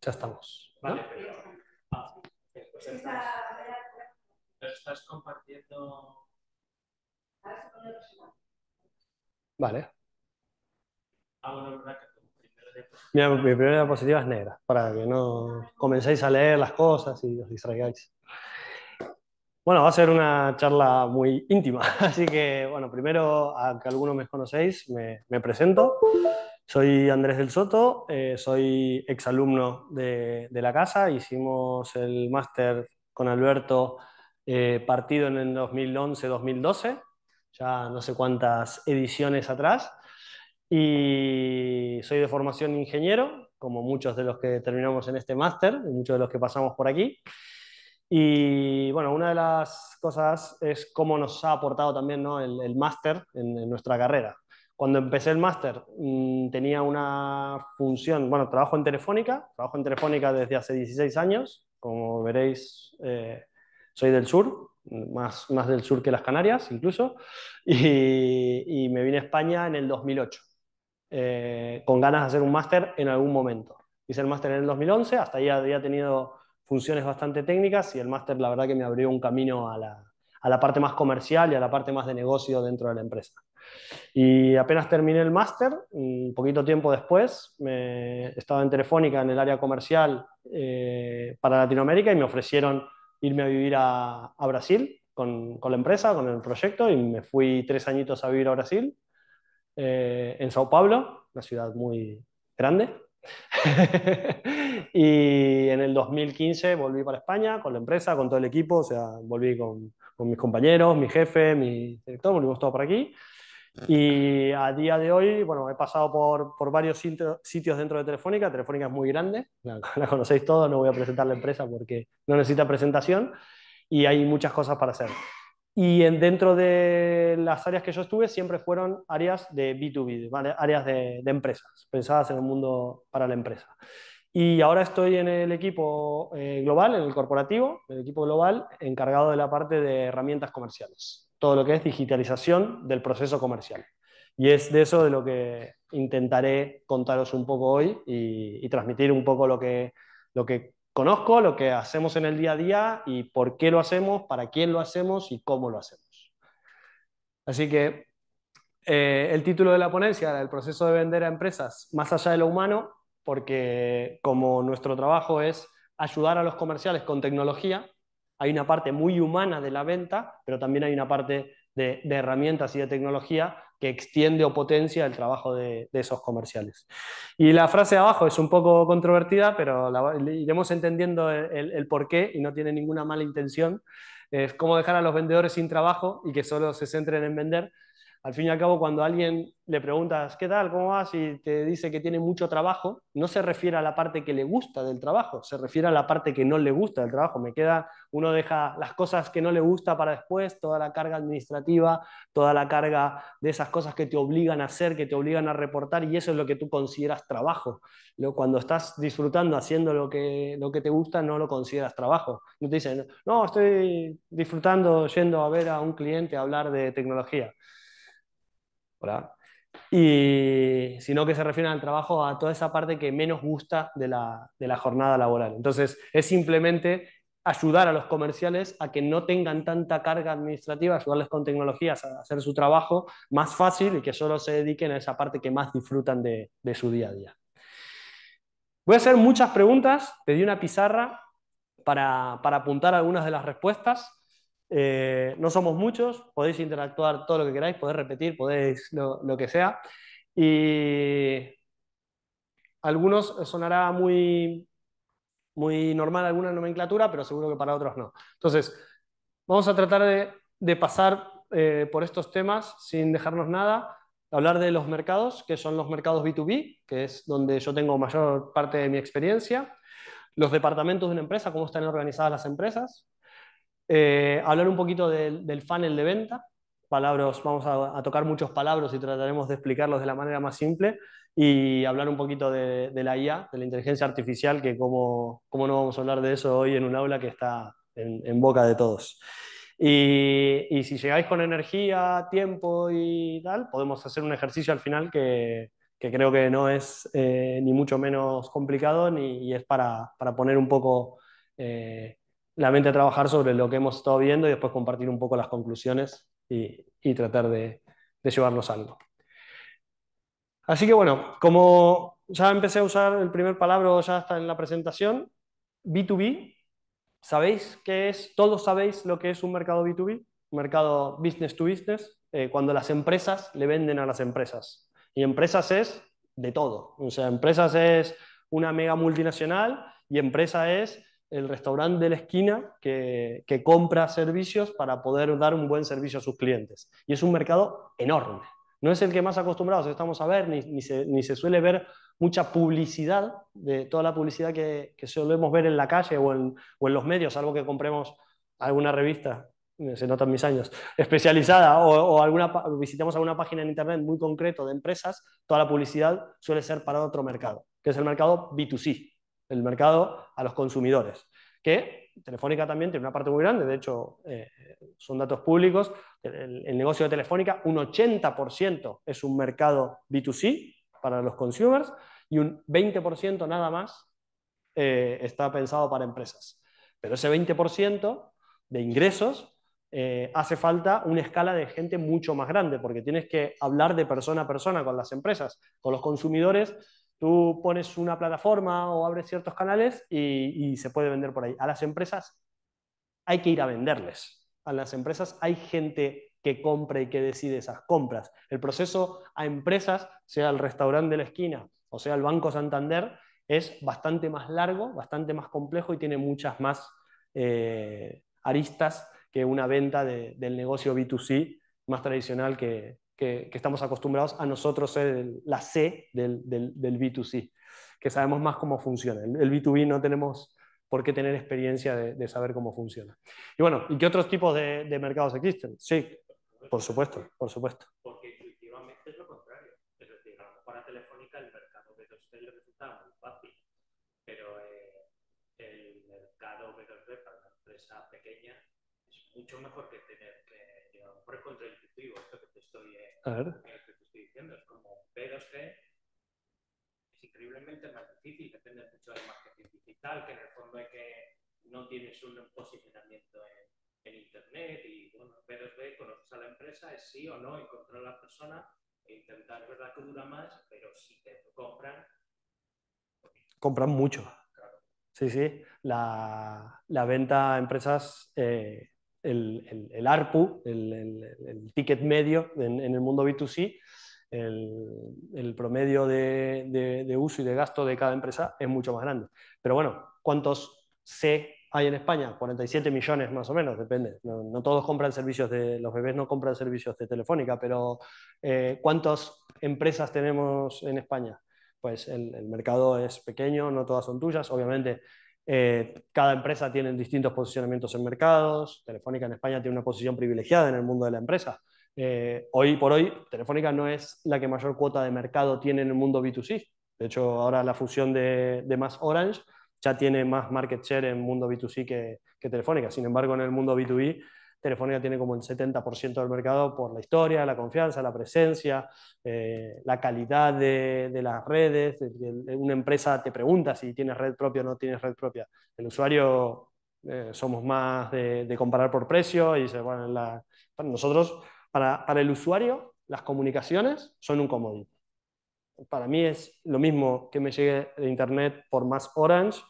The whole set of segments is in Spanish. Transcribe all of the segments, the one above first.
Ya estamos. Vale, estás... compartiendo... Vale. Ah, mi primera diapositiva es negra, para que no comencéis a leer las cosas y os distraigáis. Bueno, va a ser una charla muy íntima, así que, bueno, primero, a que algunos me conocéis, me, me presento. Soy Andrés del Soto, eh, soy exalumno de, de la casa, hicimos el máster con Alberto eh, partido en el 2011-2012, ya no sé cuántas ediciones atrás, y soy de formación ingeniero, como muchos de los que terminamos en este máster, muchos de los que pasamos por aquí. Y bueno, una de las cosas es cómo nos ha aportado también el, máster en nuestra carrera. Cuando empecé el máster mm, tenía una función, bueno, trabajo en Telefónica, trabajo en Telefónica desde hace 16 años, como veréis, eh, soy del sur, más, más del sur que las Canarias incluso, y, me vine a España en el 2008, eh, con ganas de hacer un máster en algún momento. Hice el máster en el 2011, hasta ahí había tenido funciones bastante técnicas y el máster la verdad que me abrió un camino a la, a la parte más comercial y a la parte más de negocio dentro de la empresa. Y apenas terminé el máster, un poquito tiempo después, me, estaba en Telefónica en el área comercial eh, para Latinoamérica y me ofrecieron irme a vivir a, Brasil con, con, la empresa, con el proyecto, y me fui tres añitos a vivir a Brasil, eh, en Sao Paulo, una ciudad muy grande. y en el 2015 volví para España con la empresa, con todo el equipo, o sea, volví con, con mis compañeros, mi jefe, mi director, volvimos todos para aquí. Y a día de hoy, bueno, he pasado por, por varios sitios dentro de Telefónica. Telefónica es muy grande, la, conocéis todos, no voy a presentar la empresa porque no necesita presentación y hay muchas cosas para hacer. Y en, dentro de las áreas que yo estuve siempre fueron áreas de B2B, b áreas de, empresas, pensadas en el mundo para la empresa. Y ahora estoy en el equipo eh, global, en el corporativo, el equipo global encargado de la parte de herramientas comerciales todo lo que es digitalización del proceso comercial. Y es de eso de lo que intentaré contaros un poco hoy y, transmitir un poco lo que, lo que conozco, lo que hacemos en el día a día y por qué lo hacemos, para quién lo hacemos y cómo lo hacemos. Así que eh, el título de la ponencia era el proceso de vender a empresas más allá de lo humano, porque como nuestro trabajo es ayudar a los comerciales con tecnología, hay una parte muy humana de la venta, pero también hay una parte de, herramientas y de tecnología que extiende o potencia el trabajo de, esos comerciales. Y la frase de abajo es un poco controvertida, pero iremos entendiendo el, el por qué y no tiene ninguna mala intención. Es cómo dejar a los vendedores sin trabajo y que solo se centren en vender, al fin y al cabo, cuando alguien le preguntas, ¿qué tal? ¿Cómo vas? Y te dice que tiene mucho trabajo, no se refiere a la parte que le gusta del trabajo, se refiere a la parte que no le gusta del trabajo. Me queda, uno deja las cosas que no le gusta para después, toda la carga administrativa, toda la carga de esas cosas que te obligan a hacer, que te obligan a reportar, y eso es lo que tú consideras trabajo. Cuando estás disfrutando haciendo lo que, lo que te gusta, no lo consideras trabajo. No te dicen, no, estoy disfrutando yendo a ver a un cliente a hablar de tecnología. ¿verdad? Y sino que se refieren al trabajo a toda esa parte que menos gusta de la, jornada laboral. Entonces, es simplemente ayudar a los comerciales a que no tengan tanta carga administrativa, ayudarles con tecnologías a hacer su trabajo más fácil y que solo se dediquen a esa parte que más disfrutan de, su día a día. Voy a hacer muchas preguntas, pedí una pizarra para, para apuntar algunas de las respuestas. Eh, no somos muchos, podéis interactuar todo lo que queráis, podéis repetir, podéis lo, que sea. Y algunos sonará muy, muy normal alguna nomenclatura, pero seguro que para otros no. Entonces, vamos a tratar de, pasar eh, por estos temas sin dejarnos nada, hablar de los mercados, que son los mercados B2B, que es donde yo tengo mayor parte de mi experiencia, los departamentos de una empresa, cómo están organizadas las empresas, eh, hablar un poquito del funnel de venta. Palabras, vamos a, tocar muchos palabras y trataremos de explicarlos de la manera más simple. Y hablar un poquito de, la IA, de la inteligencia artificial, que como, como, no vamos a hablar de eso hoy en un aula que está en, boca de todos. Y, si llegáis con energía, tiempo y tal, podemos hacer un ejercicio al final que, creo que no es eh, ni mucho menos complicado ni es para, para poner un poco eh, la mente a trabajar sobre lo que hemos estado viendo y después compartir un poco las conclusiones y, tratar de, llevarnos algo. Así que bueno, como ya empecé a usar el primer palabra, ya está en la presentación, B2B, ¿sabéis qué es? ¿Todos sabéis lo que es un mercado B2B? Mercado business to business, eh, cuando las empresas le venden a las empresas. Y empresas es de todo. O sea, empresas es una mega multinacional y empresa es el restaurante de la esquina que, compra servicios para poder dar un buen servicio a sus clientes. Y es un mercado enorme. No es el que más acostumbrados estamos a ver, ni, se, suele ver mucha publicidad, de toda la publicidad que, que solemos ver en la calle o en, los medios, algo que compremos alguna revista, eh, se notan mis años, especializada, o, o alguna, visitamos alguna página en internet muy concreto de empresas, toda la publicidad suele ser para otro mercado, que es el mercado B2C, el mercado a los consumidores, que Telefónica también tiene una parte muy grande, de hecho eh, son datos públicos, el, negocio de Telefónica, un 80% es un mercado B2C para los consumers y un 20% nada más eh, está pensado para empresas. Pero ese 20% de ingresos eh, hace falta una escala de gente mucho más grande, porque tienes que hablar de persona a persona con las empresas, con los consumidores Tú pones una plataforma o abres ciertos canales y, se puede vender por ahí. A las empresas hay que ir a venderles. A las empresas hay gente que compra y que decide esas compras. El proceso a empresas, sea el restaurante de la esquina o sea el Banco Santander, es bastante más largo, bastante más complejo y tiene muchas más eh, aristas que una venta del negocio B2C más tradicional que, que, que estamos acostumbrados a nosotros ser la C del, del, del, B2C, que sabemos más cómo funciona. El, B2B no tenemos por qué tener experiencia de, de, saber cómo funciona. Y bueno, ¿y qué otros tipos de, de mercados existen? Sí, por supuesto, por supuesto. Porque intuitivamente es lo contrario. Es decir, a Telefónica el mercado B2C le resulta muy fácil, pero eh, el mercado B2B para una empresa pequeña es mucho mejor que tener que, a el el intuitivo estoy, a ver. Que te estoy diciendo. Es como veros 2 es increíblemente más difícil, depende mucho del marketing digital, que en el fondo es que no tienes un posicionamiento en, Internet y, bueno, B2B, conoces a la empresa, es sí o no encontrar a la persona e intentar, verdad que dura más, pero si te compran... compran mucho. Claro. Sí, sí. La, la, venta a empresas... Eh, el, ARPU, el, ticket medio en, el mundo B2C, el, promedio de, uso y de gasto de cada empresa es mucho más grande. Pero bueno, ¿cuántos C hay en España? 47 millones más o menos, depende. No, todos compran servicios de, los bebés no compran servicios de Telefónica, pero eh, ¿cuántas empresas tenemos en España? Pues el mercado es pequeño, no todas son tuyas. Obviamente eh, cada empresa tiene distintos posicionamientos en mercados. Telefónica en España tiene una posición privilegiada en el mundo de la empresa. Eh, hoy por hoy, Telefónica no es la que mayor cuota de mercado tiene en el mundo B2C. De hecho, ahora la fusión de, de más Orange ya tiene más market share en mundo B2C que, que Telefónica. Sin embargo, en el mundo B2B Telefónica tiene como el 70% del mercado por la historia, la confianza, la presencia, eh, la calidad de, las redes. una empresa te pregunta si tienes red propia o no tienes red propia. El usuario eh, somos más de, comparar por precio y para nosotros, para, el usuario, las comunicaciones son un commodity. Para mí es lo mismo que me llegue de Internet por más Orange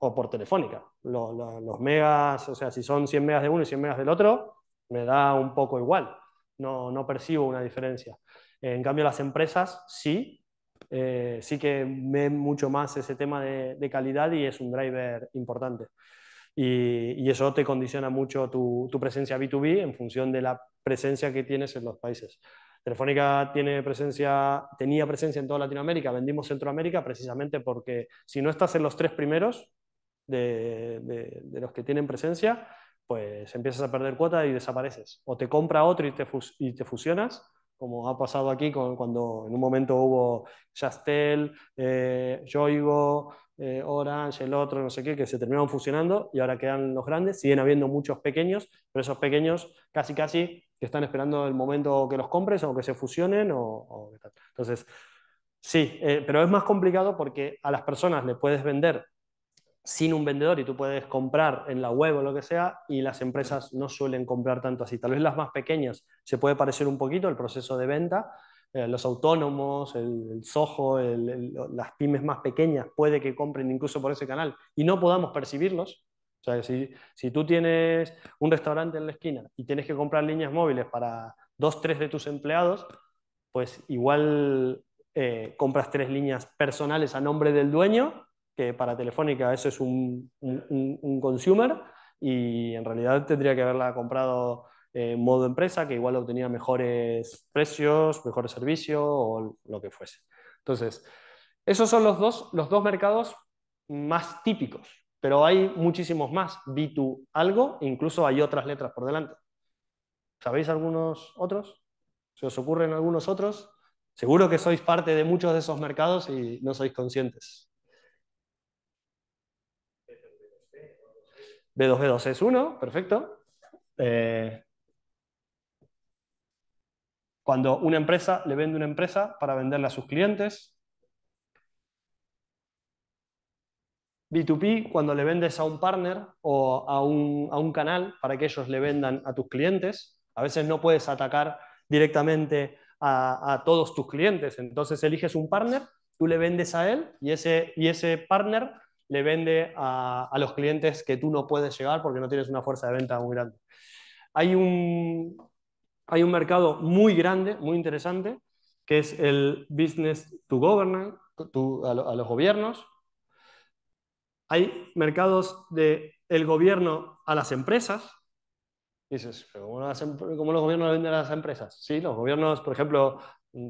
o por telefónica. Los, los, megas, o sea, si son 100 megas de uno y 100 megas del otro, me da un poco igual. No, no percibo una diferencia. En cambio, las empresas sí, eh, sí que ven mucho más ese tema de, de calidad y es un driver importante. Y, y eso te condiciona mucho tu, tu, presencia B2B en función de la presencia que tienes en los países. Telefónica tiene presencia, tenía presencia en toda Latinoamérica, vendimos Centroamérica precisamente porque si no estás en los tres primeros, de, los que tienen presencia, pues empiezas a perder cuota y desapareces. O te compra otro y te, fusionas, como ha pasado aquí cuando en un momento hubo Jastel, eh, Yoigo, eh, Orange, el otro, no sé qué, que se terminaron fusionando y ahora quedan los grandes. Siguen habiendo muchos pequeños, pero esos pequeños casi casi que están esperando el momento que los compres o que se fusionen o, Entonces, sí, eh, pero es más complicado porque a las personas le puedes vender sin un vendedor y tú puedes comprar en la web o lo que sea y las empresas no suelen comprar tanto así. Tal vez las más pequeñas se puede parecer un poquito el proceso de venta, eh, los autónomos, el, SOHO las pymes más pequeñas puede que compren incluso por ese canal y no podamos percibirlos. O sea, si, tú tienes un restaurante en la esquina y tienes que comprar líneas móviles para dos, tres de tus empleados, pues igual eh, compras tres líneas personales a nombre del dueño que para Telefónica eso es un, consumer y en realidad tendría que haberla comprado eh, en modo empresa, que igual obtenía mejores precios, mejor servicio o lo que fuese. Entonces, esos son los dos, los dos mercados más típicos, pero hay muchísimos más. B2 algo, incluso hay otras letras por delante. ¿Sabéis algunos otros? ¿Se os ocurren algunos otros? Seguro que sois parte de muchos de esos mercados y no sois conscientes. B2B2 es uno, perfecto. Eh, cuando una empresa le vende una empresa para venderle a sus clientes. B2P, cuando le vendes a un partner o a un, canal para que ellos le vendan a tus clientes. A veces no puedes atacar directamente a, todos tus clientes. Entonces eliges un partner, tú le vendes a él y ese, y ese partner le vende a, los clientes que tú no puedes llegar porque no tienes una fuerza de venta muy grande. Hay un, hay un mercado muy grande, muy interesante, que es el business to government, a, los gobiernos. Hay mercados del el gobierno a las empresas. Dices, ¿cómo, em-, ¿cómo los gobiernos le venden a las empresas? Sí, los gobiernos, por ejemplo,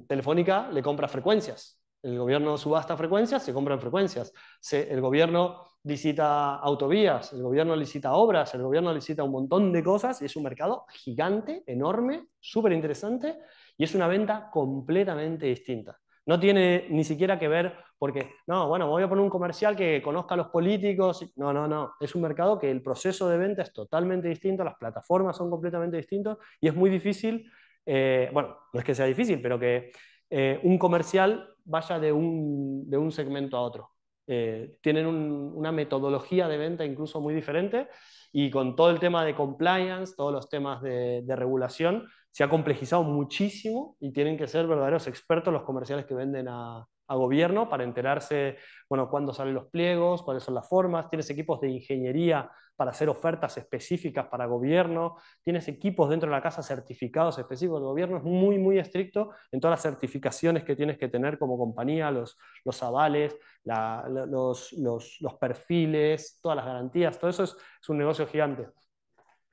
Telefónica le compra frecuencias el gobierno subasta frecuencias, se compran frecuencias. el gobierno licita autovías, el gobierno licita obras, el gobierno licita un montón de cosas y es un mercado gigante, enorme, súper interesante y es una venta completamente distinta. No tiene ni siquiera que ver porque, no, bueno, voy a poner un comercial que conozca a los políticos. No, no, no. Es un mercado que el proceso de venta es totalmente distinto, las plataformas son completamente distintas y es muy difícil, eh, bueno, no es que sea difícil, pero que eh, un comercial vaya de un, de un segmento a otro. Eh, tienen una metodología de venta incluso muy diferente y con todo el tema de compliance, todos los temas de, de, regulación, se ha complejizado muchísimo y tienen que ser verdaderos expertos los comerciales que venden a, a gobierno para enterarse, bueno, cuándo salen los pliegos, cuáles son las formas, tienes equipos de ingeniería para hacer ofertas específicas para gobierno, tienes equipos dentro de la casa certificados específicos de gobierno, es muy, muy estricto en todas las certificaciones que tienes que tener como compañía, los, los avales, los, perfiles, todas las garantías, todo eso es, un negocio gigante.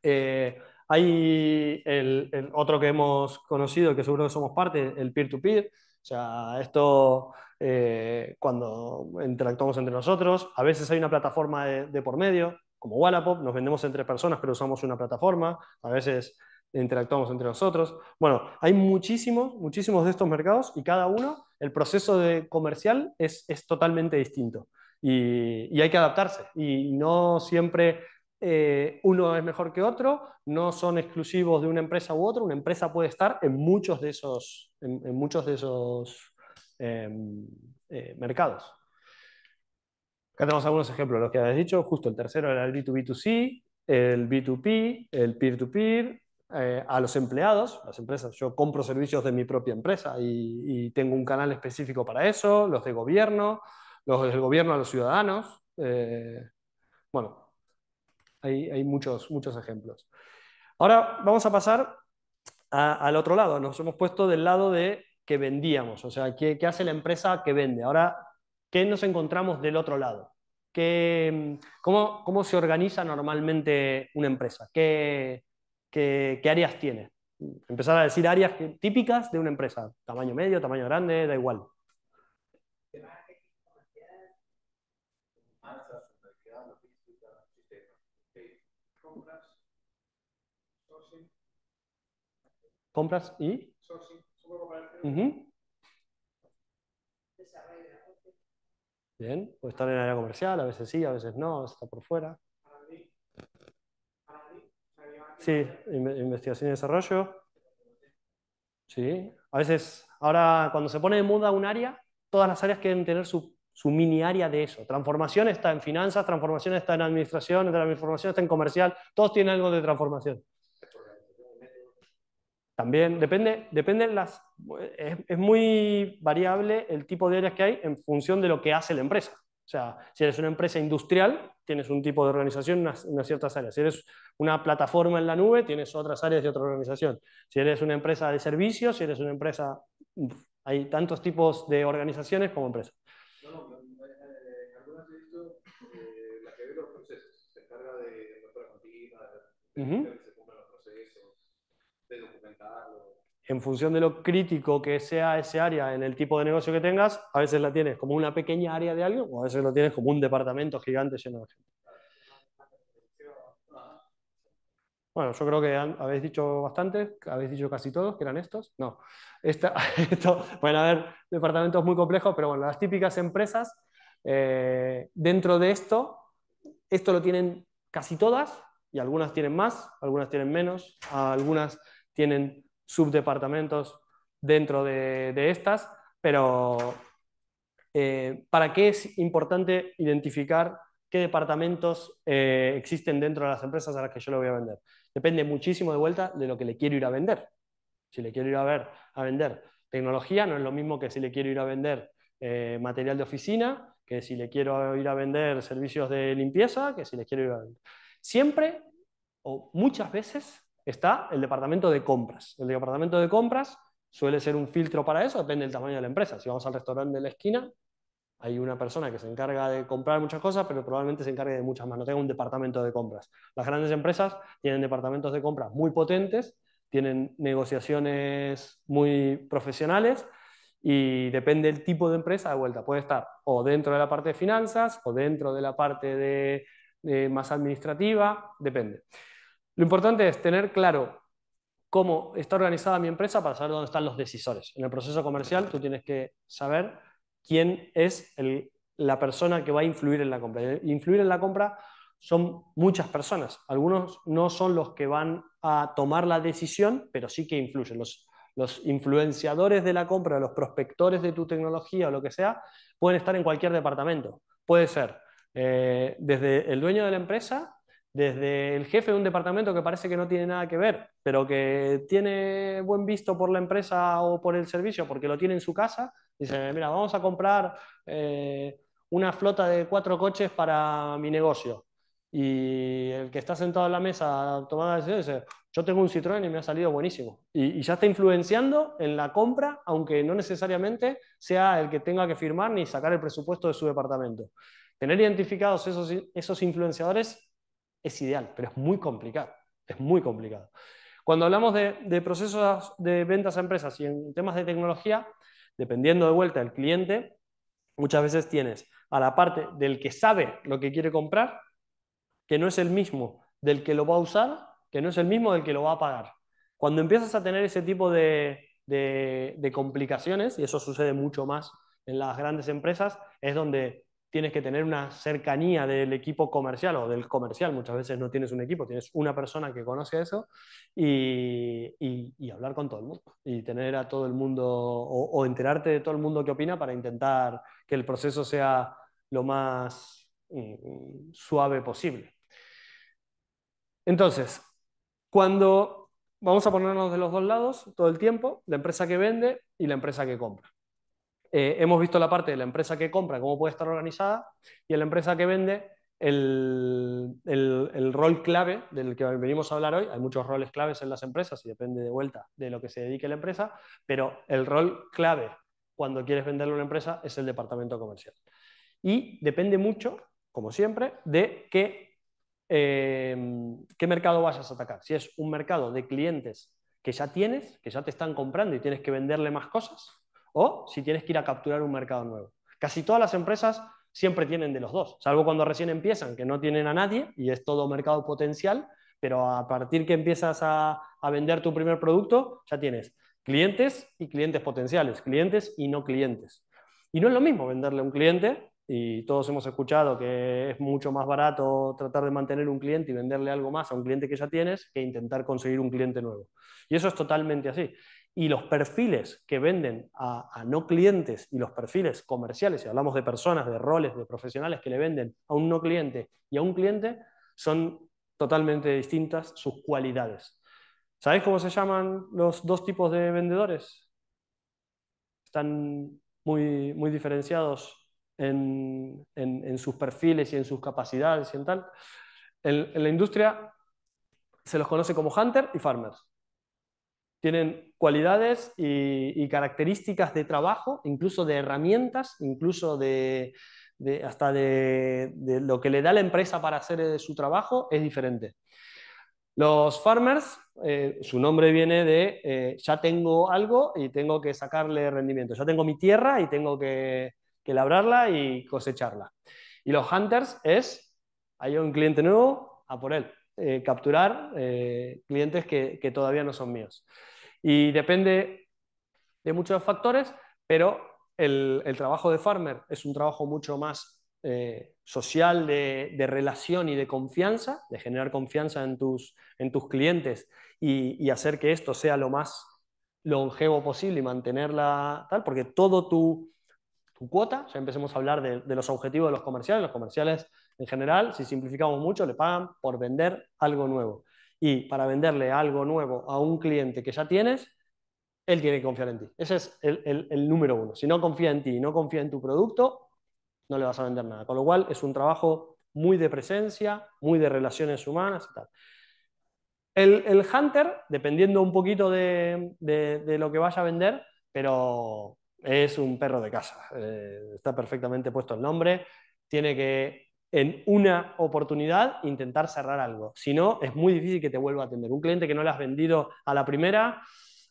Eh, hay el, otro que hemos conocido, que seguro que somos parte, el peer-to-peer. -peer. O sea, esto eh, cuando interactuamos entre nosotros. A veces hay una plataforma de, por medio, como Wallapop, nos vendemos entre personas, pero usamos una plataforma. A veces interactuamos entre nosotros. Bueno, hay muchísimos, muchísimos de estos mercados y cada uno, el proceso de comercial es, es totalmente distinto y, hay que adaptarse y no siempre eh, uno es mejor que otro, no son exclusivos de una empresa u otra, una empresa puede estar en muchos de esos, en, en muchos de esos Em, eh, mercados. Acá tenemos algunos ejemplos, los que habéis dicho, justo el tercero era el B2B2C, el B2P, el peer-to-peer, eh, a los empleados, las empresas, yo compro servicios de mi propia empresa y, tengo un canal específico para eso, los de gobierno, los del gobierno a los ciudadanos, eh, bueno, hay, muchos, muchos ejemplos. Ahora vamos a pasar al otro lado. Nos hemos puesto del lado de que vendíamos, o sea, qué, hace la empresa que vende. Ahora, ¿qué nos encontramos del otro lado? ¿Qué, cómo, cómo, se organiza normalmente una empresa? ¿Qué, qué, áreas tiene? Empezar a decir áreas típicas de una empresa, tamaño medio, tamaño grande, da igual. Compras y... Sourcing. Bien, puede estar en área comercial, a veces sí, a veces no, está por fuera. Sí, investigación y desarrollo. Sí, a veces, ahora cuando se pone de moda un área, todas las áreas quieren tener su, su mini área de eso. Transformación está en finanzas, transformación está en administración, transformación está en comercial, todos tienen algo de transformación. También depende, depende las, es, muy variable el tipo de áreas que hay en función de lo que hace la empresa. O sea, si eres una empresa industrial, tienes un tipo de organización en unas, ciertas áreas. Si eres una plataforma en la nube, tienes otras áreas de otra organización. Si eres una empresa de servicios, si eres una empresa... Hay tantos tipos de organizaciones como empresas. en función de lo crítico que sea ese área en el tipo de negocio que tengas, a veces la tienes como una pequeña área de alguien, o a veces lo tienes como un departamento gigante lleno de gente. Bueno, yo creo que habéis dicho bastante, habéis dicho casi todos, que eran estos. No, Esta, esto, pueden haber departamentos muy complejos, pero bueno, las típicas empresas, eh, dentro de esto, esto lo tienen casi todas, y algunas tienen más, algunas tienen menos, algunas tienen subdepartamentos dentro de, estas, pero eh, ¿para qué es importante identificar qué departamentos eh, existen dentro de las empresas a las que yo lo voy a vender? Depende muchísimo de vuelta de lo que le quiero ir a vender. Si le quiero ir a, ver, a vender tecnología, no es lo mismo que si le quiero ir a vender eh, material de oficina, que si le quiero ir a vender servicios de limpieza, que si le quiero ir a vender. Siempre o muchas veces está el departamento de compras. El departamento de compras suele ser un filtro para eso, depende del tamaño de la empresa. Si vamos al restaurante de la esquina, hay una persona que se encarga de comprar muchas cosas, pero probablemente se encargue de muchas más, no tenga un departamento de compras. Las grandes empresas tienen departamentos de compras muy potentes, tienen negociaciones muy profesionales y depende del tipo de empresa, de vuelta, puede estar o dentro de la parte de finanzas o dentro de la parte de más administrativa, depende. Lo importante es tener claro cómo está organizada mi empresa para saber dónde están los decisores. En el proceso comercial tú tienes que saber quién es la persona que va a influir en la compra. Influir en la compra son muchas personas. Algunos no son los que van a tomar la decisión, pero sí que influyen. Los, influenciadores de la compra, los prospectores de tu tecnología o lo que sea, pueden estar en cualquier departamento. Puede ser eh, desde el dueño de la empresa desde el jefe de un departamento que parece que no tiene nada que ver, pero que tiene buen visto por la empresa o por el servicio porque lo tiene en su casa, dice, mira, vamos a comprar eh, una flota de cuatro coches para mi negocio. Y el que está sentado en la mesa tomando la dice, yo tengo un Citroën y me ha salido buenísimo. Y, ya está influenciando en la compra, aunque no necesariamente sea el que tenga que firmar ni sacar el presupuesto de su departamento. Tener identificados esos, esos influenciadores es ideal, pero es muy complicado. Es muy complicado. Cuando hablamos de, procesos de ventas a empresas y en temas de tecnología, dependiendo de vuelta del cliente, muchas veces tienes a la parte del que sabe lo que quiere comprar, que no es el mismo del que lo va a usar, que no es el mismo del que lo va a pagar. Cuando empiezas a tener ese tipo de complicaciones, y eso sucede mucho más en las grandes empresas, es donde tienes que tener una cercanía del equipo comercial o del comercial. Muchas veces no tienes un equipo, tienes una persona que conoce eso y, hablar con todo el mundo y tener a todo el mundo o, enterarte de todo el mundo que opina para intentar que el proceso sea lo más mm, suave posible. Entonces, cuando vamos a ponernos de los dos lados todo el tiempo, la empresa que vende y la empresa que compra. Eh, hemos visto la parte de la empresa que compra, cómo puede estar organizada, y la empresa que vende, el, rol clave del que venimos a hablar hoy, hay muchos roles claves en las empresas y depende de vuelta de lo que se dedique la empresa, pero el rol clave cuando quieres venderle a una empresa es el departamento comercial. Y depende mucho, como siempre, de qué, eh, qué mercado vayas a atacar. Si es un mercado de clientes que ya tienes, que ya te están comprando y tienes que venderle más cosas, o si tienes que ir a capturar un mercado nuevo. Casi todas las empresas siempre tienen de los dos, salvo cuando recién empiezan, que no tienen a nadie y es todo mercado potencial, pero a partir que empiezas a, a vender tu primer producto, ya tienes clientes y clientes potenciales, clientes y no clientes. Y no es lo mismo venderle a un cliente, y todos hemos escuchado que es mucho más barato tratar de mantener un cliente y venderle algo más a un cliente que ya tienes que intentar conseguir un cliente nuevo. Y eso es totalmente así y los perfiles que venden a, no clientes y los perfiles comerciales, si hablamos de personas, de roles, de profesionales que le venden a un no cliente y a un cliente, son totalmente distintas sus cualidades. ¿Sabéis cómo se llaman los dos tipos de vendedores? Están muy, muy diferenciados en, en, sus perfiles y en sus capacidades y en tal. En, en la industria se los conoce como hunter y farmers tienen cualidades y, características de trabajo, incluso de herramientas, incluso de, hasta de, lo que le da la empresa para hacer eh, su trabajo, es diferente. Los farmers, eh, su nombre viene de eh, ya tengo algo y tengo que sacarle rendimiento, ya tengo mi tierra y tengo que, que labrarla y cosecharla. Y los hunters es, hay un cliente nuevo, a por él. Eh, capturar eh, clientes que, todavía no son míos. Y depende de muchos factores, pero el, trabajo de farmer es un trabajo mucho más eh, social de, relación y de confianza, de generar confianza en tus, en tus clientes y, hacer que esto sea lo más longevo posible y mantenerla tal, porque todo tu, tu cuota, ya empecemos a hablar de, de los objetivos de los comerciales, los comerciales en general, si simplificamos mucho, le pagan por vender algo nuevo. Y para venderle algo nuevo a un cliente que ya tienes, él tiene que confiar en ti. Ese es el, número uno. Si no confía en ti y no confía en tu producto, no le vas a vender nada. Con lo cual, es un trabajo muy de presencia, muy de relaciones humanas y tal. El, hunter, dependiendo un poquito de, lo que vaya a vender, pero es un perro de casa. Eh, está perfectamente puesto el nombre. Tiene que en una oportunidad intentar cerrar algo. Si no, es muy difícil que te vuelva a atender. Un cliente que no le has vendido a la primera,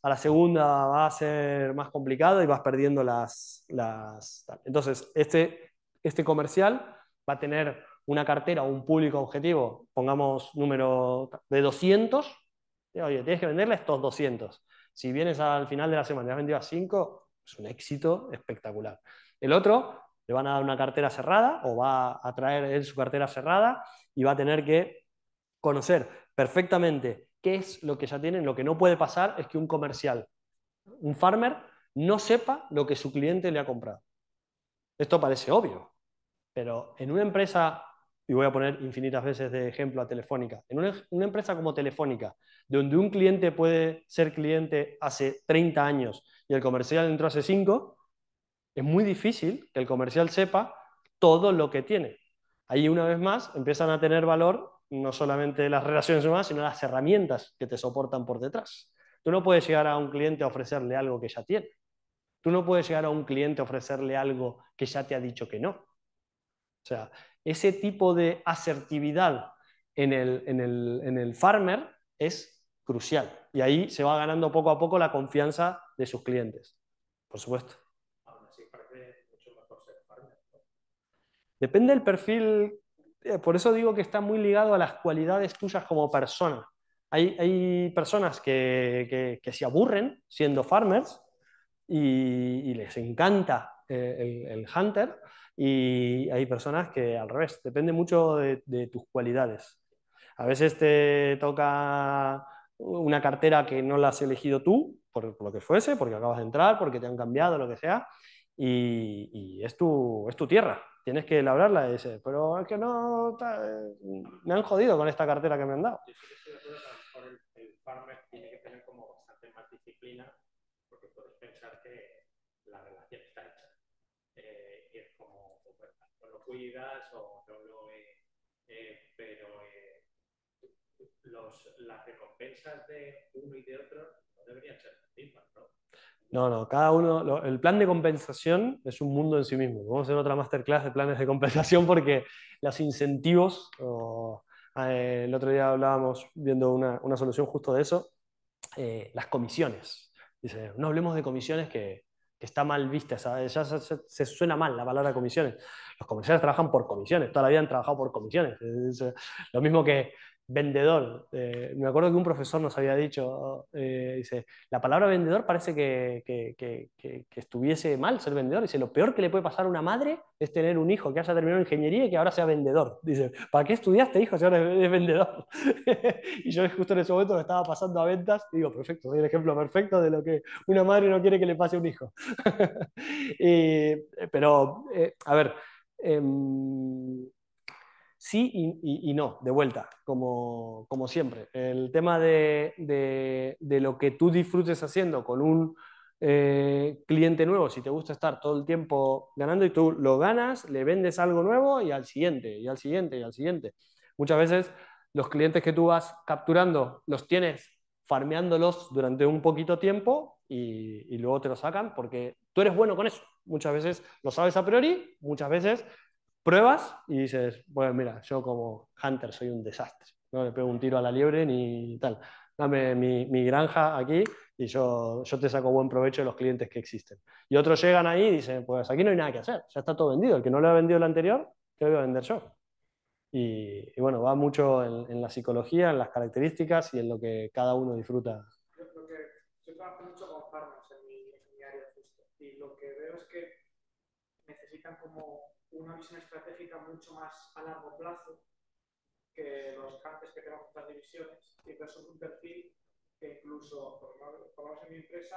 a la segunda va a ser más complicado y vas perdiendo las... las... Entonces, este, este comercial va a tener una cartera o un público objetivo, pongamos número de 200, oye, tienes que venderle estos 200. Si vienes al final de la semana y has vendido a 5, es un éxito espectacular. El otro le van a dar una cartera cerrada o va a traer él su cartera cerrada y va a tener que conocer perfectamente qué es lo que ya tienen. Lo que no puede pasar es que un comercial, un farmer, no sepa lo que su cliente le ha comprado. Esto parece obvio, pero en una empresa, y voy a poner infinitas veces de ejemplo a Telefónica, en una, empresa como Telefónica, donde un cliente puede ser cliente hace 30 años y el comercial entró hace 5, es muy difícil que el comercial sepa todo lo que tiene. Ahí una vez más empiezan a tener valor no solamente las relaciones humanas, sino las herramientas que te soportan por detrás. Tú no puedes llegar a un cliente a ofrecerle algo que ya tiene. Tú no puedes llegar a un cliente a ofrecerle algo que ya te ha dicho que no. O sea, ese tipo de asertividad en el, en el farmer es crucial. Y ahí se va ganando poco a poco la confianza de sus clientes, por supuesto. Depende del perfil, eh, por eso digo que está muy ligado a las cualidades tuyas como persona. Hay, hay personas que, que, se aburren siendo farmers y, les encanta eh, el, hunter y hay personas que al revés, depende mucho de, tus cualidades. A veces te toca una cartera que no la has elegido tú, por, lo que fuese, porque acabas de entrar, porque te han cambiado, lo que sea, y, y es, tu, es tu tierra, tienes que labrarla y pero es que no, me han jodido con esta cartera que me han dado. El farmer tiene que tener como bastante más disciplina porque puedes pensar que la relación está hecha. Eh, es como, pues, o lo cuidas o lo... Eh, eh, pero eh, los, las recompensas de uno y de otro no deberían ser tan ¿no? No, no, cada uno, el plan de compensación es un mundo en sí mismo. Vamos a hacer otra masterclass de planes de compensación porque los incentivos, eh, el otro día hablábamos viendo una, solución justo de eso, eh, las comisiones. Dice, no hablemos de comisiones que, está mal vista, ya se, suena mal la palabra comisiones. Los comerciales trabajan por comisiones, toda han trabajado por comisiones. lo mismo que vendedor. Eh, me acuerdo que un profesor nos había dicho, eh, dice, la palabra vendedor parece que, que, que, estuviese mal ser vendedor. Dice, lo peor que le puede pasar a una madre es tener un hijo que haya terminado ingeniería y que ahora sea vendedor. Dice, ¿para qué estudiaste, hijo, si ahora es vendedor? y yo justo en ese momento lo estaba pasando a ventas y digo, perfecto, soy el ejemplo perfecto de lo que una madre no quiere que le pase a un hijo. Eh, pero, a ver em, sí y, no, de vuelta, como, siempre. El tema de, de, lo que tú disfrutes haciendo con un eh, cliente nuevo, si te gusta estar todo el tiempo ganando y tú lo ganas, le vendes algo nuevo y al siguiente, y al siguiente, y al siguiente. Muchas veces los clientes que tú vas capturando los tienes farmeándolos durante un poquito tiempo y, luego te lo sacan porque tú eres bueno con eso. Muchas veces lo sabes a priori, muchas veces Pruebas y dices, bueno, mira, yo como Hunter soy un desastre, no le pego un tiro a la liebre ni tal. Dame mi, mi granja aquí y yo, yo te saco buen provecho de los clientes que existen. Y otros llegan ahí y dicen, pues aquí no hay nada que hacer, ya está todo vendido. El que no lo ha vendido el anterior, ¿qué voy a vender yo? Y, bueno, va mucho en, la psicología, en las características y en lo que cada uno disfruta. Yo, trabajo mucho con en mi, área y lo que veo es que necesitan como una visión estratégica mucho más a largo plazo que los cantes que tenemos en las divisiones y que son un perfil que incluso, por lo menos en mi empresa,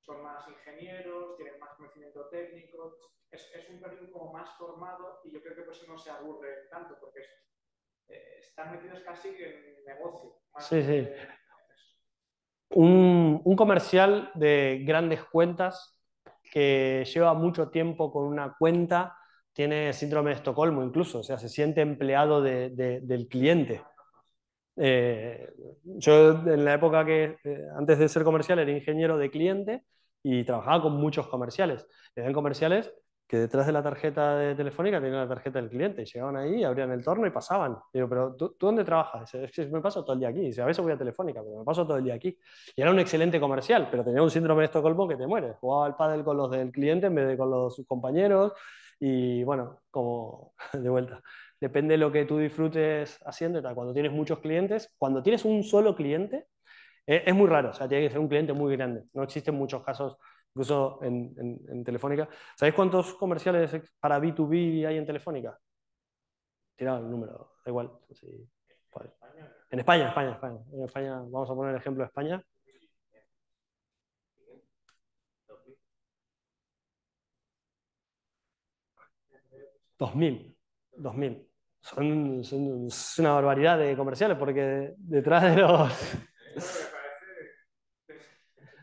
son más ingenieros, tienen más conocimiento técnico, es, es, un perfil como más formado y yo creo que por eso no se aburre tanto porque eh, están metidos casi en negocio. Sí, sí. un, un comercial de grandes cuentas que lleva mucho tiempo con una cuenta tiene síndrome de Estocolmo incluso, o sea, se siente empleado de, del cliente. Eh, yo en la época que, eh, antes de ser comercial, era ingeniero de cliente y trabajaba con muchos comerciales. Eran comerciales que detrás de la tarjeta de telefónica tenían la tarjeta del cliente. Llegaban ahí, abrían el torno y pasaban. Digo, pero ¿tú, dónde trabajas? Es que me paso todo el día aquí. a veces voy a Telefónica, pero me paso todo el día aquí. Y era un excelente comercial, pero tenía un síndrome de Estocolmo que te muere. Jugaba al pádel con los del cliente en vez de con los compañeros. Y bueno, como de vuelta, depende de lo que tú disfrutes haciendo. Cuando tienes muchos clientes, cuando tienes un solo cliente, eh, es muy raro, o sea, tiene que ser un cliente muy grande. No existen muchos casos, incluso en, Telefónica. ¿Sabéis cuántos comerciales para B2B hay en Telefónica? Tirado el número, da igual. En España, España, España. En España, vamos a poner el ejemplo de España. 2000, 2000. Son, son, es una barbaridad de comerciales porque detrás de los...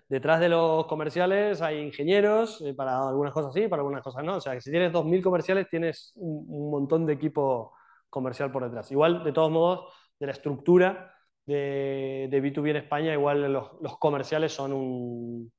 detrás de los comerciales hay ingenieros, eh, para algunas cosas sí, para algunas cosas no. O sea, que si tienes 2.000 comerciales, tienes un, montón de equipo comercial por detrás. Igual, de todos modos, de la estructura de, de B2B en España, igual los, comerciales son un,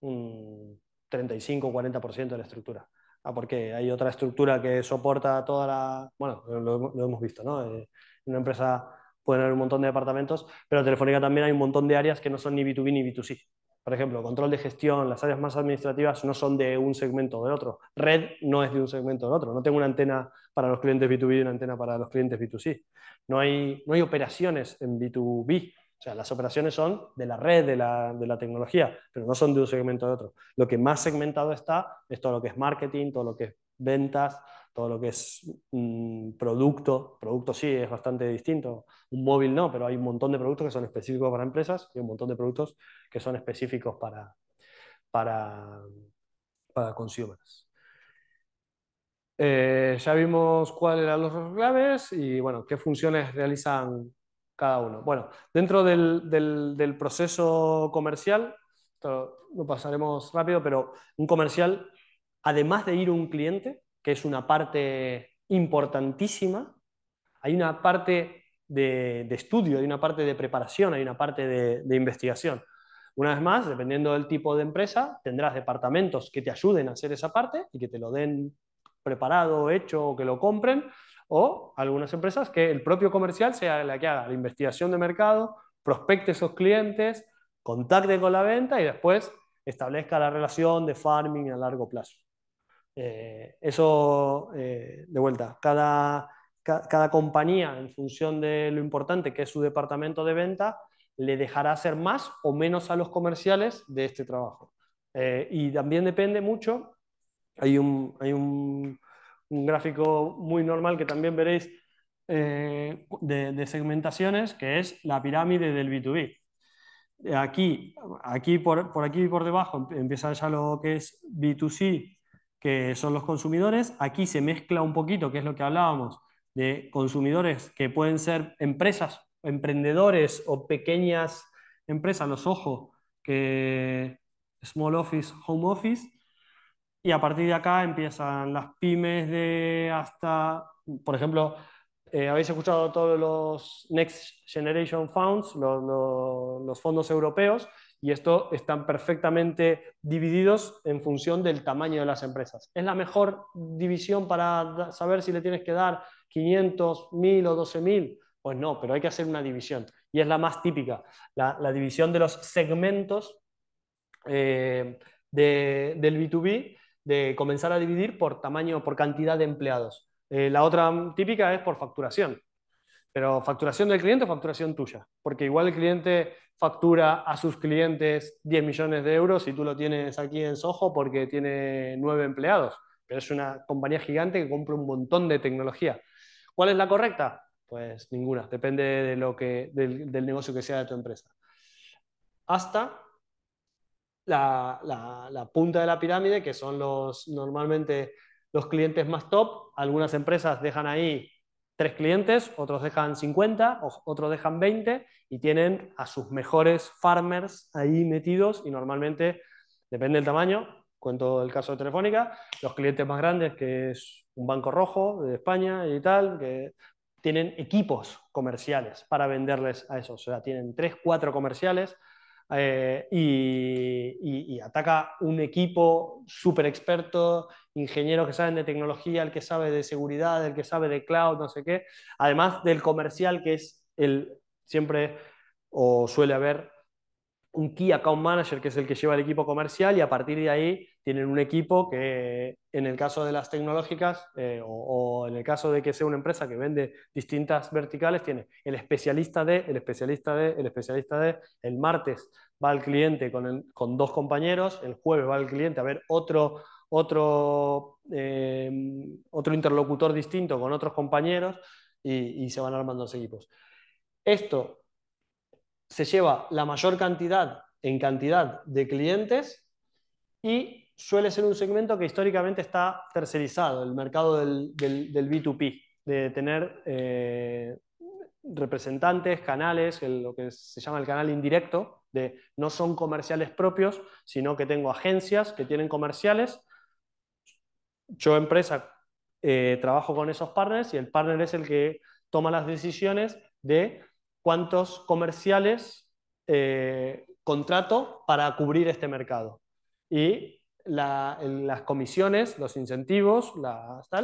un 35-40% de la estructura. Ah, porque hay otra estructura que soporta toda la... Bueno, lo, hemos visto, ¿no? Eh, en una empresa puede haber un montón de departamentos, pero Telefónica también hay un montón de áreas que no son ni B2B ni B2C. Por ejemplo, control de gestión, las áreas más administrativas no son de un segmento o del otro. Red no es de un segmento o del otro. No tengo una antena para los clientes B2B y una antena para los clientes B2C. No hay, no hay operaciones en B2B o sea, las operaciones son de la red, de la, tecnología, pero no son de un segmento de otro. Lo que más segmentado está es todo lo que es marketing, todo lo que es ventas, todo lo que es mm, producto. Producto sí es bastante distinto. Un móvil no, pero hay un montón de productos que son específicos para empresas y un montón de productos que son específicos para, para, para consumers. Eh, ya vimos cuáles eran los claves y bueno, qué funciones realizan cada uno. Bueno, dentro del, proceso comercial, lo pasaremos rápido, pero un comercial, además de ir a un cliente, que es una parte importantísima, hay una parte de, estudio, hay una parte de preparación, hay una parte de, de, investigación. Una vez más, dependiendo del tipo de empresa, tendrás departamentos que te ayuden a hacer esa parte y que te lo den preparado, hecho o que lo compren, o algunas empresas que el propio comercial sea la que haga la investigación de mercado, prospecte esos clientes, contacte con la venta y después establezca la relación de farming a largo plazo. Eh, eso, eh, de vuelta, cada, cada compañía, en función de lo importante que es su departamento de venta, le dejará hacer más o menos a los comerciales de este trabajo. Eh, y también depende mucho, hay un, hay un un gráfico muy normal que también veréis eh, de, segmentaciones, que es la pirámide del B2B. Aquí, aquí por, aquí y por debajo empieza ya lo que es B2C, que son los consumidores. Aquí se mezcla un poquito, que es lo que hablábamos, de consumidores que pueden ser empresas, emprendedores o pequeñas empresas, los ojos, que small office, home office, y a partir de acá empiezan las pymes de hasta, por ejemplo, eh, habéis escuchado todos los Next Generation Funds, los, fondos europeos, y esto están perfectamente divididos en función del tamaño de las empresas. Es la mejor división para saber si le tienes que dar 500, 1000 o 12.000. Pues no, pero hay que hacer una división. Y es la más típica, la, división de los segmentos eh, de, del B2B de comenzar a dividir por tamaño, por cantidad de empleados. Eh, la otra típica es por facturación, pero facturación del cliente o facturación tuya, porque igual el cliente factura a sus clientes 10 millones de euros y tú lo tienes aquí en Soho porque tiene 9 empleados, pero es una compañía gigante que compra un montón de tecnología. ¿Cuál es la correcta? Pues ninguna, depende de lo que, del, del negocio que sea de tu empresa. Hasta la, punta de la pirámide, que son los, normalmente los clientes más top. Algunas empresas dejan ahí tres clientes, otros dejan 50, otros dejan 20 y tienen a sus mejores farmers ahí metidos y normalmente, depende del tamaño, cuento el caso de Telefónica, los clientes más grandes, que es un banco rojo de España y tal, que tienen equipos comerciales para venderles a esos, o sea, tienen tres, cuatro comerciales eh, y, ataca un equipo súper experto, ingenieros que saben de tecnología, el que sabe de seguridad, el que sabe de cloud, no sé qué, además del comercial que es el siempre o suele haber un key account manager que es el que lleva el equipo comercial y a partir de ahí tienen un equipo que en el caso de las tecnológicas eh, o, en el caso de que sea una empresa que vende distintas verticales, tiene el especialista de, el especialista de, el especialista de, el martes va al cliente con, dos compañeros, el jueves va al cliente a ver otro, otro, em, otro interlocutor distinto con otros compañeros y, y se van armando los equipos. Esto se lleva la mayor cantidad en cantidad de clientes y suele ser un segmento que históricamente está tercerizado, el mercado del, del, B2P, de tener eh, representantes, canales, lo que se llama el canal indirecto, de no son comerciales propios, sino que tengo agencias que tienen comerciales. Yo, empresa, eh, trabajo con esos partners y el partner es el que toma las decisiones de cuántos comerciales eh, contrato para cubrir este mercado. Y las comisiones, los incentivos,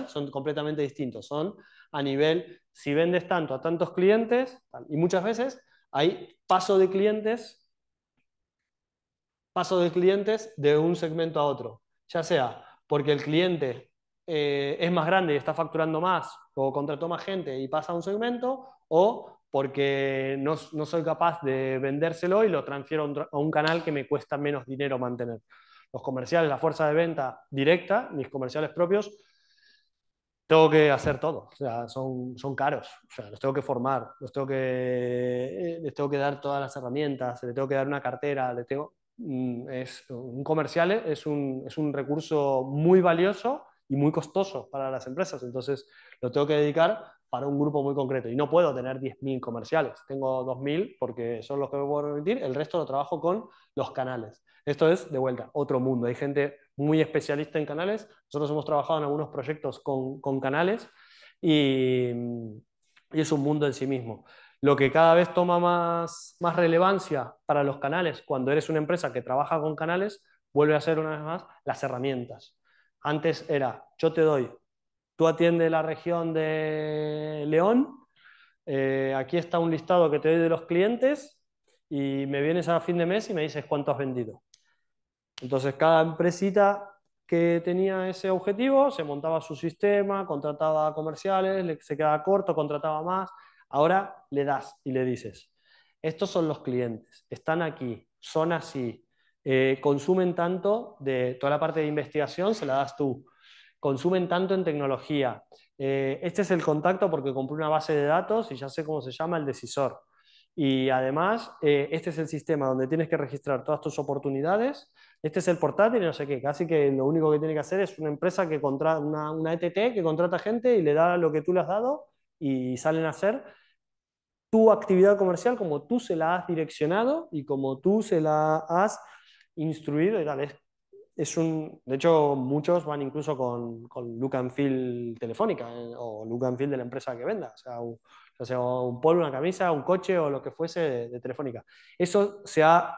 son completamente distintos. Son a nivel, si vendes tanto a tantos clientes, y muchas veces hay paso de clientes, paso de clientes de un segmento a otro, ya sea porque el cliente eh, es más grande y está facturando más o contrató más gente y pasa a un segmento, o porque no, soy capaz de vendérselo y lo transfiero a un canal que me cuesta menos dinero mantener los comerciales, la fuerza de venta directa, mis comerciales propios, tengo que hacer todo. O sea, son, son caros. O sea, los tengo que formar, tengo que, les tengo que dar todas las herramientas, les tengo que dar una cartera, les tengo... Mm, es, un comercial es un, es un recurso muy valioso y muy costoso para las empresas. Entonces, lo tengo que dedicar para un grupo muy concreto. Y no puedo tener 10.000 comerciales, tengo 2.000 porque son los que me puedo permitir, el resto lo trabajo con los canales. Esto es, de vuelta, otro mundo. Hay gente muy especialista en canales, nosotros hemos trabajado en algunos proyectos con, canales y, y, es un mundo en sí mismo. Lo que cada vez toma más, más relevancia para los canales cuando eres una empresa que trabaja con canales, vuelve a ser una vez más las herramientas. Antes era, yo te doy atiende la región de León, eh, aquí está un listado que te doy de los clientes y me vienes a fin de mes y me dices cuánto has vendido. Entonces, cada empresita que tenía ese objetivo se montaba su sistema, contrataba comerciales, se quedaba corto, contrataba más. Ahora le das y le dices, estos son los clientes, están aquí, son así, eh, consumen tanto de toda la parte de investigación, se la das tú consumen tanto en tecnología. Eh, este es el contacto porque compré una base de datos y ya sé cómo se llama el decisor. Y además, eh, este es el sistema donde tienes que registrar todas tus oportunidades. Este es el portátil y no sé qué. Casi que lo único que tiene que hacer es una empresa que contrata, una, una ETT que contrata gente y le da lo que tú le has dado y salen a hacer tu actividad comercial como tú se la has direccionado y como tú se la has instruido y Es de hecho, muchos van incluso con, con look and feel telefónica eh, o look and feel de la empresa que venda, o sea, un, polo, una camisa, un coche o lo que fuese de, telefónica. Eso se ha,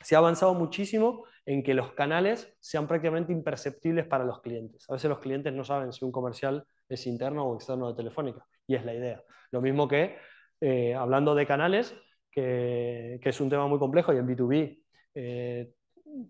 se ha avanzado muchísimo en que los canales sean prácticamente imperceptibles para los clientes. A veces los clientes no saben si un comercial es interno o externo de telefónica, y es la idea. Lo mismo que, eh, hablando de canales, que, es un tema muy complejo y en B2B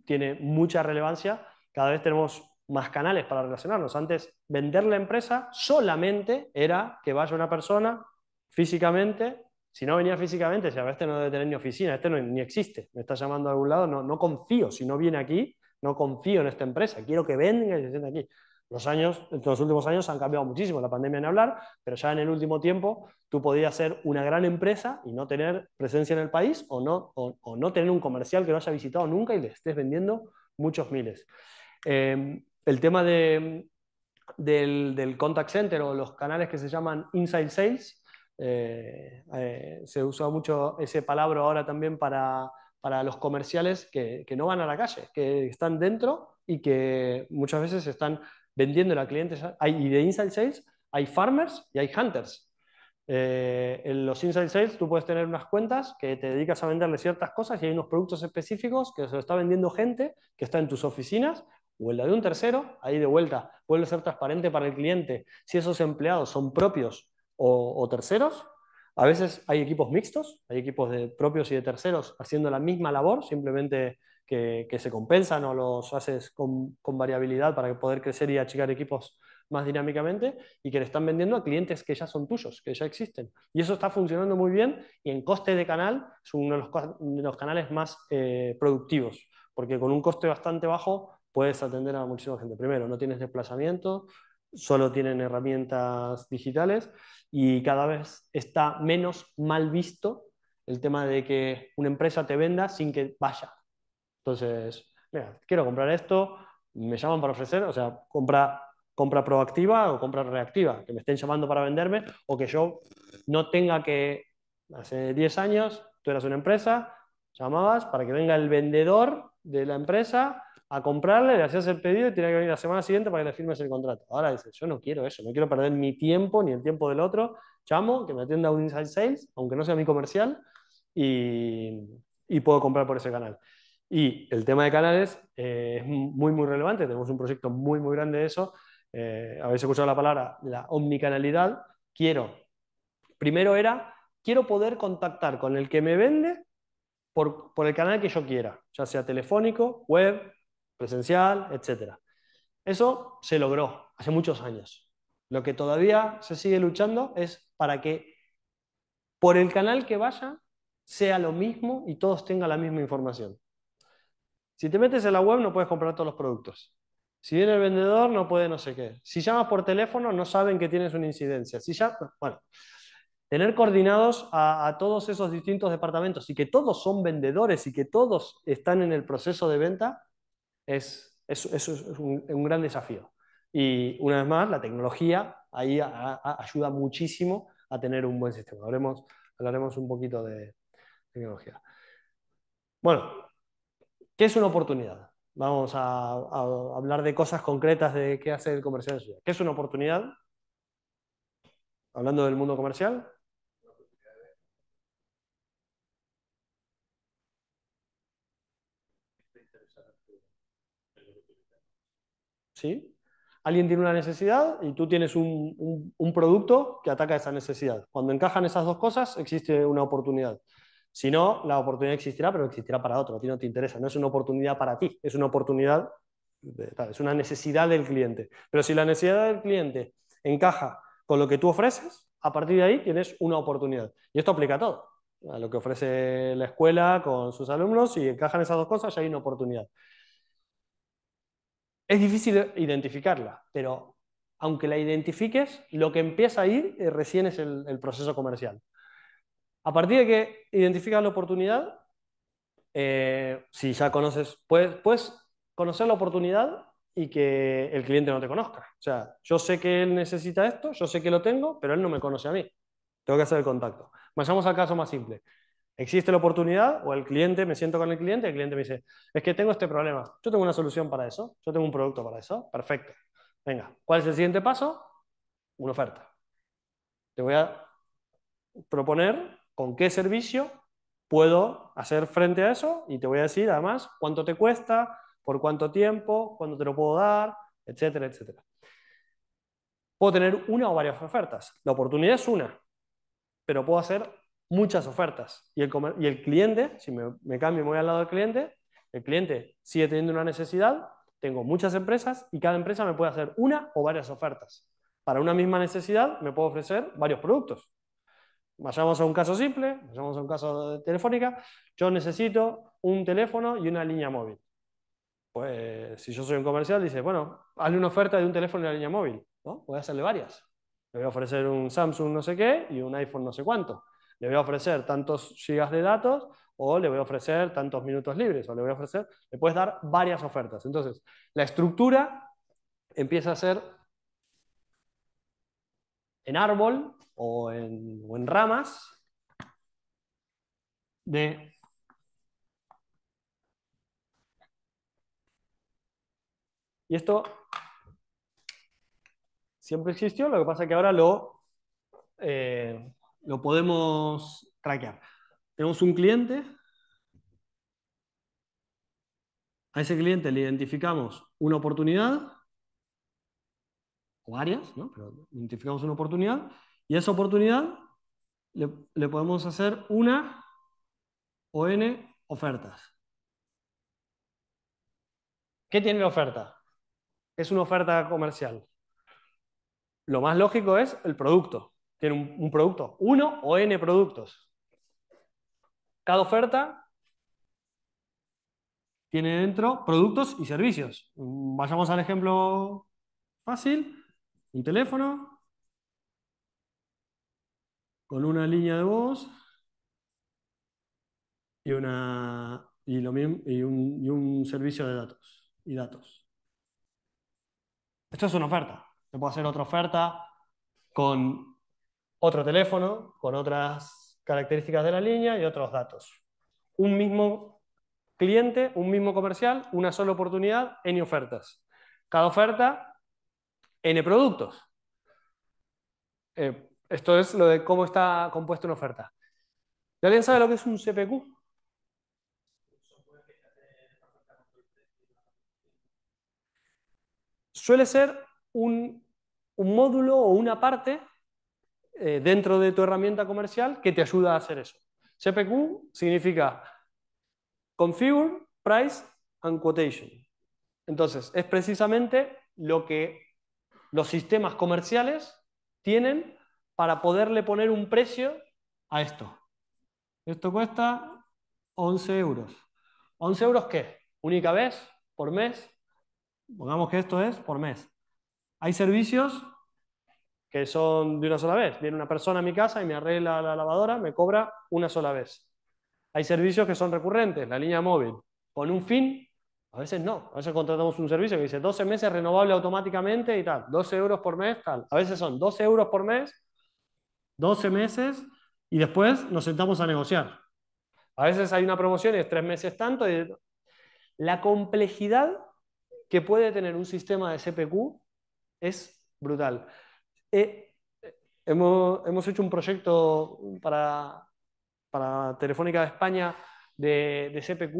tiene mucha relevancia. Cada vez tenemos más canales para relacionarnos. Antes, vender la empresa solamente era que vaya una persona físicamente. Si no venía físicamente, si a este no debe tener ni oficina, este no, ni existe, me está llamando a algún lado, no, no confío. Si no viene aquí, no confío en esta empresa, quiero que venga y se sienta aquí. Los años, los últimos años han cambiado muchísimo, la pandemia en hablar, pero ya en el último tiempo tú podías ser una gran empresa y no tener presencia en el país o no, o, no tener un comercial que no haya visitado nunca y le estés vendiendo muchos miles. Em, el tema de, del, del, contact center o los canales que se llaman inside sales, eh, eh, se usa mucho ese palabra ahora también para, para los comerciales que, que no van a la calle, que están dentro y que muchas veces están vendiendo a clientes. Hay, y de inside sales hay farmers y hay hunters. Eh, en los inside sales tú puedes tener unas cuentas que te dedicas a venderle ciertas cosas y hay unos productos específicos que se lo está vendiendo gente que está en tus oficinas o en la de un tercero, ahí de vuelta, vuelve a ser transparente para el cliente. Si esos empleados son propios o terceros, a veces hay equipos mixtos, hay equipos de propios y de terceros haciendo la misma labor, simplemente que, se compensan o los haces con, con, variabilidad para poder crecer y achicar equipos más dinámicamente y que le están vendiendo a clientes que ya son tuyos, que ya existen. Y eso está funcionando muy bien y en coste de canal es uno de los, canales más eh, productivos, porque con un coste bastante bajo puedes atender a muchísima gente. Primero, no tienes desplazamiento, solo tienen herramientas digitales y cada vez está menos mal visto el tema de que una empresa te venda sin que vaya entonces, mira, quiero comprar esto, me llaman para ofrecer, o sea, compra, compra proactiva o compra reactiva, que me estén llamando para venderme o que yo no tenga que, hace 10 años, tú eras una empresa, llamabas para que venga el vendedor de la empresa a comprarle, le hacías el pedido y tenía que venir la semana siguiente para que le firmes el contrato. Ahora dices, yo no quiero eso, no quiero perder mi tiempo ni el tiempo del otro. Llamo, que me atienda un inside sales, aunque no sea mi comercial, y puedo comprar por ese canal. Y el tema de canales eh, es muy, muy relevante. Tenemos un proyecto muy, muy grande de eso. Eh, habéis escuchado la palabra, la omnicanalidad. Quiero, primero era, quiero poder contactar con el que me vende por, por el canal que yo quiera, ya sea telefónico, web, presencial, etc. Eso se logró hace muchos años. Lo que todavía se sigue luchando es para que por el canal que vaya sea lo mismo y todos tengan la misma información. Si te metes en la web no puedes comprar todos los productos. Si viene el vendedor no puede no sé qué. Si llamas por teléfono no saben que tienes una incidencia. Si ya, bueno, tener coordinados a, todos esos distintos departamentos y que todos son vendedores y que todos están en el proceso de venta es, es, es un, gran desafío. Y una vez más, la tecnología ahí ayuda muchísimo a tener un buen sistema. Hablaremos, hablaremos un poquito de tecnología. Bueno, ¿Qué es una oportunidad? Vamos a, hablar de cosas concretas de qué hace el comercial ¿Qué es una oportunidad? Hablando del mundo comercial. ¿Sí? Alguien tiene una necesidad y tú tienes un producto que ataca esa necesidad. Cuando encajan esas dos cosas, existe una oportunidad. Si no, la oportunidad existirá, pero existirá para otro, a ti no te interesa, no es una oportunidad para ti, es una oportunidad, es una necesidad del cliente. Pero si la necesidad del cliente encaja con lo que tú ofreces, a partir de ahí tienes una oportunidad. Y esto aplica a todo, a lo que ofrece la escuela con sus alumnos, si encajan esas dos cosas, ya hay una oportunidad. Es difícil identificarla, pero aunque la identifiques, lo que empieza a ir eh, recién es el proceso comercial. A partir de que identificas la oportunidad, eh, si ya conoces, puedes, puedes conocer la oportunidad y que el cliente no te conozca. O sea, yo sé que él necesita esto, yo sé que lo tengo, pero él no me conoce a mí. Tengo que hacer el contacto. Vayamos al caso más simple. Existe la oportunidad o el cliente, me siento con el cliente, el cliente me dice, es que tengo este problema, yo tengo una solución para eso, yo tengo un producto para eso, perfecto. Venga, ¿cuál es el siguiente paso? Una oferta. Te voy a proponer con qué servicio puedo hacer frente a eso y te voy a decir además cuánto te cuesta, por cuánto tiempo, cuándo te lo puedo dar, etcétera, etcétera. Puedo tener una o varias ofertas. La oportunidad es una, pero puedo hacer muchas ofertas. Y el, y el cliente, si me, me cambio y me voy al lado del cliente, el cliente sigue teniendo una necesidad, tengo muchas empresas y cada empresa me puede hacer una o varias ofertas. Para una misma necesidad me puedo ofrecer varios productos. Vayamos a un caso simple, vayamos a un caso de telefónica. Yo necesito un teléfono y una línea móvil. Pues si yo soy un comercial, dice, bueno, hazle una oferta de un teléfono y una línea móvil. ¿no? Voy a hacerle varias. Le voy a ofrecer un Samsung no sé qué y un iPhone no sé cuánto. Le voy a ofrecer tantos gigas de datos o le voy a ofrecer tantos minutos libres o le voy a ofrecer, le puedes dar varias ofertas. Entonces, la estructura empieza a ser en árbol o en, en ramas de Y esto siempre existió, lo que pasa es que ahora lo, eh, lo podemos traquear. Tenemos un cliente, a ese cliente le identificamos una oportunidad, o ¿no? pero identificamos una oportunidad, y a esa oportunidad le, podemos hacer una o n ofertas. ¿Qué tiene la oferta? Es una oferta comercial. Lo más lógico es el producto. Tiene un, un producto, uno o n productos. Cada oferta tiene dentro productos y servicios. Vayamos al ejemplo fácil un teléfono con una línea de voz y, una, y, un, servicio de datos y datos. Esto es una oferta. Te puedo hacer otra oferta con otro teléfono, con otras características de la línea y otros datos. Un mismo cliente, un mismo comercial, una sola oportunidad en ofertas. Cada oferta N productos. Eh, esto es lo de cómo está compuesta una oferta. ¿Ya alguien sabe lo que es un CPQ? Suele ser un, módulo o una parte eh, dentro de tu herramienta comercial que te ayuda a hacer eso. CPQ significa Configure, Price and Quotation. Entonces, es precisamente lo que los sistemas comerciales tienen para poderle poner un precio a esto. Esto cuesta 11 euros. ¿11 euros qué? ¿Única vez? ¿Por mes? Pongamos que esto es por mes. Hay servicios que son de una sola vez. Viene una persona a mi casa y me arregla la lavadora, me cobra una sola vez. Hay servicios que son recurrentes, la línea móvil, con un fin a veces no, a veces contratamos un servicio que dice 12 meses renovable automáticamente y tal, 12 euros por mes, tal. A veces son 12 euros por mes, 12 meses y después nos sentamos a negociar. A veces hay una promoción y es 3 meses tanto. Y... La complejidad que puede tener un sistema de CPQ es brutal. Eh, hemos, hemos, hecho un proyecto para, para Telefónica de España de, de CPQ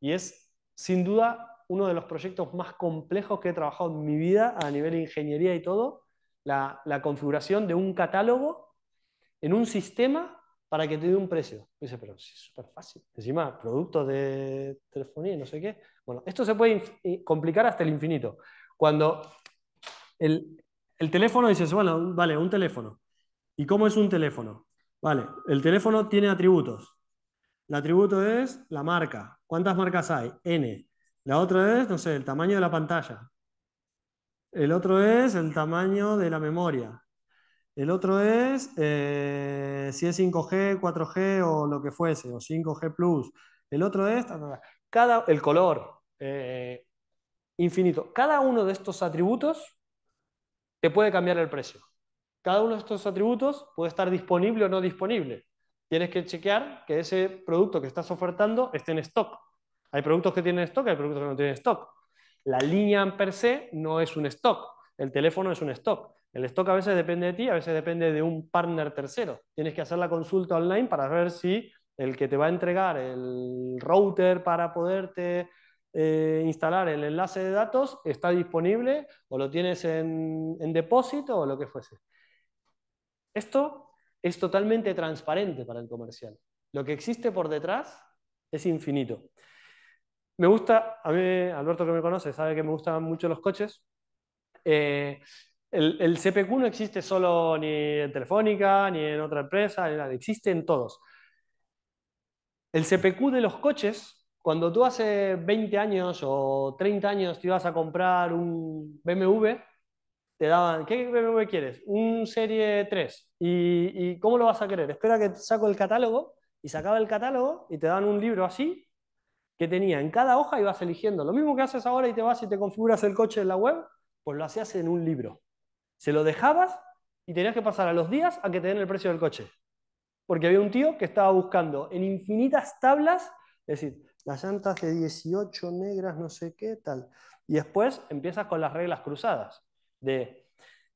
y es sin duda uno de los proyectos más complejos que he trabajado en mi vida a nivel de ingeniería y todo, la, configuración de un catálogo en un sistema para que te dé un precio. dice, pero es súper fácil. Encima, productos de telefonía y no sé qué. Bueno, esto se puede eh, complicar hasta el infinito. Cuando el, el teléfono dices, bueno, vale, un teléfono. ¿Y cómo es un teléfono? Vale, el teléfono tiene atributos. El atributo es la marca. ¿Cuántas marcas hay? N. La otra es, no sé, el tamaño de la pantalla. El otro es el tamaño de la memoria. El otro es eh, si es 5G, 4G o lo que fuese, o 5G Plus. El otro es cada, el color eh, infinito. Cada uno de estos atributos te puede cambiar el precio. Cada uno de estos atributos puede estar disponible o no disponible tienes que chequear que ese producto que estás ofertando esté en stock. Hay productos que tienen stock, hay productos que no tienen stock. La línea en per se no es un stock, el teléfono es un stock. El stock a veces depende de ti, a veces depende de un partner tercero. Tienes que hacer la consulta online para ver si el que te va a entregar el router para poderte eh, instalar el enlace de datos está disponible o lo tienes en depósito o lo que fuese. Esto es totalmente transparente para el comercial. Lo que existe por detrás es infinito. Me gusta, a mí, Alberto que me conoce, sabe que me gustan mucho los coches. Eh, el, CPQ no existe solo ni en Telefónica, ni en otra empresa, existe en todos. El CPQ de los coches, cuando tú hace 20 años o 30 años te ibas a comprar un BMW, te daban, ¿qué BMW quieres? Un serie 3. ¿Y, cómo lo vas a querer? Espera que saco el catálogo y sacaba el catálogo y te daban un libro así que tenía en cada hoja y vas eligiendo. Lo mismo que haces ahora y te vas y te configuras el coche en la web, pues lo hacías en un libro. Se lo dejabas y tenías que pasar a los días a que te den el precio del coche. Porque había un tío que estaba buscando en infinitas tablas, es decir, las llantas de 18 negras, no sé qué, tal. Y después empiezas con las reglas cruzadas de,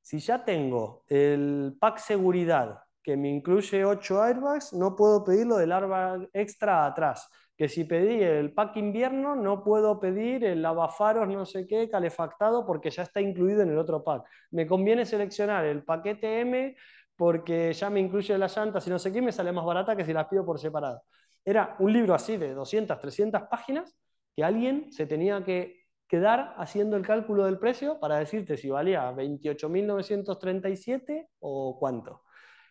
si ya tengo el pack seguridad que me incluye 8 airbags, no puedo pedirlo del airbag extra atrás. Que si pedí el pack invierno, no puedo pedir el lavafaros, no sé qué, calefactado, porque ya está incluido en el otro pack. Me conviene seleccionar el paquete M porque ya me incluye la llanta, si no sé qué, me sale más barata que si las pido por separado. Era un libro así de 200, 300 páginas que alguien se tenía que quedar haciendo el cálculo del precio para decirte si valía 28.937 o cuánto.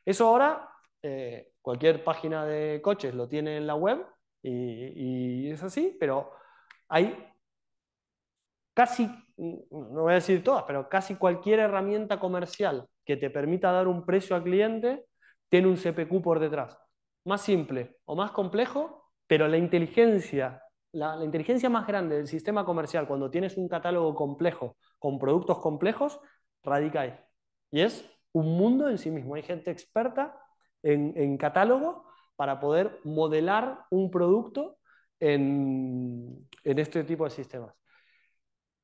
Eso ahora eh, cualquier página de coches lo tiene en la web y, y es así, pero hay casi, no voy a decir todas, pero casi cualquier herramienta comercial que te permita dar un precio al cliente tiene un CPQ por detrás. Más simple o más complejo, pero la inteligencia la, inteligencia más grande del sistema comercial cuando tienes un catálogo complejo con productos complejos radica ahí. Y es un mundo en sí mismo. Hay gente experta en, catálogo para poder modelar un producto en, este tipo de sistemas.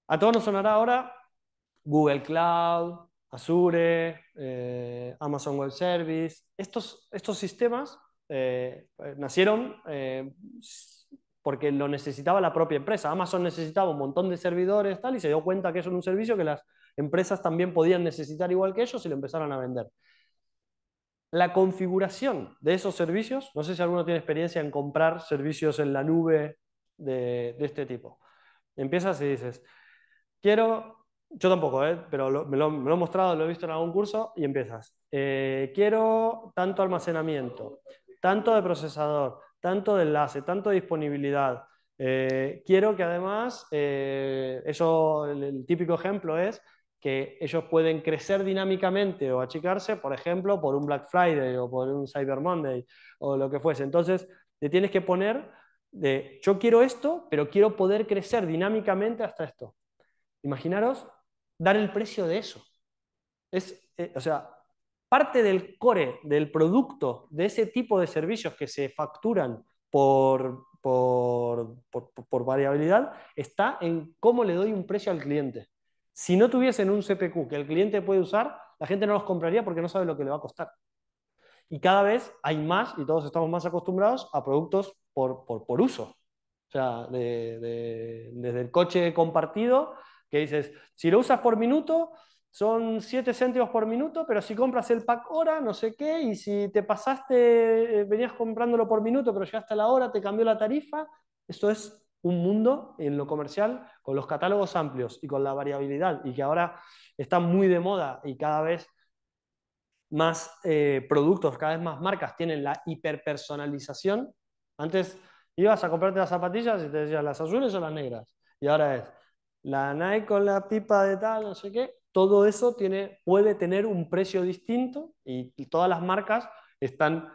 A todos nos sonará ahora Google Cloud, Azure, eh, Amazon Web Service. Estos, sistemas eh, nacieron eh, porque lo necesitaba la propia empresa. Amazon necesitaba un montón de servidores tal, y se dio cuenta que eso era un servicio que las empresas también podían necesitar igual que ellos y lo empezaron a vender. La configuración de esos servicios, no sé si alguno tiene experiencia en comprar servicios en la nube de, este tipo. Empiezas y dices, quiero, yo tampoco, ¿eh? pero me, lo, he mostrado, lo he visto en algún curso, y empiezas. Eh, quiero tanto almacenamiento, tanto de procesador, tanto de enlace, tanto de disponibilidad. Eh, quiero que además, eh, eso, el, típico ejemplo es que ellos pueden crecer dinámicamente o achicarse, por ejemplo, por un Black Friday o por un Cyber Monday o lo que fuese. Entonces, te tienes que poner de, yo quiero esto, pero quiero poder crecer dinámicamente hasta esto. Imaginaros dar el precio de eso. Es, eh, o sea, parte del core, del producto, de ese tipo de servicios que se facturan por, variabilidad, está en cómo le doy un precio al cliente. Si no tuviesen un CPQ que el cliente puede usar, la gente no los compraría porque no sabe lo que le va a costar. Y cada vez hay más, y todos estamos más acostumbrados a productos por, uso. O sea, desde el coche compartido, que dices, si lo usas por minuto, son 7 céntimos por minuto, pero si compras el pack hora, no sé qué, y si te pasaste, eh, venías comprándolo por minuto, pero llegaste a la hora, te cambió la tarifa, esto es un mundo en lo comercial con los catálogos amplios y con la variabilidad, y que ahora está muy de moda y cada vez más eh, productos, cada vez más marcas tienen la hiperpersonalización. Antes ibas a comprarte las zapatillas y te decían, las azules o las negras, y ahora es la Nike con la pipa de tal, no sé qué, todo eso tiene, puede tener un precio distinto y, todas las marcas están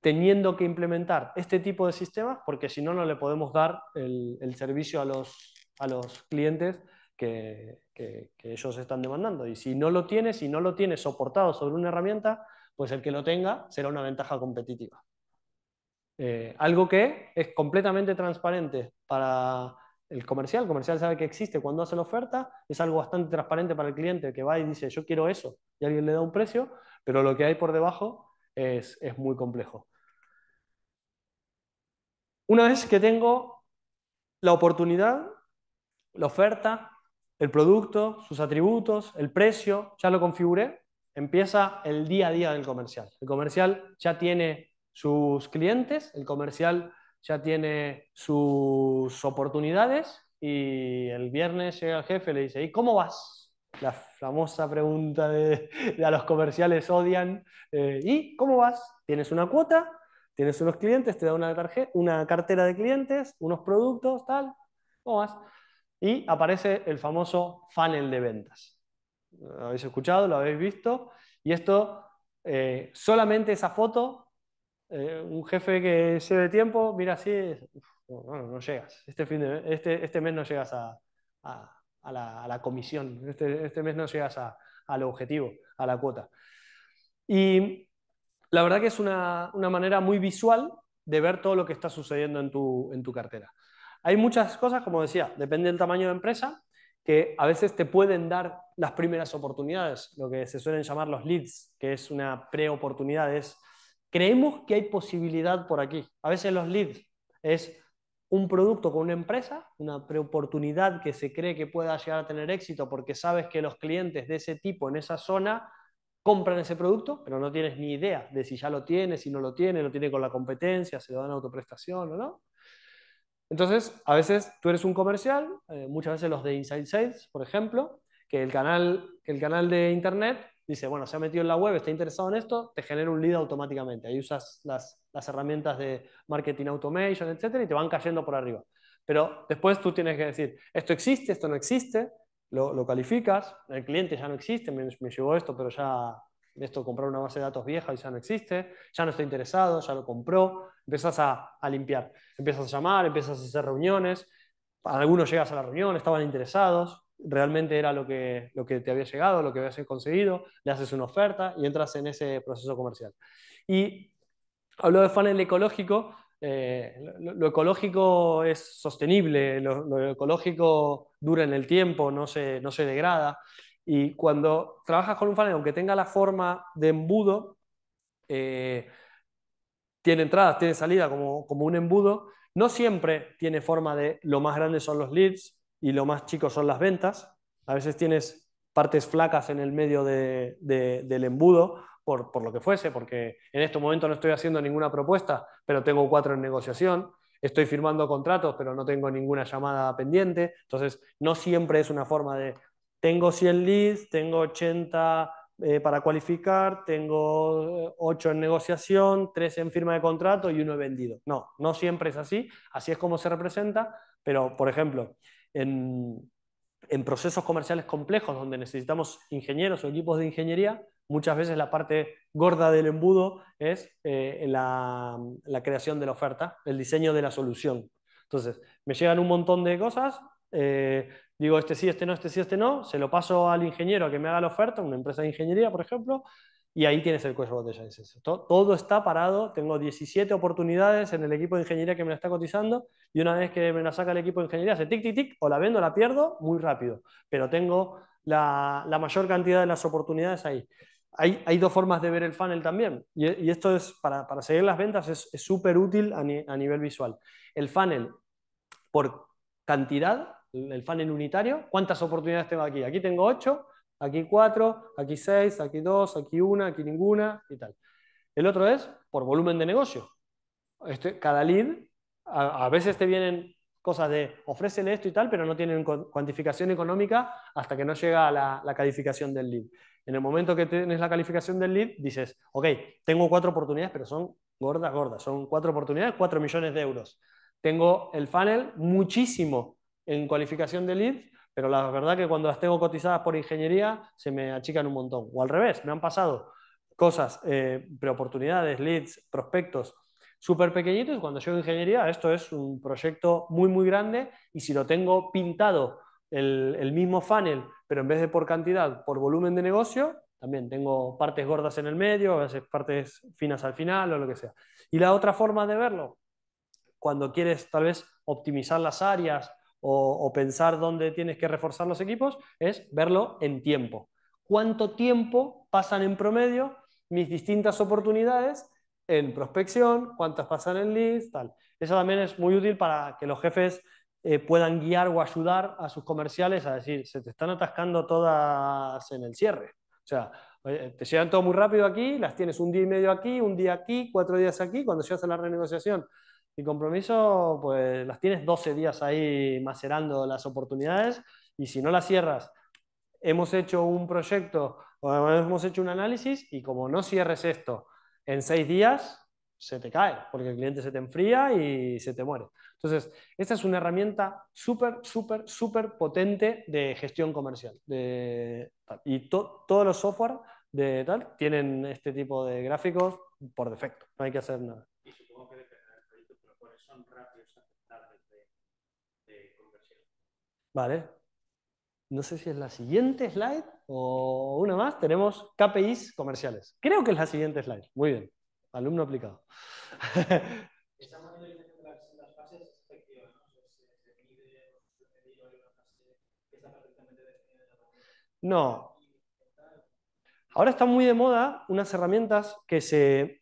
teniendo que implementar este tipo de sistemas porque si no, no le podemos dar el, servicio a los, a los clientes que, ellos están demandando. Y si no lo tiene, si no lo tiene soportado sobre una herramienta, pues el que lo tenga será una ventaja competitiva. Eh, algo que es completamente transparente para, el comercial, comercial sabe que existe, cuando hace la oferta es algo bastante transparente para el cliente que va y dice yo quiero eso y alguien le da un precio, pero lo que hay por debajo es, es muy complejo. Una vez que tengo la oportunidad, la oferta, el producto, sus atributos, el precio, ya lo configuré, empieza el día a día del comercial. El comercial ya tiene sus clientes, el comercial ya tiene sus oportunidades y el viernes llega el jefe y le dice, ¿y cómo vas? La famosa pregunta de, a los comerciales odian, eh, ¿y cómo vas? ¿Tienes una cuota? ¿Tienes unos clientes? ¿Te da una, una cartera de clientes? ¿Unos productos? ¿Tal? ¿Cómo vas? Y aparece el famoso funnel de ventas. Lo habéis escuchado, lo habéis visto. Y esto, eh, solamente esa foto eh, un jefe que se ve tiempo, mira así, no, llegas. Este, este, este, mes no llegas a, la, comisión, este, este, mes no llegas al objetivo, a la cuota. Y la verdad que es una, manera muy visual de ver todo lo que está sucediendo en tu, cartera. Hay muchas cosas, como decía, depende del tamaño de empresa, que a veces te pueden dar las primeras oportunidades, lo que se suelen llamar los leads, que es una pre-oportunidad, creemos que hay posibilidad por aquí. A veces los leads es un producto con una empresa, una oportunidad que se cree que pueda llegar a tener éxito porque sabes que los clientes de ese tipo en esa zona compran ese producto, pero no tienes ni idea de si ya lo tiene, si no lo tiene, lo tiene con la competencia, se lo dan autoprestación o no. Entonces, a veces tú eres un comercial, eh, muchas veces los de Inside Sales, por ejemplo, que el canal, el canal de Internet dice, bueno, se ha metido en la web, está interesado en esto, te genera un lead automáticamente. Ahí usas las, herramientas de marketing automation, etcétera, y te van cayendo por arriba. Pero después tú tienes que decir, esto existe, esto no existe, lo, calificas, el cliente ya no existe, me, llevó esto, pero ya esto comprar una base de datos vieja y ya no existe, ya no está interesado, ya lo compró, empiezas a, limpiar, empiezas a llamar, empiezas a hacer reuniones, algunos llegas a la reunión, estaban interesados, realmente era lo que, lo que te había llegado, lo que habías conseguido, le haces una oferta y entras en ese proceso comercial. Y hablo de funnel ecológico, eh, lo, ecológico es sostenible, lo, ecológico dura en el tiempo, no se, no se degrada. Y cuando trabajas con un funnel, aunque tenga la forma de embudo, eh, tiene entradas, tiene salida como, como un embudo, no siempre tiene forma de lo más grande son los leads, y lo más chico son las ventas. A veces tienes partes flacas en el medio de, del embudo, por, por, lo que fuese, porque en este momento no estoy haciendo ninguna propuesta, pero tengo cuatro en negociación, estoy firmando contratos, pero no tengo ninguna llamada pendiente. Entonces, no siempre es una forma de, tengo 100 leads, tengo 80 eh, para cualificar, tengo 8 eh, en negociación, 3 en firma de contrato y uno vendido. No, no siempre es así, así es como se representa, pero, por ejemplo, en, procesos comerciales complejos donde necesitamos ingenieros o equipos de ingeniería, muchas veces la parte gorda del embudo es eh, la, creación de la oferta, el diseño de la solución. Entonces, me llegan un montón de cosas, eh, digo, este sí, este no, este sí, este no, se lo paso al ingeniero que me haga la oferta, una empresa de ingeniería, por ejemplo, y ahí tienes el cuerpo de Design Todo, está parado, tengo 17 oportunidades en el equipo de ingeniería que me la está cotizando y una vez que me la saca el equipo de ingeniería hace tic, tic, tic, o la vendo o la pierdo muy rápido, pero tengo la, mayor cantidad de las oportunidades ahí. Hay, dos formas de ver el funnel también. Y, esto es para, seguir las ventas, es súper útil a, nivel visual. El funnel por cantidad, el funnel unitario, ¿cuántas oportunidades tengo aquí? Aquí tengo 8, aquí cuatro, aquí seis, aquí dos, aquí una, aquí ninguna y tal. El otro es por volumen de negocio. Este, cada lead, a, veces te vienen cosas de ofrécele esto y tal, pero no tienen cuantificación económica hasta que no llega a la, la calificación del lead. En el momento que tienes la calificación del lead, dices, ok, tengo cuatro oportunidades, pero son gordas, gordas, son cuatro oportunidades, cuatro millones de euros. Tengo el funnel muchísimo en cualificación de lead, pero la verdad que cuando las tengo cotizadas por ingeniería se me achican un montón. O al revés, me han pasado cosas, eh, oportunidades, leads, prospectos súper pequeñitos cuando llego a ingeniería esto es un proyecto muy, muy grande y si lo tengo pintado el, el mismo funnel, pero en vez de por cantidad, por volumen de negocio, también tengo partes gordas en el medio, a veces partes finas al final o lo que sea. Y la otra forma de verlo, cuando quieres tal vez optimizar las áreas o, pensar dónde tienes que reforzar los equipos es verlo en tiempo. ¿Cuánto tiempo pasan en promedio mis distintas oportunidades en prospección, cuántas pasan en list? tal. Eso también es muy útil para que los jefes eh, puedan guiar o ayudar a sus comerciales a decir, se te están atascando todas en el cierre. O sea, te llegan todo muy rápido aquí, las tienes un día y medio aquí, un día aquí, cuatro días aquí, cuando se hace la renegociación y compromiso, pues las tienes 12 días ahí macerando las oportunidades y si no las cierras, hemos hecho un proyecto o hemos hecho un análisis y como no cierres esto en seis días, se te cae, porque el cliente se te enfría y se te muere. Entonces, esta es una herramienta súper, súper, súper potente de gestión comercial. De, y todos los software de tal tienen este tipo de gráficos por defecto, no hay que hacer nada. Vale. No sé si es la siguiente slide o una más. Tenemos KPIs comerciales. Creo que es la siguiente slide. Muy bien. Alumno aplicado. las fases ¿no? que No. Ahora están muy de moda unas herramientas que se,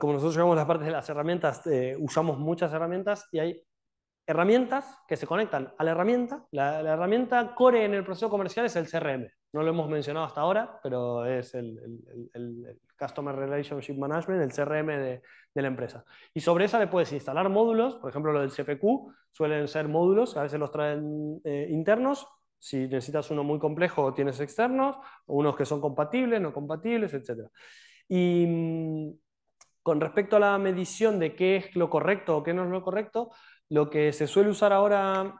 como nosotros llamamos las partes de las herramientas, eh, usamos muchas herramientas y hay herramientas que se conectan a la herramienta. La, herramienta core en el proceso comercial es el CRM. No lo hemos mencionado hasta ahora, pero es el, Customer Relationship Management, el CRM de, la empresa. Y sobre esa le puedes instalar módulos, por ejemplo, lo del CPQ, suelen ser módulos, a veces los traen eh, internos. Si necesitas uno muy complejo, tienes externos, unos que son compatibles, no compatibles, etc. Y mm, con respecto a la medición de qué es lo correcto o qué no es lo correcto, lo que se suele usar ahora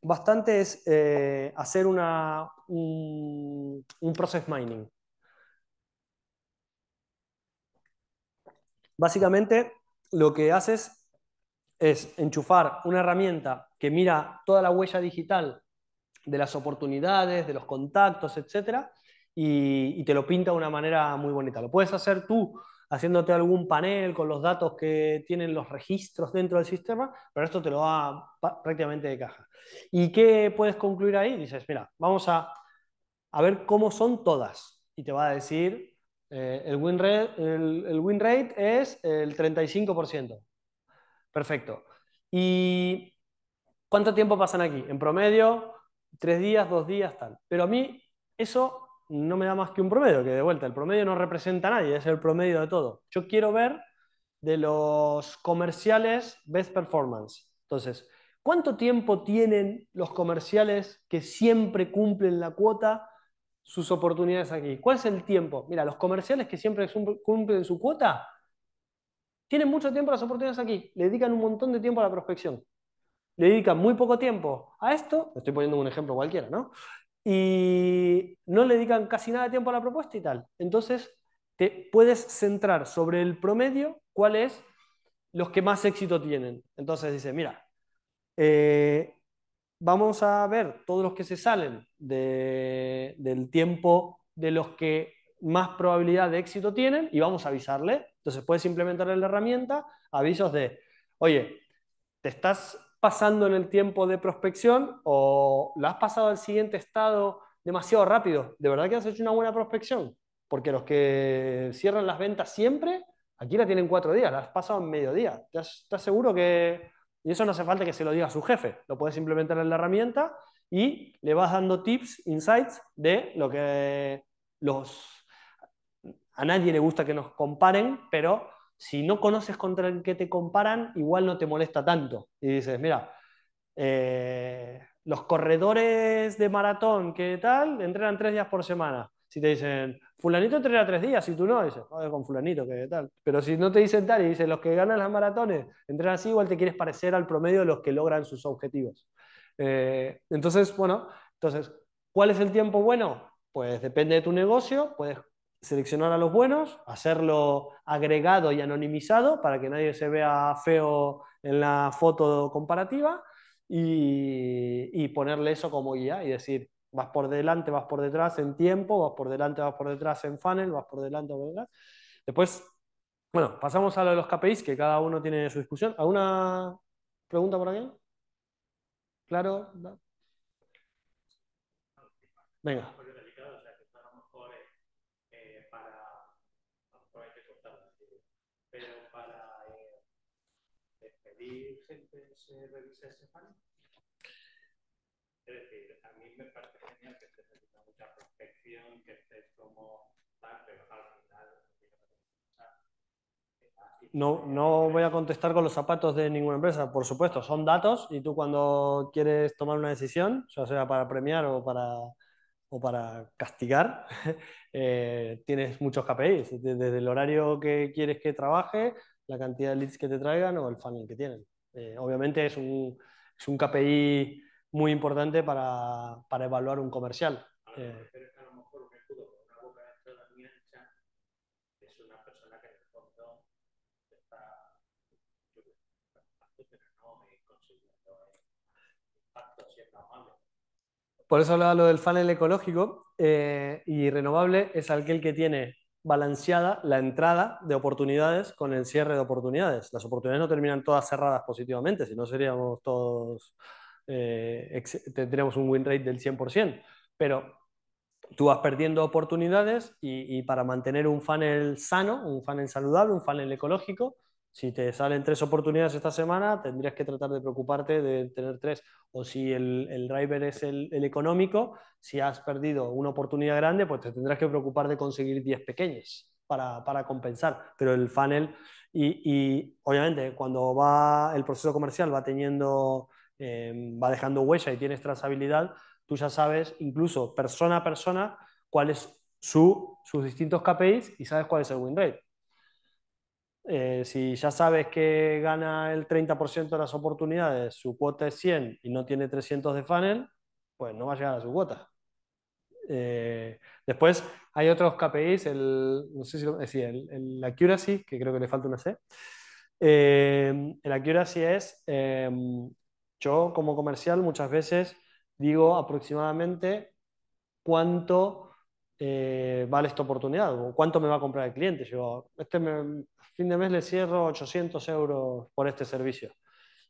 bastante es eh, hacer un, process mining. Básicamente, lo que haces es enchufar una herramienta que mira toda la huella digital de las oportunidades, de los contactos, etc. Y, y, te lo pinta de una manera muy bonita. Lo puedes hacer tú haciéndote algún panel con los datos que tienen los registros dentro del sistema, pero esto te lo da prácticamente de caja. ¿Y qué puedes concluir ahí? Dices, mira, vamos a, ver cómo son todas. Y te va a decir, eh, el, win el win rate es el 35%. Perfecto. ¿Y cuánto tiempo pasan aquí? En promedio, tres días, dos días, tal. Pero a mí eso no me da más que un promedio, que de vuelta, el promedio no representa a nadie, es el promedio de todo. Yo quiero ver de los comerciales best performance. Entonces, ¿cuánto tiempo tienen los comerciales que siempre cumplen la cuota sus oportunidades aquí? ¿Cuál es el tiempo? Mira, los comerciales que siempre cumplen su cuota tienen mucho tiempo las oportunidades aquí, le dedican un montón de tiempo a la prospección. Le dedican muy poco tiempo a esto, estoy poniendo un ejemplo cualquiera, ¿no? y no le dedican casi nada de tiempo a la propuesta y tal. Entonces, te puedes centrar sobre el promedio cuáles los que más éxito tienen. Entonces dice, mira, eh, vamos a ver todos los que se salen del tiempo de los que más probabilidad de éxito tienen y vamos a avisarle. Entonces puedes implementar en la herramienta avisos de, oye, te estás pasando en el tiempo de prospección o la has pasado al siguiente estado demasiado rápido. De verdad que has hecho una buena prospección, porque los que cierran las ventas siempre, aquí la tienen cuatro días, la has pasado en día, ¿Estás seguro que.? Y eso no hace falta que se lo diga a su jefe, lo puedes implementar en la herramienta y le vas dando tips, insights de lo que los. A nadie le gusta que nos comparen, pero si no conoces contra el que te comparan, igual no te molesta tanto. Y dices, mira, eh, los corredores de maratón, ¿qué tal? Entrenan tres días por semana. Si te dicen, fulanito entrena tres días, si tú no, dices, joder, con fulanito, ¿qué tal? Pero si no te dicen tal y dicen, los que ganan las maratones entrenan así, igual te quieres parecer al promedio de los que logran sus objetivos. Eh, entonces, bueno, entonces, ¿cuál es el tiempo bueno? Pues depende de tu negocio, puedes seleccionar a los buenos, hacerlo agregado y anonimizado para que nadie se vea feo en la foto comparativa y, ponerle eso como guía y decir, vas por delante, vas por detrás en tiempo, vas por delante, vas por detrás en funnel, vas por delante, vas por detrás. Después, bueno, pasamos a lo de los KPIs, que cada uno tiene su discusión. ¿Alguna pregunta por aquí? ¿Claro? Venga. gente se decir, a mí me parece genial que mucha que estés como final no, no voy a contestar con los zapatos de ninguna empresa, por supuesto, son datos y tú cuando quieres tomar una decisión, ya sea para premiar o para, o para castigar, eh, tienes muchos KPIs, desde el horario que quieres que trabaje la cantidad de leads que te traigan o el funnel que tienen. Eh, obviamente es un, es un, KPI muy importante para, para evaluar un comercial. Eh, Por eso hablaba lo del funnel ecológico eh, y renovable es aquel que tiene balanceada la entrada de oportunidades con el cierre de oportunidades. Las oportunidades no terminan todas cerradas positivamente, si no seríamos todos, eh, tendríamos un win rate del 100%, pero tú vas perdiendo oportunidades y, y, para mantener un funnel sano, un funnel saludable, un funnel ecológico, si te salen tres oportunidades esta semana, tendrías que tratar de preocuparte de tener tres. O si el, el driver es el, económico, si has perdido una oportunidad grande, pues te tendrás que preocupar de conseguir diez pequeñas para, compensar. Pero el funnel, y, y, obviamente cuando va el proceso comercial va teniendo, em, va dejando huella y tienes trazabilidad, tú ya sabes incluso persona a persona es su, sus distintos KPIs y sabes cuál es el win rate. Eh, si ya sabes que gana el 30% de las oportunidades, su cuota es 100 y no tiene 300 de funnel, pues no va a llegar a su cuota. Eh, después hay otros KPIs, el, no sé si eh, el, el, accuracy, que creo que le falta una C. el accuracy es, em, yo como comercial muchas veces digo aproximadamente cuánto eh, vale esta oportunidad? ¿O ¿Cuánto me va a comprar el cliente? Yo, este fin de mes le cierro 800 euros por este servicio.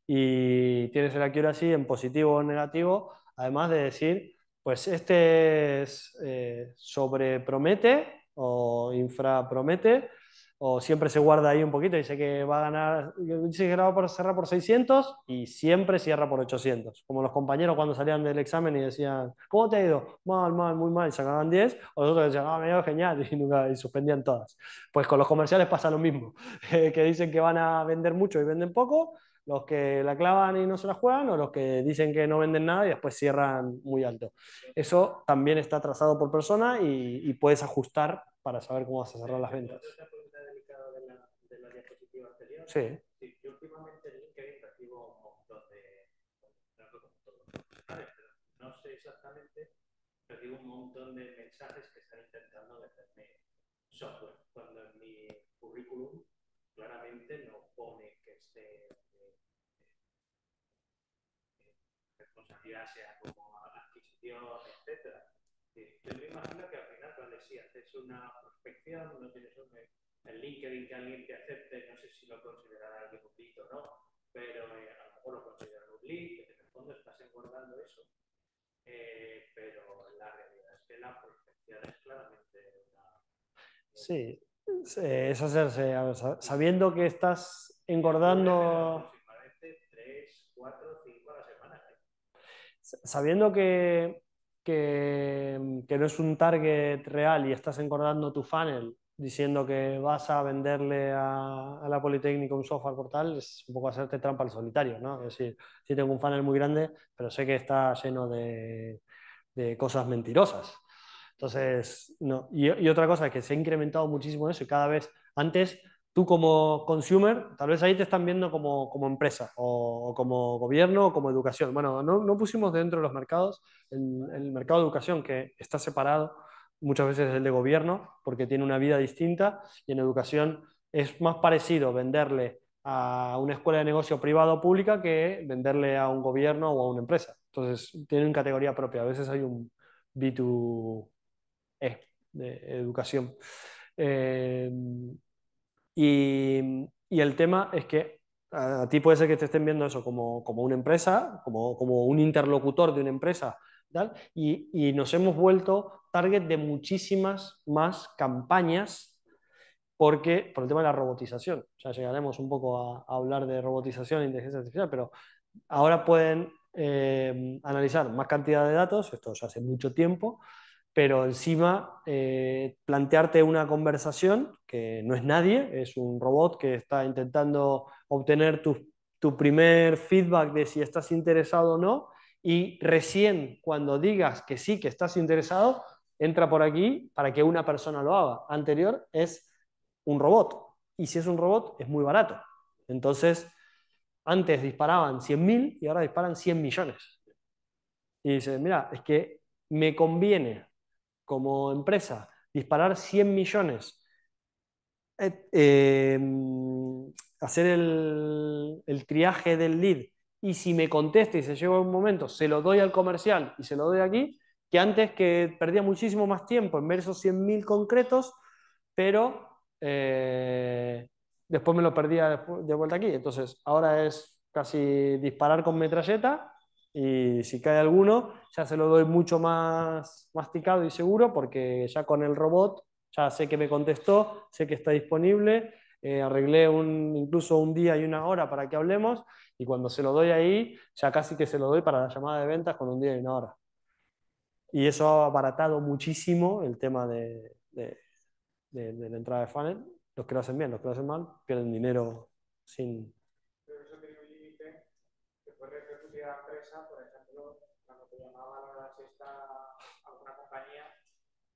Y tienes el sí en positivo o negativo, además de decir, pues este es, eh, sobrepromete o infrapromete o siempre se guarda ahí un poquito, y dice que va a ganar, dice que va a cerrar por 600 y siempre cierra por 800. Como los compañeros cuando salían del examen y decían, ¿cómo te ha ido? Mal, mal, muy mal, y sacaban 10, o los otros decían, ah, me ha ido genial, y, suspendían todas. Pues con los comerciales pasa lo mismo, eh, que dicen que van a vender mucho y venden poco, los que la clavan y no se la juegan, o los que dicen que no venden nada y después cierran muy alto. Eso también está trazado por persona y, y puedes ajustar para saber cómo vas a cerrar las ventas. Sí. Yo últimamente en LinkedIn recibo un montón de. no sé exactamente, recibo un montón de mensajes que están intentando venderme software. Cuando en mi currículum claramente no pone que esté eh, eh, responsabilidad sea como adquisición, etcétera. Eh, yo me imagino que al final, cuando si haces una prospección, no tienes un el LinkedIn que alguien te acepte, no sé si lo considerará algún un lead o no, pero eh, a lo mejor lo consideran un link, que en el fondo estás engordando eso. Eh, pero la realidad es que la prospección es claramente una. Eh, sí, es eh, hacerse, sabiendo que estás engordando. 3, 4, 5 a la semana. ¿eh? Sabiendo que, que, que no es un target real y estás engordando tu funnel diciendo que vas a venderle a, la Politécnica un software portal es un poco hacerte trampa al solitario, ¿no? Es decir, si tengo un funnel muy grande, pero sé que está lleno de, de cosas mentirosas. Entonces, no. Y, otra cosa es que se ha incrementado muchísimo eso y cada vez antes tú como consumer, tal vez ahí te están viendo como, como empresa o, como gobierno o como educación. Bueno, no, pusimos dentro de los mercados el, el mercado de educación que está separado muchas veces es el de gobierno, porque tiene una vida distinta y en educación es más parecido venderle a una escuela de negocio privada o pública que venderle a un gobierno o a una empresa. Entonces, tienen categoría propia. A veces hay un B2E de educación. Eh, y, el tema es que a, ti puede ser que te estén viendo eso como, una empresa, como, un interlocutor de una empresa, y, nos hemos vuelto target de muchísimas más campañas porque, por el tema de la robotización. Ya llegaremos un poco a, hablar de robotización e inteligencia artificial, pero ahora pueden eh, analizar más cantidad de datos, esto ya hace mucho tiempo, pero encima eh, plantearte una conversación que no es nadie, es un robot que está intentando obtener tu, tu primer feedback de si estás interesado o no, y recién cuando digas que sí, que estás interesado, entra por aquí para que una persona lo haga. Anterior es un robot. Y si es un robot, es muy barato. Entonces, antes disparaban 100.000 y ahora disparan 100 millones. Y dice, mira, es que me conviene como empresa disparar 100 millones, eh, eh, hacer el, el triaje del lead y si me contesta y se lleva un momento, se lo doy al comercial y se lo doy aquí, antes que perdía muchísimo más tiempo en ver esos 100.000 concretos, pero eh, después me lo perdía de vuelta aquí. Entonces, ahora es casi disparar con metralleta y si cae alguno, ya se lo doy mucho más masticado y seguro porque ya con el robot ya sé que me contestó, sé que está disponible, eh, arreglé un, incluso un día y una hora para que hablemos y cuando se lo doy ahí, ya casi que se lo doy para la llamada de ventas con un día y una hora. Y eso ha abaratado muchísimo el tema de, de, la entrada de funnel. Los que lo hacen bien, los que lo hacen mal, pierden dinero sin... Pero eso tiene un límite que puede repercutir a empresa, por ejemplo, cuando te llamaba a la sexta alguna compañía,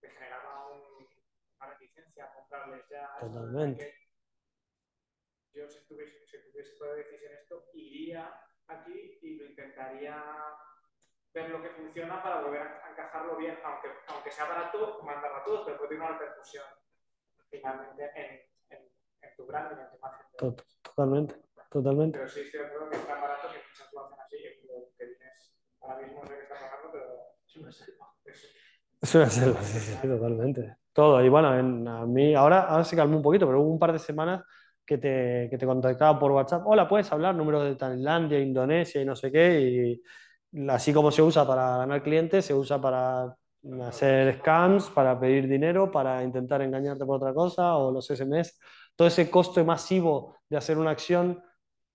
te generaba una reticencia a comprarles ya... Totalmente. Yo si tuviese, si tuviese poder decisión esto, iría aquí y lo intentaría ver lo que funciona para volver a encajarlo bien, aunque, aunque sea barato, mandarlo a todos, pero puede tener una repercusión finalmente en, en, en tu branding, en tu imagen. Totalmente, totalmente. Pero sí, estoy de acuerdo que es tan barato que muchas lo hacen así, que tienes ahora mismo, no sé qué está pasando, pero es una selva. Es una selva, sí, sí, totalmente. Todo, y bueno, en, a mí ahora, ahora se calmó un poquito, pero hubo un par de semanas que te, que te contactaba por WhatsApp, hola, puedes hablar números de Tailandia, Indonesia y no sé qué, y, así como se usa para ganar clientes, se usa para hacer scams, para pedir dinero, para intentar engañarte por otra cosa o los SMS. Todo ese coste masivo de hacer una acción,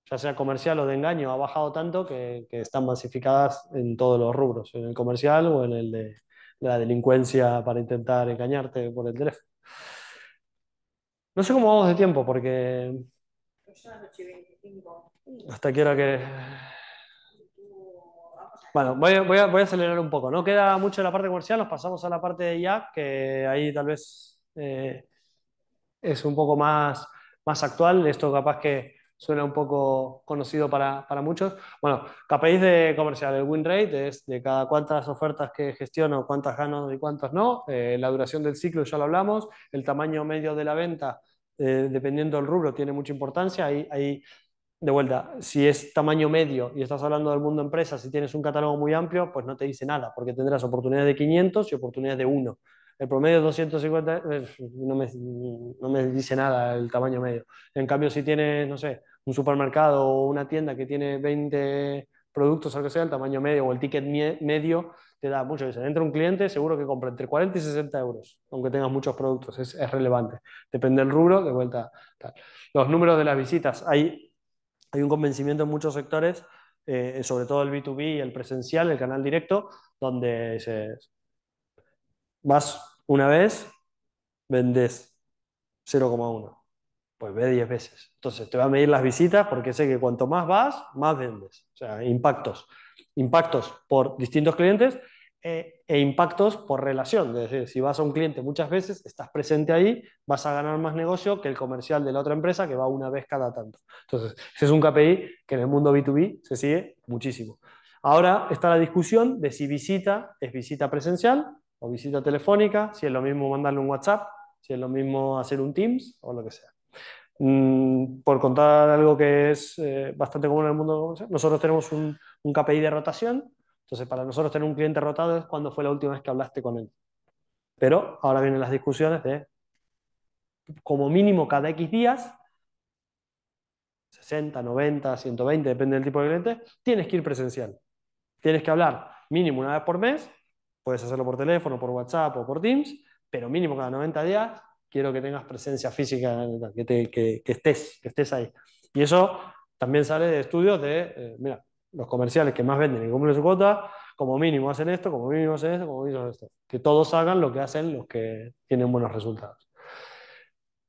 ya sea comercial o de engaño, ha bajado tanto que, están masificadas en todos los rubros, en el comercial o en el de, la delincuencia para intentar engañarte por el teléfono. No sé cómo vamos de tiempo porque... Hasta quiero que... Bueno, voy, a, acelerar un poco. No queda mucho la parte comercial, nos pasamos a la parte de IA, que ahí tal vez eh, es un poco más, más actual. Esto capaz que suena un poco conocido para, muchos. Bueno, KPIs de comercial, el win rate es de cada cuántas ofertas que gestiono, cuántas gano y cuántas no. Eh, la duración del ciclo ya lo hablamos. El tamaño medio de la venta, eh, dependiendo del rubro, tiene mucha importancia. Ahí, ahí de vuelta, si es tamaño medio y estás hablando del mundo empresa, si tienes un catálogo muy amplio, pues no te dice nada, porque tendrás oportunidades de 500 y oportunidades de 1. El promedio de 250 no me, dice nada el tamaño medio. En cambio, si tienes, no sé, un supermercado o una tienda que tiene 20 productos, lo que sea, el tamaño medio o el ticket medio te da mucho. Dice, entra un cliente, seguro que compra entre 40 y 60 euros, aunque tengas muchos productos, es, es relevante. Depende del rubro, de vuelta. Tal. Los números de las visitas, hay hay un convencimiento en muchos sectores, eh, sobre todo el B2B y el presencial, el canal directo, donde se, vas una vez, vendes 0,1. Pues ve 10 veces. Entonces te va a medir las visitas porque sé que cuanto más vas, más vendes. O sea, impactos. Impactos por distintos clientes e, e impactos por relación. Es decir, si vas a un cliente muchas veces, estás presente ahí, vas a ganar más negocio que el comercial de la otra empresa que va una vez cada tanto. Entonces, ese es un KPI que en el mundo B2B se sigue muchísimo. Ahora está la discusión de si visita es visita presencial o visita telefónica, si es lo mismo mandarle un WhatsApp, si es lo mismo hacer un Teams o lo que sea. Mm, por contar algo que es eh, bastante común en el mundo, nosotros tenemos un, un KPI de rotación entonces, para nosotros tener un cliente rotado es cuando fue la última vez que hablaste con él. Pero ahora vienen las discusiones de, como mínimo cada X días, 60, 90, 120, depende del tipo de cliente, tienes que ir presencial. Tienes que hablar mínimo una vez por mes, puedes hacerlo por teléfono, por WhatsApp o por Teams, pero mínimo cada 90 días quiero que tengas presencia física, que, estés, que estés ahí. Y eso también sale de estudios de, eh, mira, los comerciales que más venden y cumplen su cuota, como mínimo hacen esto, como mínimo hacen esto, como mínimo hacen esto. Que todos hagan lo que hacen los que tienen buenos resultados.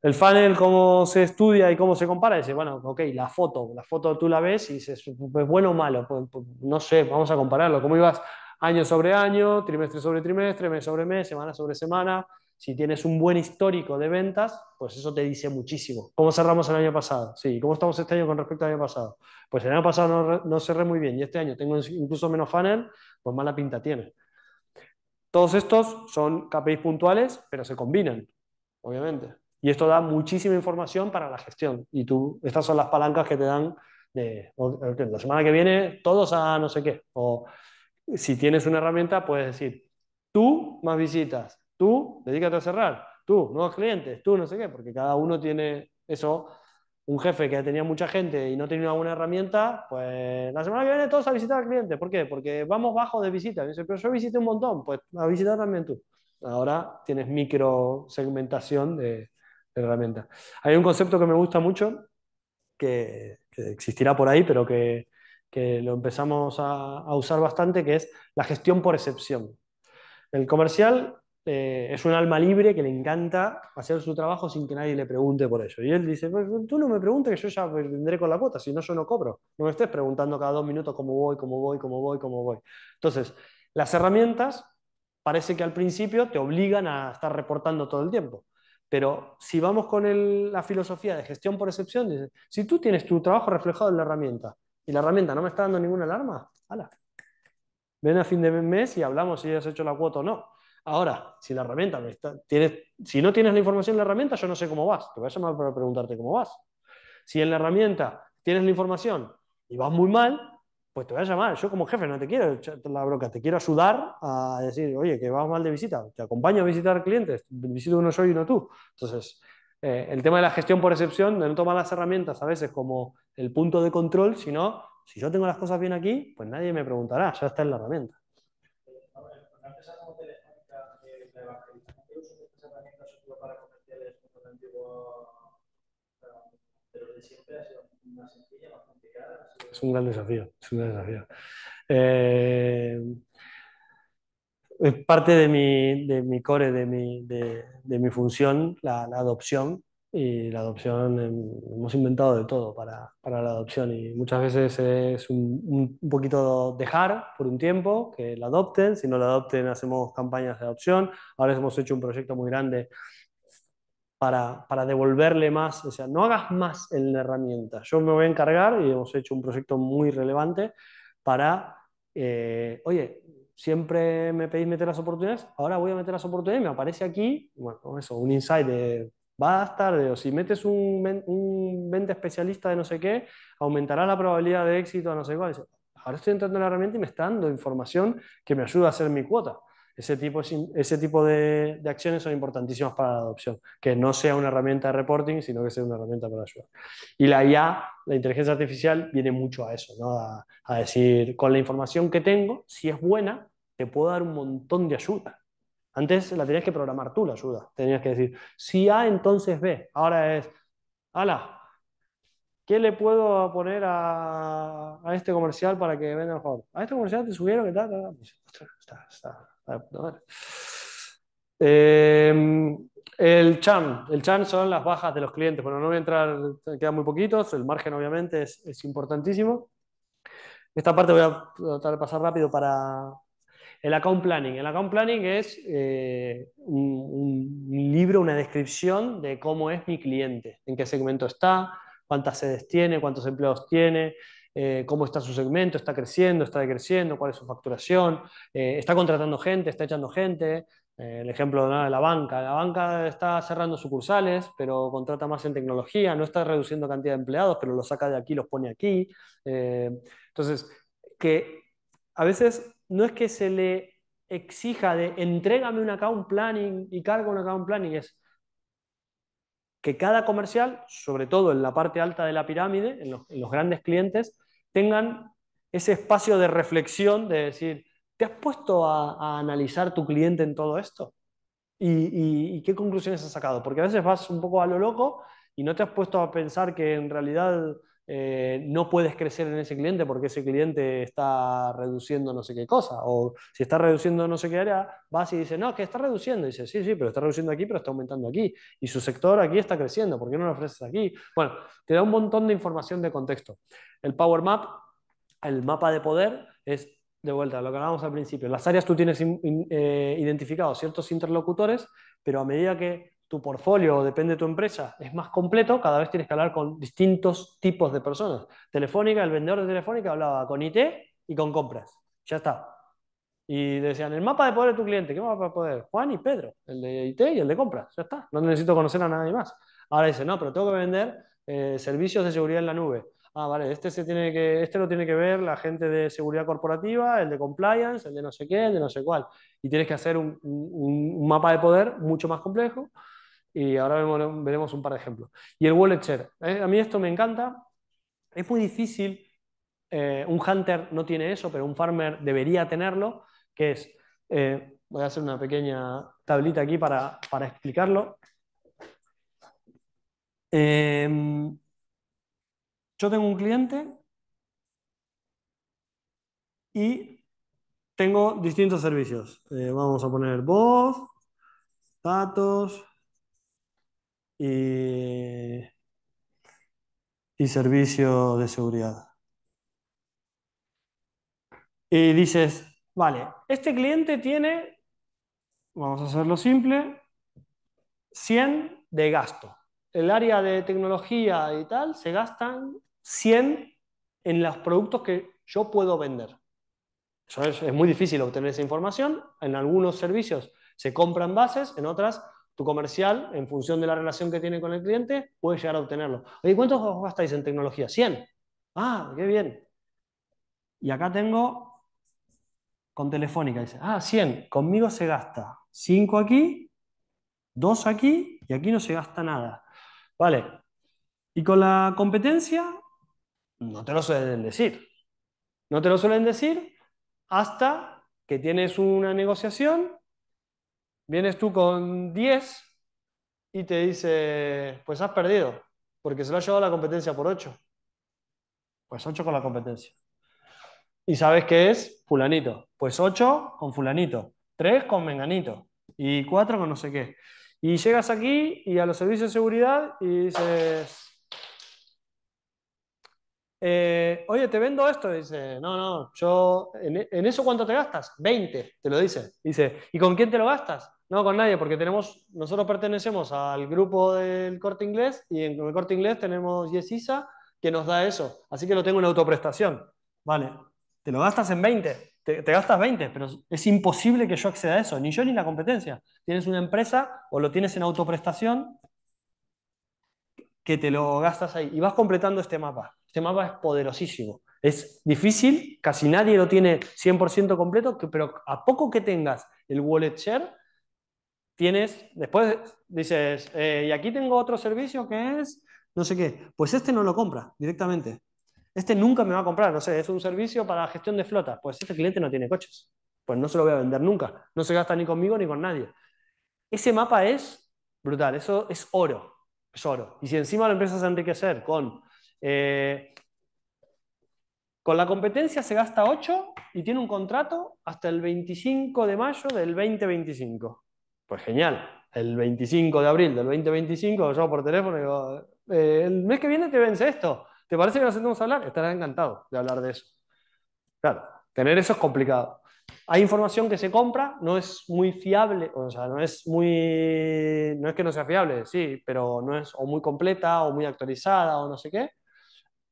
El funnel, cómo se estudia y cómo se compara, dice, bueno, ok, la foto, la foto tú la ves y dices, pues bueno o malo, pues, pues, no sé, vamos a compararlo, cómo ibas año sobre año, trimestre sobre trimestre, mes sobre mes, semana sobre semana, si tienes un buen histórico de ventas, pues eso te dice muchísimo. ¿Cómo cerramos el año pasado? Sí, ¿cómo estamos este año con respecto al año pasado? Pues el año pasado no, cerré muy bien y este año tengo incluso menos funnel, pues mala pinta tiene. Todos estos son KPIs puntuales, pero se combinan, obviamente. Y esto da muchísima información para la gestión. Y tú, estas son las palancas que te dan de la semana que viene, todos a no sé qué. O si tienes una herramienta, puedes decir, tú más visitas, Tú, dedícate a cerrar. Tú, nuevos clientes. Tú, no sé qué, porque cada uno tiene eso. Un jefe que tenía mucha gente y no tenía una herramienta, pues la semana que viene todos a visitar al cliente. ¿Por qué? Porque vamos bajo de visitas. Dice, pero yo visité un montón. Pues a visitar también tú. Ahora tienes micro segmentación de, herramientas. Hay un concepto que me gusta mucho, que, existirá por ahí, pero que, que lo empezamos a, a, usar bastante, que es la gestión por excepción. El comercial eh, es un alma libre que le encanta hacer su trabajo sin que nadie le pregunte por eso. Y él dice, pues tú no me preguntes que yo ya pues, vendré con la cuota, si no yo no cobro. No me estés preguntando cada dos minutos cómo voy, cómo voy, cómo voy, cómo voy. Entonces, las herramientas parece que al principio te obligan a estar reportando todo el tiempo. Pero si vamos con la filosofía de gestión por excepción, si tú tienes tu trabajo reflejado en la herramienta y la herramienta no me está dando ninguna alarma, Ven a fin de mes y hablamos si has hecho la cuota o no. Ahora, si la herramienta no tienes, si no tienes la información en la herramienta, yo no sé cómo vas. Te voy a llamar para preguntarte cómo vas. Si en la herramienta tienes la información y vas muy mal, pues te voy a llamar. Yo como jefe no te quiero echar la broca, te quiero ayudar a decir, oye, que vas mal de visita, te acompaño a visitar clientes, visito uno yo y uno tú. Entonces, eh, el tema de la gestión por excepción, de no tomar las herramientas a veces como el punto de control, sino, si yo tengo las cosas bien aquí, pues nadie me preguntará, ya está en la herramienta. Es un gran desafío, es un desafío. Eh, parte de mi, de mi core, de mi, de, de mi función, la, adopción. Y la adopción, hemos inventado de todo para, para la adopción. Y muchas veces es un, un, poquito dejar por un tiempo que la adopten. Si no la adopten, hacemos campañas de adopción. Ahora hemos hecho un proyecto muy grande para, devolverle más, o sea, no hagas más en la herramienta. Yo me voy a encargar, y hemos hecho un proyecto muy relevante, para, eh, oye, siempre me pedís meter las oportunidades, ahora voy a meter las oportunidades, me aparece aquí, bueno, eso, un insight de vas tarde o si metes un, un venta especialista de no sé qué, aumentará la probabilidad de éxito a no sé cuál. Ahora estoy entrando en la herramienta y me está dando información que me ayuda a hacer mi cuota. Ese tipo, ese tipo de, acciones son importantísimas para la adopción, que no sea una herramienta de reporting, sino que sea una herramienta para ayudar. Y la IA, la inteligencia artificial, viene mucho a eso, ¿no? a, decir, con la información que tengo, si es buena, te puedo dar un montón de ayuda. Antes la tenías que programar tú la ayuda, tenías que decir, si A, entonces B. Ahora es, ala, ¿qué le puedo poner a, este comercial para que venda mejor? A este comercial te subieron que tal, pues, está... Ah, em, el chan, El son las bajas de los clientes. Bueno, no voy a entrar, quedan muy poquitos. El margen, obviamente, es, importantísimo. Esta parte voy a tratar de pasar rápido para el account planning. El account planning es eh, un, un, libro, una descripción de cómo es mi cliente, en qué segmento está, cuántas sedes tiene, cuántos empleados tiene, eh, cómo está su segmento, está creciendo, está decreciendo, cuál es su facturación, eh, está contratando gente, está echando gente. Eh, el ejemplo de la banca. La banca está cerrando sucursales, pero contrata más en tecnología, no está reduciendo cantidad de empleados, pero los saca de aquí, los pone aquí. entonces, que a veces no es que se le exija de entrégame un account planning y cargo un account planning, es que cada comercial, sobre todo en la parte alta de la pirámide, en los grandes clientes, tengan ese espacio de reflexión de decir, ¿te has puesto a, analizar tu cliente en todo esto? y, qué conclusiones has sacado? Porque a veces vas un poco a lo loco y no te has puesto a pensar que en realidad eh, no puedes crecer en ese cliente porque ese cliente está reduciendo no sé qué cosa. O si está reduciendo no sé qué área, vas y dices, no, que está reduciendo. Y dice, sí, sí, pero está reduciendo aquí, pero está aumentando aquí. Y su sector aquí está creciendo, ¿por qué no lo ofreces aquí? Bueno, te da un montón de información de contexto. El Power Map, el mapa de poder, es de vuelta, lo que hablábamos al principio. Las áreas tú tienes eh, identificados ciertos interlocutores, pero a medida que tu portfolio o depende de tu empresa es más completo, cada vez tienes que hablar con distintos tipos de personas. Telefónica, el vendedor de Telefónica hablaba con IT y con compras. Ya está. Y decían, el mapa de poder de tu cliente, ¿qué mapa de poder? Juan y Pedro, el de IT y el de compras. Ya está. No necesito conocer a nadie más. Ahora dice, no, pero tengo que vender eh, servicios de seguridad en la nube. Ah, vale, este, se tiene que, este lo tiene que ver la gente de seguridad corporativa, el de compliance, el de no sé qué, el de no sé cuál. Y tienes que hacer un mapa de poder mucho más complejo y ahora veremos un par de ejemplos. Y el wallet share. ¿eh? A mí esto me encanta. Es muy difícil. Eh, un hunter no tiene eso, pero un farmer debería tenerlo, que es... Eh, voy a hacer una pequeña tablita aquí para, explicarlo. Em, yo tengo un cliente y tengo distintos servicios. vamos a poner voz, datos, y, servicio de seguridad. Y dices, vale, este cliente tiene, vamos a hacerlo simple, 100 de gasto. El área de tecnología y tal se gastan 100 en los productos que yo puedo vender. es, es muy difícil obtener esa información. En algunos servicios se compran bases, en otras tu comercial, en función de la relación que tiene con el cliente, puede llegar a obtenerlo. Oye, ¿cuántos gastáis en tecnología? 100. Ah, qué bien. Y acá tengo con Telefónica, dice, ah, 100, conmigo se gasta 5 aquí, 2 aquí y aquí no se gasta nada. Vale. Y con la competencia, no te lo suelen decir. No te lo suelen decir hasta que tienes una negociación Vienes tú con 10 y te dice, pues has perdido, porque se lo ha llevado la competencia por 8. Pues 8 con la competencia. Y sabes qué es fulanito. Pues 8 con fulanito, 3 con menganito y 4 con no sé qué. Y llegas aquí y a los servicios de seguridad y dices, eh, oye, te vendo esto. dice, no, no, yo, ¿en, ¿en, eso cuánto te gastas? 20, te lo dice. Dice, ¿y con quién te lo gastas? No, con nadie, porque tenemos, nosotros pertenecemos al grupo del corte inglés y en el corte inglés tenemos Yesisa que nos da eso. Así que lo tengo en autoprestación. Vale, te lo gastas en 20, te, te, gastas 20, pero es imposible que yo acceda a eso, ni yo ni la competencia. Tienes una empresa o lo tienes en autoprestación que te lo gastas ahí y vas completando este mapa. Este mapa es poderosísimo. Es difícil, casi nadie lo tiene 100% completo, pero a poco que tengas el wallet share, tienes, después dices, eh, y aquí tengo otro servicio que es, no sé qué, pues este no lo compra directamente. Este nunca me va a comprar, no sé, es un servicio para gestión de flota. pues este cliente no tiene coches, pues no se lo voy a vender nunca, no se gasta ni conmigo ni con nadie. Ese mapa es brutal, eso es oro, es oro. Y si encima la empresa se enriquecer con... Eh, con la competencia se gasta 8 y tiene un contrato hasta el 25 de mayo del 2025. Pues genial. El 25 de abril del 2025 yo por teléfono digo, eh, el mes que viene te vence esto. ¿Te parece que nos sentamos a hablar? Estarás encantado de hablar de eso. Claro, tener eso es complicado. Hay información que se compra, no es muy fiable, o sea, no es muy, no es que no sea fiable, sí, pero no es o muy completa o muy actualizada o no sé qué.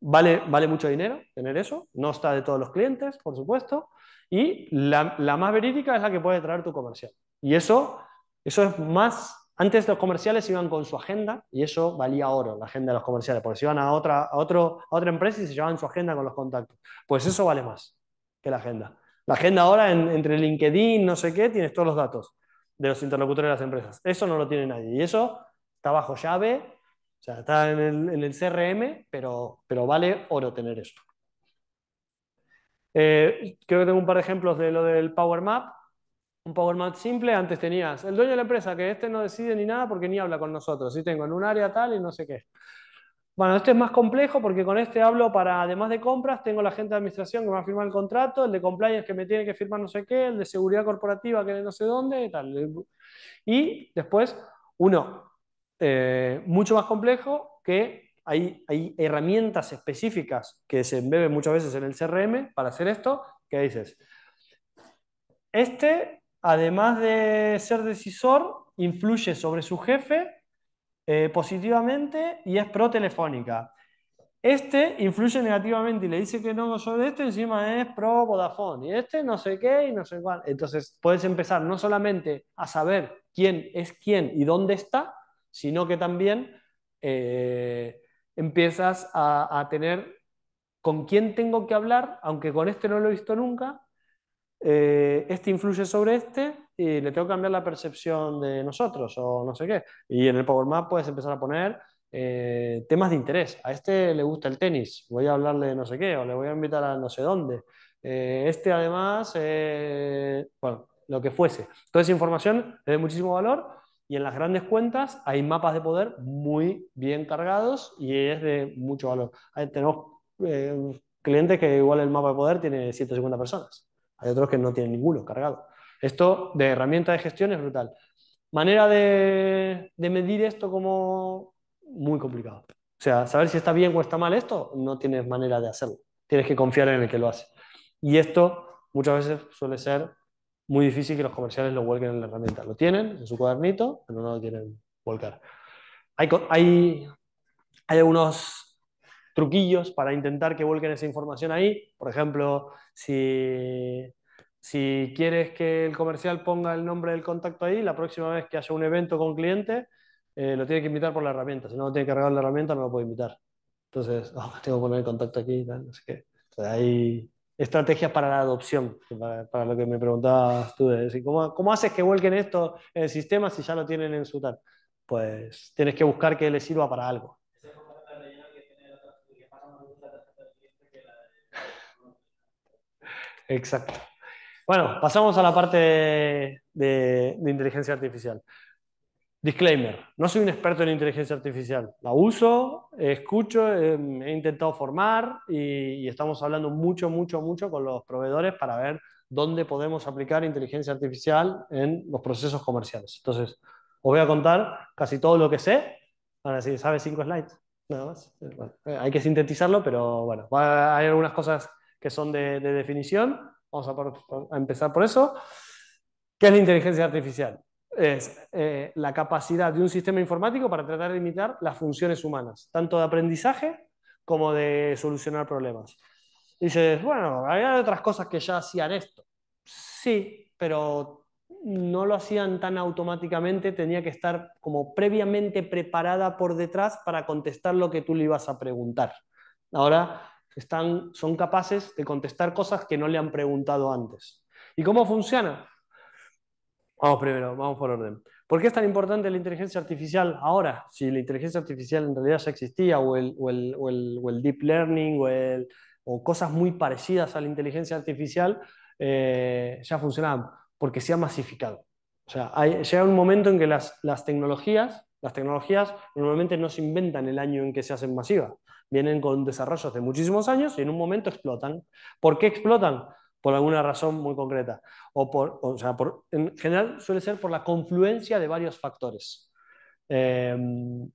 Vale, vale mucho dinero tener eso, no está de todos los clientes, por supuesto, y la, la más verídica es la que puede traer tu comercial. Y eso eso es más, antes los comerciales iban con su agenda y eso valía oro, la agenda de los comerciales, porque se iban a otra, otra empresa y se llevaban su agenda con los contactos. Pues eso vale más que la agenda. La agenda ahora entre LinkedIn, no sé qué, tienes todos los datos de los interlocutores de las empresas. Eso no lo tiene nadie. Y eso está bajo llave, o sea, está en el, CRM, pero, pero vale oro tener eso. Eh, creo que tengo un par de ejemplos de lo del Power Map un más simple, antes tenías el dueño de la empresa, que este no decide ni nada porque ni habla con nosotros. Y tengo en un área tal y no sé qué. Bueno, este es más complejo porque con este hablo para, además de compras, tengo la gente de administración que me va a firmar el contrato, el de compliance que me tiene que firmar no sé qué, el de seguridad corporativa que no sé dónde y tal. Y después, uno, eh, mucho más complejo que hay, hay herramientas específicas que se embeben muchas veces en el CRM para hacer esto, que dices, este además de ser decisor, influye sobre su jefe eh, positivamente y es pro-telefónica. Este influye negativamente y le dice que no sobre esto, encima es pro Vodafone, y este no sé qué y no sé cuál. Entonces puedes empezar no solamente a saber quién es quién y dónde está, sino que también eh, empiezas a tener con quién tengo que hablar, aunque con este no lo he visto nunca, eh, este influye sobre este y le tengo que cambiar la percepción de nosotros o no sé qué. Y en el Power Map puedes empezar a poner eh, temas de interés. A este le gusta el tenis, voy a hablarle de no sé qué o le voy a invitar a no sé dónde. Eh, este además, bueno, lo que fuese. Toda esa información es de muchísimo valor y en las grandes cuentas hay mapas de poder muy bien cargados y es de mucho valor. tenemos clientes que igual el mapa de poder tiene 150 personas. Hay otros que no tienen ninguno cargado. Esto de herramienta de gestión es brutal. Manera de, medir esto como muy complicado. O sea, saber si está bien o está mal esto, no tienes manera de hacerlo. Tienes que confiar en el que lo hace. Y esto muchas veces suele ser muy difícil que los comerciales lo vuelquen en la herramienta. Lo tienen en su cuadernito, pero no lo quieren volcar. Hay, hay, hay algunos truquillos para intentar que vuelquen esa información ahí. Por ejemplo, si, si quieres que el comercial ponga el nombre del contacto ahí, la próxima vez que haya un evento con cliente, eh, lo tiene que invitar por la herramienta. Si no lo tiene que en la herramienta, no lo puede invitar. Entonces, ah, tengo que poner el contacto aquí Entonces hay estrategias para la adopción, para, lo que me preguntabas tú. De ¿cómo, ¿Cómo haces que vuelquen esto en el sistema si ya lo tienen en su tal? Pues tienes que buscar que le sirva para algo. Exacto. Bueno, pasamos a la parte de, inteligencia artificial. Disclaimer, no soy un experto en inteligencia artificial. La uso, escucho, em, he intentado formar y, estamos hablando mucho, mucho, mucho con los proveedores para ver dónde podemos aplicar inteligencia artificial en los procesos comerciales. Entonces, os voy a contar casi todo lo que sé. Ahora sí, sabe cinco slides, nada más. Eh, hay que sintetizarlo, pero bueno, hay algunas cosas que son de, definición. Vamos a, empezar por eso. ¿Qué es la inteligencia artificial? Es eh, la capacidad de un sistema informático para tratar de imitar las funciones humanas, tanto de aprendizaje como de solucionar problemas. dices, bueno, había otras cosas que ya hacían esto. Sí, pero no lo hacían tan automáticamente, tenía que estar como previamente preparada por detrás para contestar lo que tú le ibas a preguntar. Ahora están, son capaces de contestar cosas que no le han preguntado antes. ¿Y cómo funciona? Vamos primero, vamos por orden. ¿Por qué es tan importante la inteligencia artificial ahora? Si la inteligencia artificial en realidad ya existía, o el, o el, o el, o el deep learning, o, cosas muy parecidas a la inteligencia artificial, eh, ya funcionaban, porque se ha masificado. O sea, llega un momento en que las, las, tecnologías, las tecnologías normalmente no se inventan el año en que se hacen masivas. Vienen con desarrollos de muchísimos años y en un momento explotan. ¿Por qué explotan? Por alguna razón muy concreta. O, por, en general suele ser por la confluencia de varios factores. Em,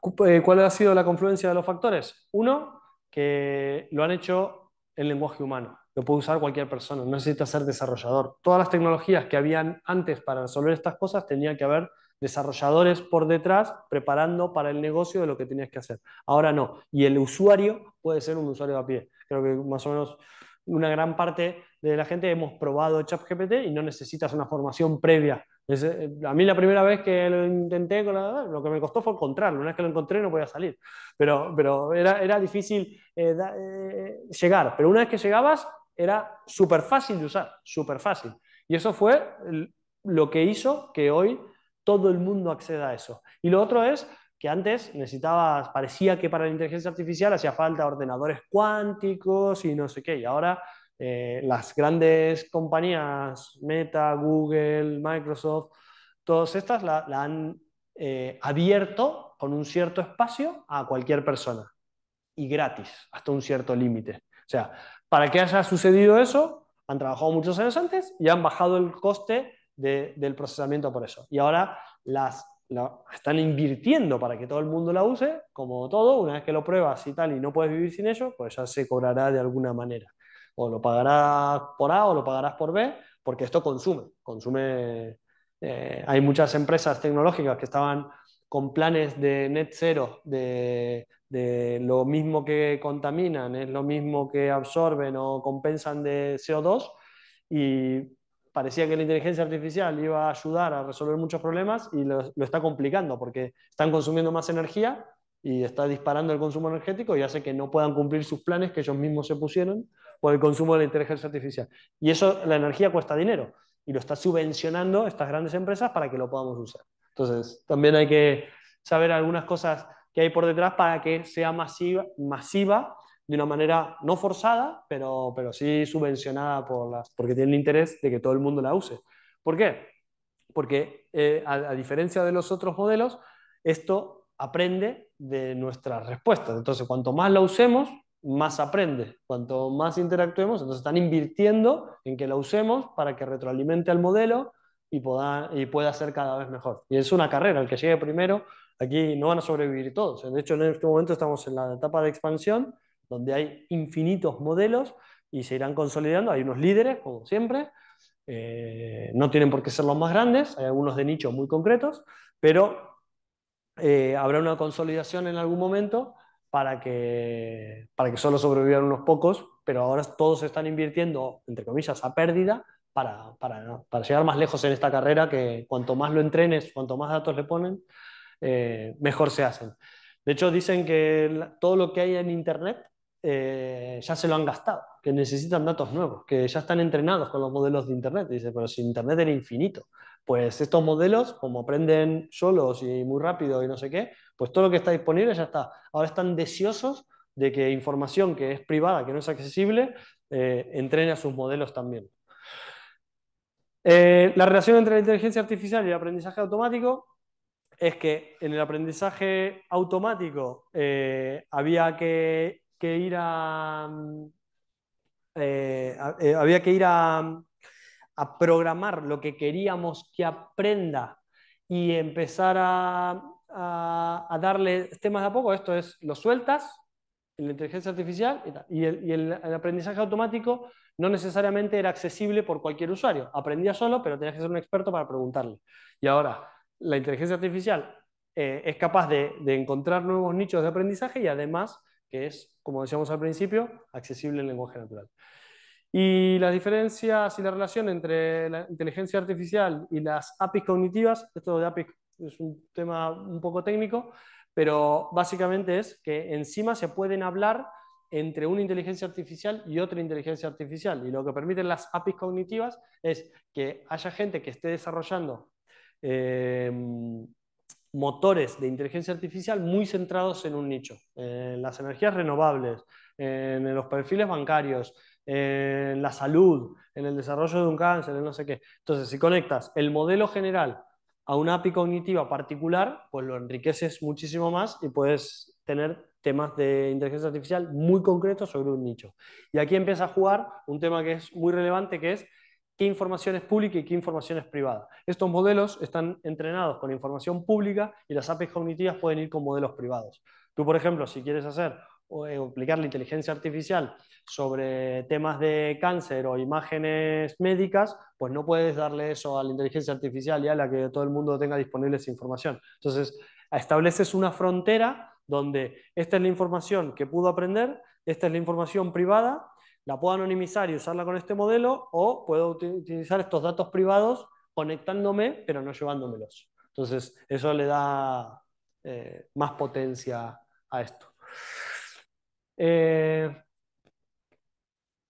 eh, ¿Cuál ha sido la confluencia de los factores? Uno, que lo han hecho el lenguaje humano lo puede usar cualquier persona, no necesita ser desarrollador. Todas las tecnologías que habían antes para resolver estas cosas tenían que haber desarrolladores por detrás preparando para el negocio de lo que tenías que hacer. Ahora no. Y el usuario puede ser un usuario a pie. Creo que más o menos una gran parte de la gente hemos probado ChatGPT y no necesitas una formación previa. Eh, a mí la primera vez que lo intenté, lo que me costó fue encontrarlo. Una vez que lo encontré no podía salir. Pero, pero era, era difícil eh, eh, llegar. Pero una vez que llegabas era súper fácil de usar, súper fácil. Y eso fue lo que hizo que hoy todo el mundo acceda a eso. Y lo otro es que antes necesitabas, parecía que para la inteligencia artificial hacía falta ordenadores cuánticos y no sé qué, y ahora eh, las grandes compañías, Meta, Google, Microsoft, todas estas la, han eh, abierto con un cierto espacio a cualquier persona y gratis, hasta un cierto límite. O sea, para que haya sucedido eso, han trabajado muchos años antes y han bajado el coste del procesamiento por eso. Y ahora las están invirtiendo para que todo el mundo la use, como todo, una vez que lo pruebas y tal y no puedes vivir sin ello, pues ya se cobrará de alguna manera. O lo pagarás por A o lo pagarás por B, porque esto consume, consume... Eh, hay muchas empresas tecnológicas que estaban con planes de net cero, de, de, lo mismo que contaminan, es lo mismo que absorben o compensan de CO2, y parecía que la inteligencia artificial iba a ayudar a resolver muchos problemas y lo, está complicando porque están consumiendo más energía y está disparando el consumo energético y hace que no puedan cumplir sus planes que ellos mismos se pusieron por el consumo de la inteligencia artificial. Y eso, la energía cuesta dinero y lo está subvencionando estas grandes empresas para que lo podamos usar. Entonces, también hay que saber algunas cosas que hay por detrás para que sea masiva, masiva de una manera no forzada, pero, pero sí subvencionada por las, porque tienen interés de que todo el mundo la use. ¿Por qué? Porque eh, a, diferencia de los otros modelos, esto aprende de nuestras respuestas. Entonces, cuanto más la usemos, más aprende. Cuanto más interactuemos, entonces están invirtiendo en que la usemos para que retroalimente al modelo y pueda, y pueda ser cada vez mejor. Y es una carrera, el que llegue primero, aquí no van a sobrevivir todos. De hecho, en este momento estamos en la etapa de expansión donde hay infinitos modelos y se irán consolidando. Hay unos líderes, como siempre, eh, no tienen por qué ser los más grandes, hay algunos de nichos muy concretos, pero eh, habrá una consolidación en algún momento para que, para que solo sobrevivan unos pocos, pero ahora todos se están invirtiendo, entre comillas, a pérdida para, llegar más lejos en esta carrera, que cuanto más lo entrenes, cuanto más datos le ponen, eh, mejor se hacen. De hecho, dicen que todo lo que hay en Internet eh, ya se lo han gastado, que necesitan datos nuevos, que ya están entrenados con los modelos de Internet. dice, pero si Internet era infinito, pues estos modelos, como aprenden solos y muy rápido y no sé qué, pues todo lo que está disponible ya está. Ahora están deseosos de que información que es privada, que no es accesible, eh, entrene a sus modelos también. Eh, la relación entre la inteligencia artificial y el aprendizaje automático es que en el aprendizaje automático había que que ir a... Eh, eh, había que ir a, programar lo que queríamos que aprenda y empezar a, darle temas de a poco. Esto es, lo sueltas en la inteligencia artificial y, el, aprendizaje automático no necesariamente era accesible por cualquier usuario. Aprendía solo, pero tenías que ser un experto para preguntarle. Y ahora, la inteligencia artificial eh, es capaz de, de encontrar nuevos nichos de aprendizaje y además que es, como decíamos al principio, accesible en lenguaje natural. Y las diferencias y la relación entre la inteligencia artificial y las APIs cognitivas, esto de APIs es un tema un poco técnico, pero básicamente es que encima se pueden hablar entre una inteligencia artificial y otra inteligencia artificial. Y lo que permiten las APIs cognitivas es que haya gente que esté desarrollando eh, motores de inteligencia artificial muy centrados en un nicho, en las energías renovables, en los perfiles bancarios, en la salud, en el desarrollo de un cáncer, en no sé qué. Entonces, si conectas el modelo general a una API cognitiva particular, pues lo enriqueces muchísimo más y puedes tener temas de inteligencia artificial muy concretos sobre un nicho. Y aquí empieza a jugar un tema que es muy relevante, que es qué información es pública y qué información es privada. Estos modelos están entrenados con información pública y las APIs cognitivas pueden ir con modelos privados. Tú, por ejemplo, si quieres hacer eh, o aplicar la inteligencia artificial sobre temas de cáncer o imágenes médicas, pues no puedes darle eso a la inteligencia artificial y a la que todo el mundo tenga disponible esa información. Entonces, estableces una frontera donde esta es la información que pudo aprender, esta es la información privada la puedo anonimizar y usarla con este modelo o puedo utilizar estos datos privados conectándome pero no llevándomelos. Entonces, eso le da eh, más potencia a esto. Eh,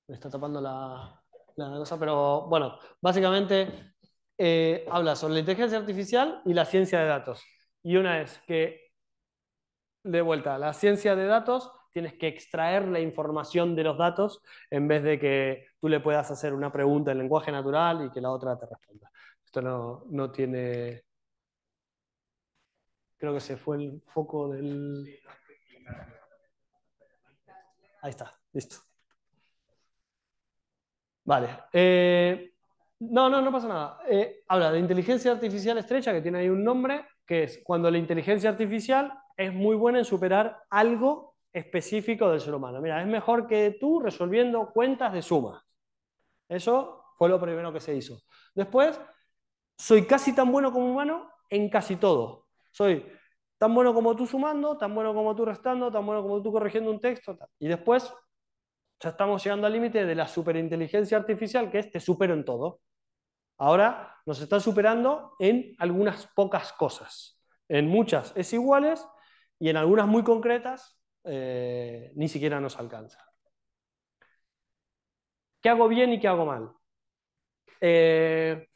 me está tapando la, cosa, pero bueno, básicamente eh, habla sobre la inteligencia artificial y la ciencia de datos. Y una es que, de vuelta, la ciencia de datos tienes que extraer la información de los datos en vez de que tú le puedas hacer una pregunta en lenguaje natural y que la otra te responda. Esto no, tiene... Creo que se fue el foco del... Ahí está, listo. Vale. Eh, no, no, no pasa nada. Eh, habla de inteligencia artificial estrecha, que tiene ahí un nombre, que es cuando la inteligencia artificial es muy buena en superar algo específico del ser humano. Mira, es mejor que tú resolviendo cuentas de suma. Eso fue lo primero que se hizo. Después, soy casi tan bueno como humano en casi todo. Soy tan bueno como tú sumando, tan bueno como tú restando, tan bueno como tú corrigiendo un texto. Y después, ya estamos llegando al límite de la superinteligencia artificial, que es te supero en todo. Ahora nos están superando en algunas pocas cosas. En muchas es iguales y en algunas muy concretas eh, ni siquiera nos alcanza. ¿Qué hago bien y qué hago mal? Eh,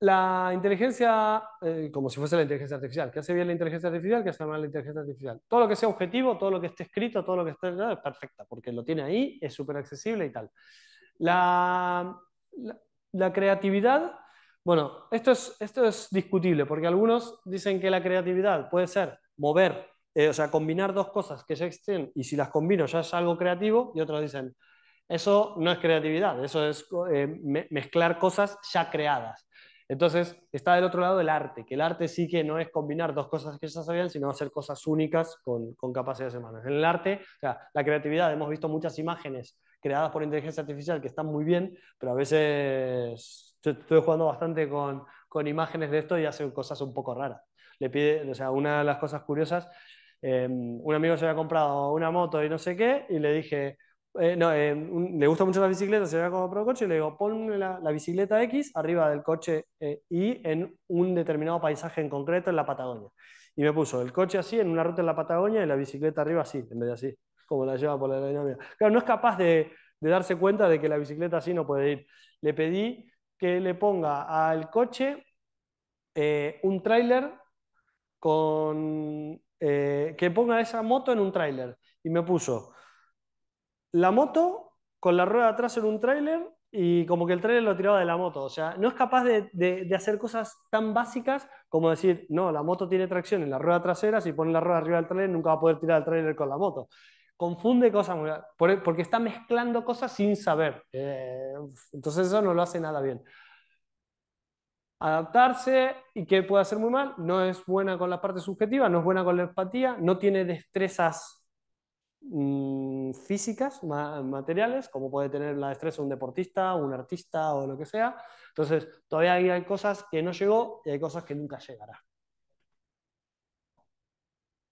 la inteligencia, eh, como si fuese la inteligencia artificial, ¿qué hace bien la inteligencia artificial? ¿Qué hace mal la inteligencia artificial? Todo lo que sea objetivo, todo lo que esté escrito, todo lo que esté es perfecta, porque lo tiene ahí, es súper accesible y tal. La, la, creatividad, bueno, esto es, esto es discutible, porque algunos dicen que la creatividad puede ser mover eh, o sea, combinar dos cosas que ya existen y si las combino ya es algo creativo y otros dicen, eso no es creatividad, eso es eh, mezclar cosas ya creadas. Entonces, está del otro lado el arte, que el arte sí que no es combinar dos cosas que ya sabían, sino hacer cosas únicas con, con capacidades humanas. En el arte, o sea, la creatividad, hemos visto muchas imágenes creadas por inteligencia artificial que están muy bien, pero a veces estoy jugando bastante con imágenes de esto y hacen cosas un poco raras le pide, o sea, una de las cosas curiosas, em, un amigo se había comprado una moto y no sé qué, y le dije, eh, no, em, le gusta mucho la bicicleta, se había comprado un coche, y le digo, ponme la, bicicleta X arriba del coche eh, Y en un determinado paisaje en concreto en la Patagonia. Y me puso el coche así, en una ruta en la Patagonia, y la bicicleta arriba así, en vez de así, como la lleva por la aerodinámica. Claro, no es capaz de, darse cuenta de que la bicicleta así no puede ir. Le pedí que le ponga al coche eh, un tráiler con eh, que ponga esa moto en un tráiler. Y me puso la moto con la rueda atrás en un tráiler y como que el tráiler lo tiraba de la moto. O sea, no es capaz de, hacer cosas tan básicas como decir, no, la moto tiene tracción en la rueda trasera, si pone la rueda arriba del tráiler nunca va a poder tirar el tráiler con la moto. Confunde cosas porque está mezclando cosas sin saber. Eh, entonces eso no lo hace nada bien adaptarse y que puede hacer muy mal, no es buena con la parte subjetiva, no es buena con la empatía, no tiene destrezas mm, físicas, materiales, como puede tener la destreza un deportista, un artista o lo que sea. Entonces, todavía hay, cosas que no llegó y hay cosas que nunca llegará.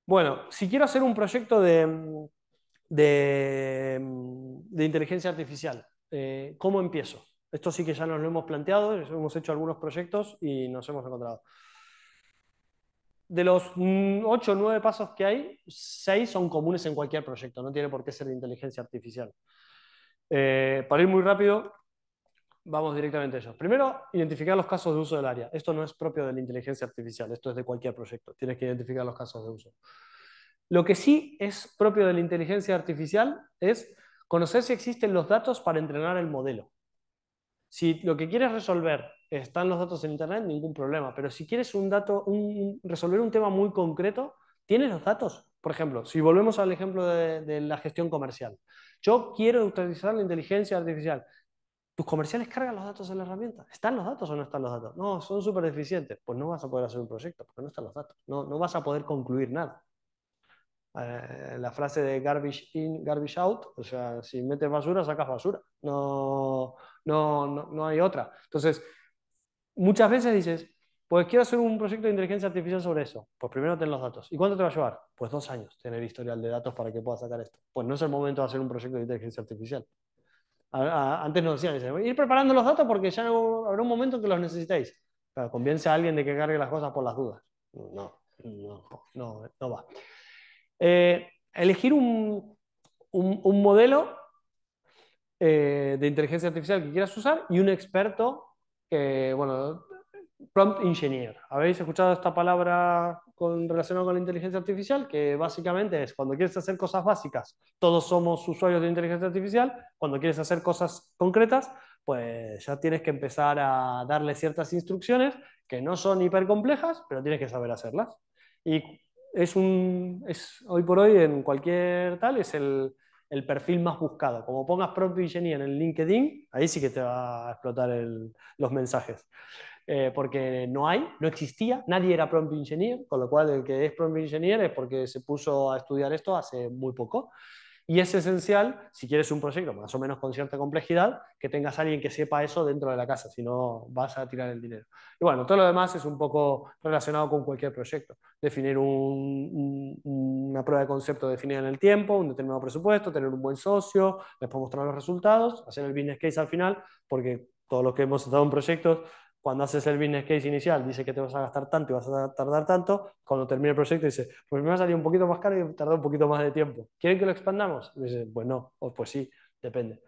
Bueno, si quiero hacer un proyecto de, inteligencia artificial, eh, ¿cómo empiezo? Esto sí que ya nos lo hemos planteado, hemos hecho algunos proyectos y nos hemos encontrado. De los mm, ocho o 9 pasos que hay, seis son comunes en cualquier proyecto, no tiene por qué ser de inteligencia artificial. Eh, para ir muy rápido, vamos directamente a ellos. Primero, identificar los casos de uso del área. Esto no es propio de la inteligencia artificial, esto es de cualquier proyecto. Tienes que identificar los casos de uso. Lo que sí es propio de la inteligencia artificial es conocer si existen los datos para entrenar el modelo. Si lo que quieres resolver están los datos en Internet, ningún problema. Pero si quieres un dato, resolver un tema muy concreto, tienes los datos. Por ejemplo, si volvemos al ejemplo de, la gestión comercial. Yo quiero utilizar la inteligencia artificial. Tus comerciales cargan los datos en la herramienta. ¿Están los datos o no están los datos? No, son súper eficientes. Pues no vas a poder hacer un proyecto porque no están los datos. No, no vas a poder concluir nada. Eh, la frase de garbage in, garbage out, o sea, si metes basura, sacas basura. No, no, hay otra. Entonces, muchas veces dices, pues quiero hacer un proyecto de inteligencia artificial sobre eso. Pues primero ten los datos. ¿Y cuánto te va a llevar? Pues dos años tener historial de datos para que puedas sacar esto. Pues no es el momento de hacer un proyecto de inteligencia artificial. antes nos decían, ir preparando los datos porque ya habrá un momento que los necesitéis. Convience a alguien de que cargue las cosas por las dudas. No, no, no, va. Eh, elegir un, un, un modelo eh, de inteligencia artificial que quieras usar y un experto, bueno, prompt engineer. ¿Habéis escuchado esta palabra con, relacionada con la inteligencia artificial? Que básicamente es cuando quieres hacer cosas básicas, todos somos usuarios de inteligencia artificial, cuando quieres hacer cosas concretas, pues ya tienes que empezar a darle ciertas instrucciones que no son hipercomplejas, pero tienes que saber hacerlas. Y es un, es, hoy por hoy en cualquier tal, es el, el perfil más buscado. Como pongas prompt engineer en LinkedIn, ahí sí que te va a explotar los mensajes. Eh, porque no hay, no existía, nadie era prompt engineer, con lo cual el que es prompt engineer es porque se puso a estudiar esto hace muy poco. Y es esencial, si quieres un proyecto más o menos con cierta complejidad, que tengas a alguien que sepa eso dentro de la casa, si no vas a tirar el dinero. Y bueno, todo lo demás es un poco relacionado con cualquier proyecto. Definir un, una prueba de concepto definida en el tiempo, un determinado presupuesto, tener un buen socio, después mostrar los resultados, hacer el business case al final, porque todos los que hemos estado en proyectos cuando haces el business case inicial, dice que te vas a gastar tanto y vas a tardar tanto. Cuando termina el proyecto, dice, pues me va a salir un poquito más caro y tardar un poquito más de tiempo. ¿Quieren que lo expandamos? Y dice, pues no, pues sí, depende.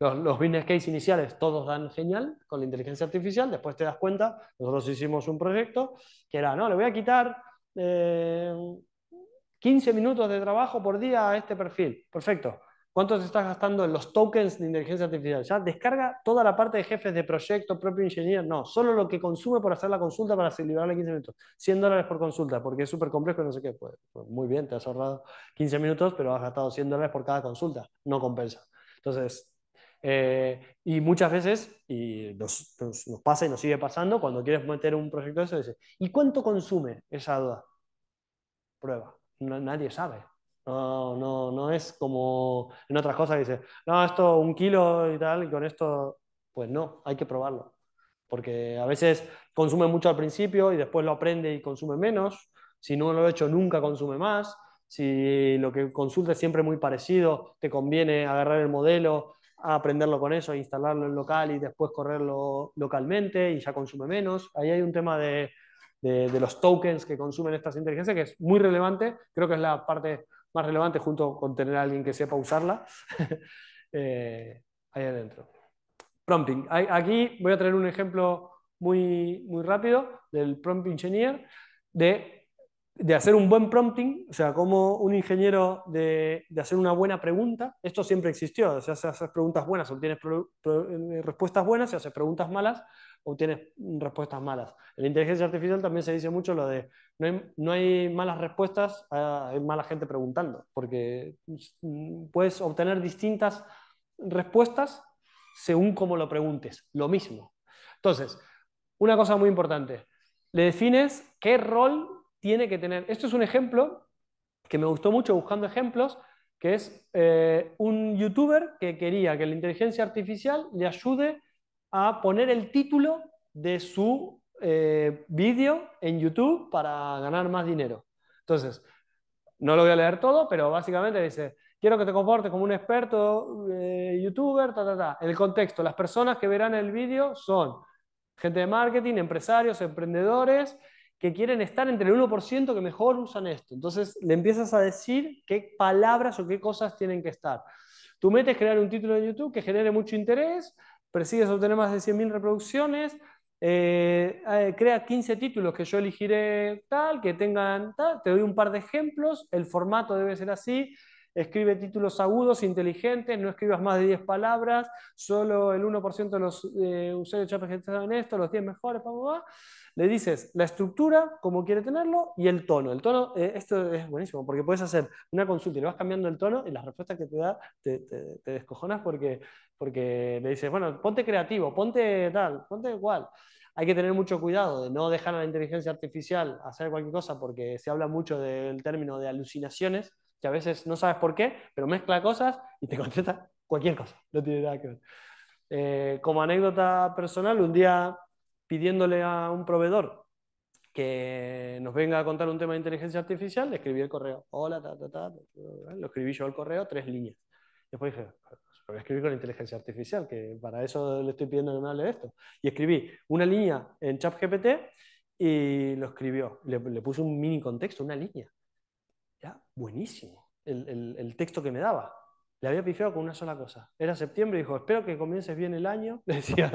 Los, business case iniciales todos dan genial con la inteligencia artificial. Después te das cuenta, nosotros hicimos un proyecto que era, no, le voy a quitar 15 eh, minutos de trabajo por día a este perfil. Perfecto ¿Cuánto se está gastando en los tokens de inteligencia artificial? Ya descarga toda la parte de jefes de proyecto, propio ingeniero. No, solo lo que consume por hacer la consulta para liberarle 15 minutos. 100 dólares por consulta, porque es súper complejo y no sé qué. Pues, pues muy bien, te has ahorrado 15 minutos, pero has gastado 100 dólares por cada consulta. No compensa. Entonces, eh, y muchas veces, y nos, pasa y nos sigue pasando, cuando quieres meter un proyecto de eso, dices, ¿y cuánto consume esa duda? Prueba. nadie sabe. No, no, es como en otras cosas que dices, no, esto un kilo y tal, y con esto, pues no, hay que probarlo. Porque a veces consume mucho al principio y después lo aprende y consume menos. Si no lo he hecho, nunca consume más. Si lo que consulta es siempre muy parecido, te conviene agarrar el modelo, aprenderlo con eso, instalarlo en local y después correrlo localmente y ya consume menos. Ahí hay un tema de, de los tokens que consumen estas inteligencias que es muy relevante. Creo que es la parte más relevante junto con tener a alguien que sepa usarla eh, ahí adentro. Prompting. Aquí voy a traer un ejemplo muy, muy rápido del prompt engineer, de, hacer un buen prompting, o sea, como un ingeniero de, hacer una buena pregunta. Esto siempre existió, o sea, si haces preguntas buenas obtienes eh, respuestas buenas, si haces preguntas malas obtienes respuestas malas. En la inteligencia artificial también se dice mucho lo de no hay, malas respuestas, ah, hay mala gente preguntando, porque pues, mm, puedes obtener distintas respuestas según cómo lo preguntes, lo mismo. Entonces, una cosa muy importante, le defines qué rol tiene que tener. Esto es un ejemplo que me gustó mucho buscando ejemplos, que es eh, un youtuber que quería que la inteligencia artificial le ayude a poner el título de su eh, vídeo en YouTube para ganar más dinero. Entonces, no lo voy a leer todo, pero básicamente dice, quiero que te comportes como un experto eh, youtuber, ta, ta, ta. El contexto, las personas que verán el vídeo son gente de marketing, empresarios, emprendedores que quieren estar entre el 1% que mejor usan esto. Entonces le empiezas a decir qué palabras o qué cosas tienen que estar. Tú metes crear un título en YouTube que genere mucho interés, persigues obtener más de 100.000 reproducciones, eh, eh, crea 15 títulos que yo elegiré tal, que tengan tal, te doy un par de ejemplos, el formato debe ser así, escribe títulos agudos, inteligentes, no escribas más de 10 palabras, solo el 1% de los eh, usuarios de ChatGPT saben esto, los 10 mejores, pa, pa, le dices la estructura, como quiere tenerlo, y el tono. El tono, eh, esto es buenísimo, porque puedes hacer una consulta y le vas cambiando el tono y las respuestas que te da te, te, descojonas porque, porque le dices, bueno, ponte creativo, ponte tal, ponte igual. Hay que tener mucho cuidado de no dejar a la inteligencia artificial hacer cualquier cosa porque se habla mucho del término de alucinaciones, que a veces no sabes por qué, pero mezcla cosas y te contesta cualquier cosa, no tiene nada que ver. Eh, como anécdota personal, un día pidiéndole a un proveedor que nos venga a contar un tema de inteligencia artificial, le escribí el correo, hola, lo escribí yo al correo, tres líneas. Después dije, lo voy a escribir con inteligencia artificial, que para eso le estoy pidiendo que me hable de esto. Y escribí una línea en ChatGPT y lo escribió. Le, puse un mini contexto, una línea. Ya, buenísimo el, el texto que me daba le había pifiado con una sola cosa. Era septiembre y dijo, espero que comiences bien el año. Decía,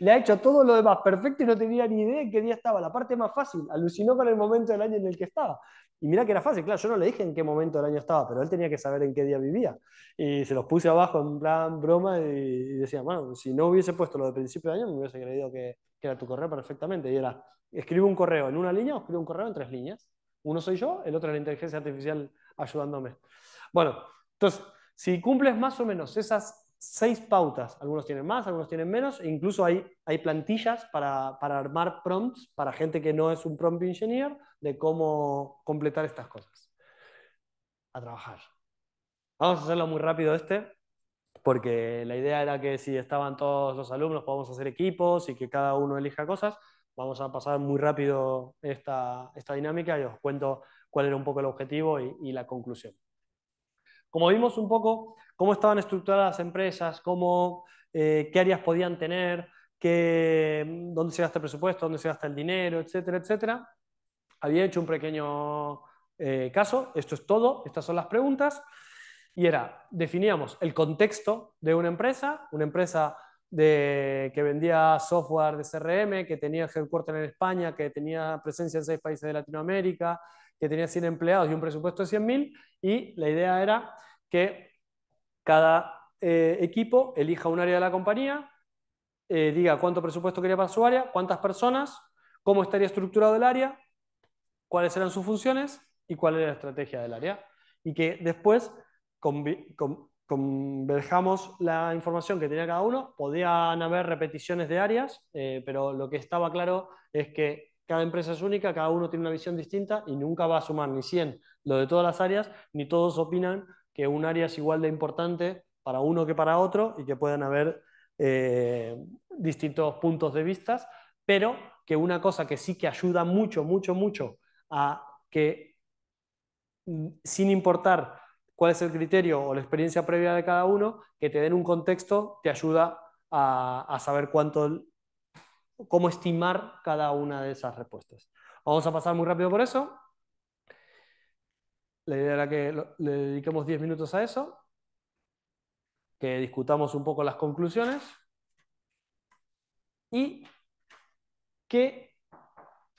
le ha hecho todo lo demás perfecto y no tenía ni idea en qué día estaba. La parte más fácil, alucinó con el momento del año en el que estaba. Y mira que era fácil, claro, yo no le dije en qué momento del año estaba, pero él tenía que saber en qué día vivía. Y se los puse abajo en plan broma y, decía, bueno, si no hubiese puesto lo de principio de año, me hubiese creído que, era tu correo perfectamente. Y era, escribe un correo en una línea o escribe un correo en tres líneas. Uno soy yo, el otro es la inteligencia artificial ayudándome. Bueno, entonces, si cumples más o menos esas seis pautas, algunos tienen más, algunos tienen menos, e incluso hay, plantillas para, armar prompts para gente que no es un prompt engineer de cómo completar estas cosas. A trabajar. Vamos a hacerlo muy rápido este, porque la idea era que si estaban todos los alumnos podamos hacer equipos y que cada uno elija cosas. Vamos a pasar muy rápido esta, dinámica y os cuento cuál era un poco el objetivo y la conclusión. Como vimos un poco cómo estaban estructuradas las empresas, cómo, eh, qué áreas podían tener, dónde se gasta el presupuesto, dónde se gasta el dinero, etcétera, etcétera. Había hecho un pequeño eh, caso, esto es todo, estas son las preguntas, y era, definíamos el contexto de una empresa, una empresa de, que vendía software de CRM, que tenía headquarters en España, que tenía presencia en seis países de Latinoamérica, que tenía 100 empleados y un presupuesto de 100.000 y la idea era que cada eh, equipo elija un área de la compañía, eh, diga cuánto presupuesto quería para su área, cuántas personas, cómo estaría estructurado el área, cuáles eran sus funciones y cuál era la estrategia del área. Y que después converjamos la información que tenía cada uno. Podían haber repeticiones de áreas, eh, pero lo que estaba claro es que cada empresa es única, cada uno tiene una visión distinta y nunca va a sumar ni 100 lo de todas las áreas, ni todos opinan que un área es igual de importante para uno que para otro y que pueden haber eh, distintos puntos de vista, pero que una cosa que sí que ayuda mucho, mucho, mucho a que mm, sin importar cuál es el criterio o la experiencia previa de cada uno, que te den un contexto, te ayuda a, a saber cuánto cómo estimar cada una de esas respuestas. Vamos a pasar muy rápido por eso. La idea era que le dediquemos 10 minutos a eso, que discutamos un poco las conclusiones y que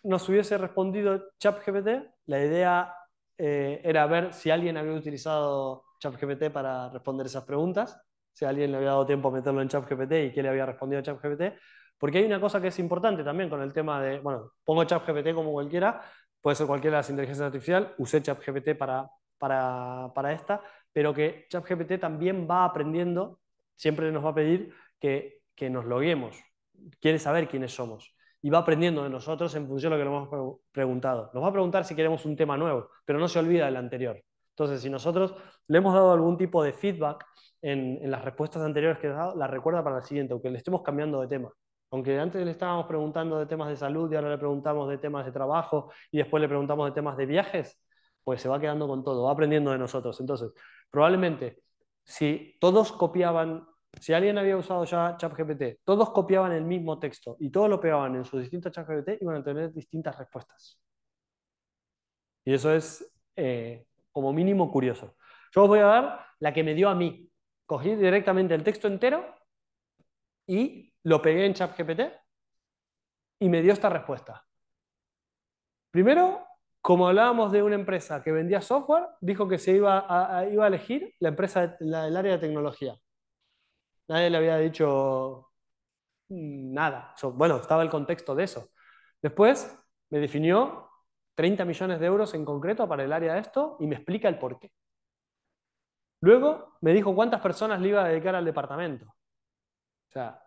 nos hubiese respondido ChatGPT. La idea eh, era ver si alguien había utilizado ChatGPT para responder esas preguntas, si alguien le había dado tiempo a meterlo en ChatGPT y qué le había respondido ChatGPT. Porque hay una cosa que es importante también con el tema de, bueno, pongo ChatGPT como cualquiera, puede ser cualquiera de las inteligencias artificiales, usé ChatGPT para, para, para esta, pero que ChatGPT también va aprendiendo, siempre nos va a pedir que, nos loguemos, quiere saber quiénes somos y va aprendiendo de nosotros en función de lo que le hemos preguntado. Nos va a preguntar si queremos un tema nuevo, pero no se olvida del anterior. Entonces, si nosotros le hemos dado algún tipo de feedback en, en las respuestas anteriores que ha dado, la recuerda para la siguiente, aunque le estemos cambiando de tema. Aunque antes le estábamos preguntando de temas de salud y ahora le preguntamos de temas de trabajo y después le preguntamos de temas de viajes, pues se va quedando con todo, va aprendiendo de nosotros. Entonces, probablemente si todos copiaban, si alguien había usado ya ChatGPT, todos copiaban el mismo texto y todos lo pegaban en sus distintos ChatGPT, iban a tener distintas respuestas. Y eso es eh, como mínimo curioso. Yo os voy a dar la que me dio a mí. Cogí directamente el texto entero y lo pegué en ChatGPT y me dio esta respuesta. Primero, como hablábamos de una empresa que vendía software, dijo que se iba a, iba a elegir la empresa área de tecnología. Nadie le había dicho nada. bueno, estaba el contexto de eso. Después me definió 30 millones de euros en concreto para el área de esto y me explica el por qué. Luego me dijo cuántas personas le iba a dedicar al departamento. O sea,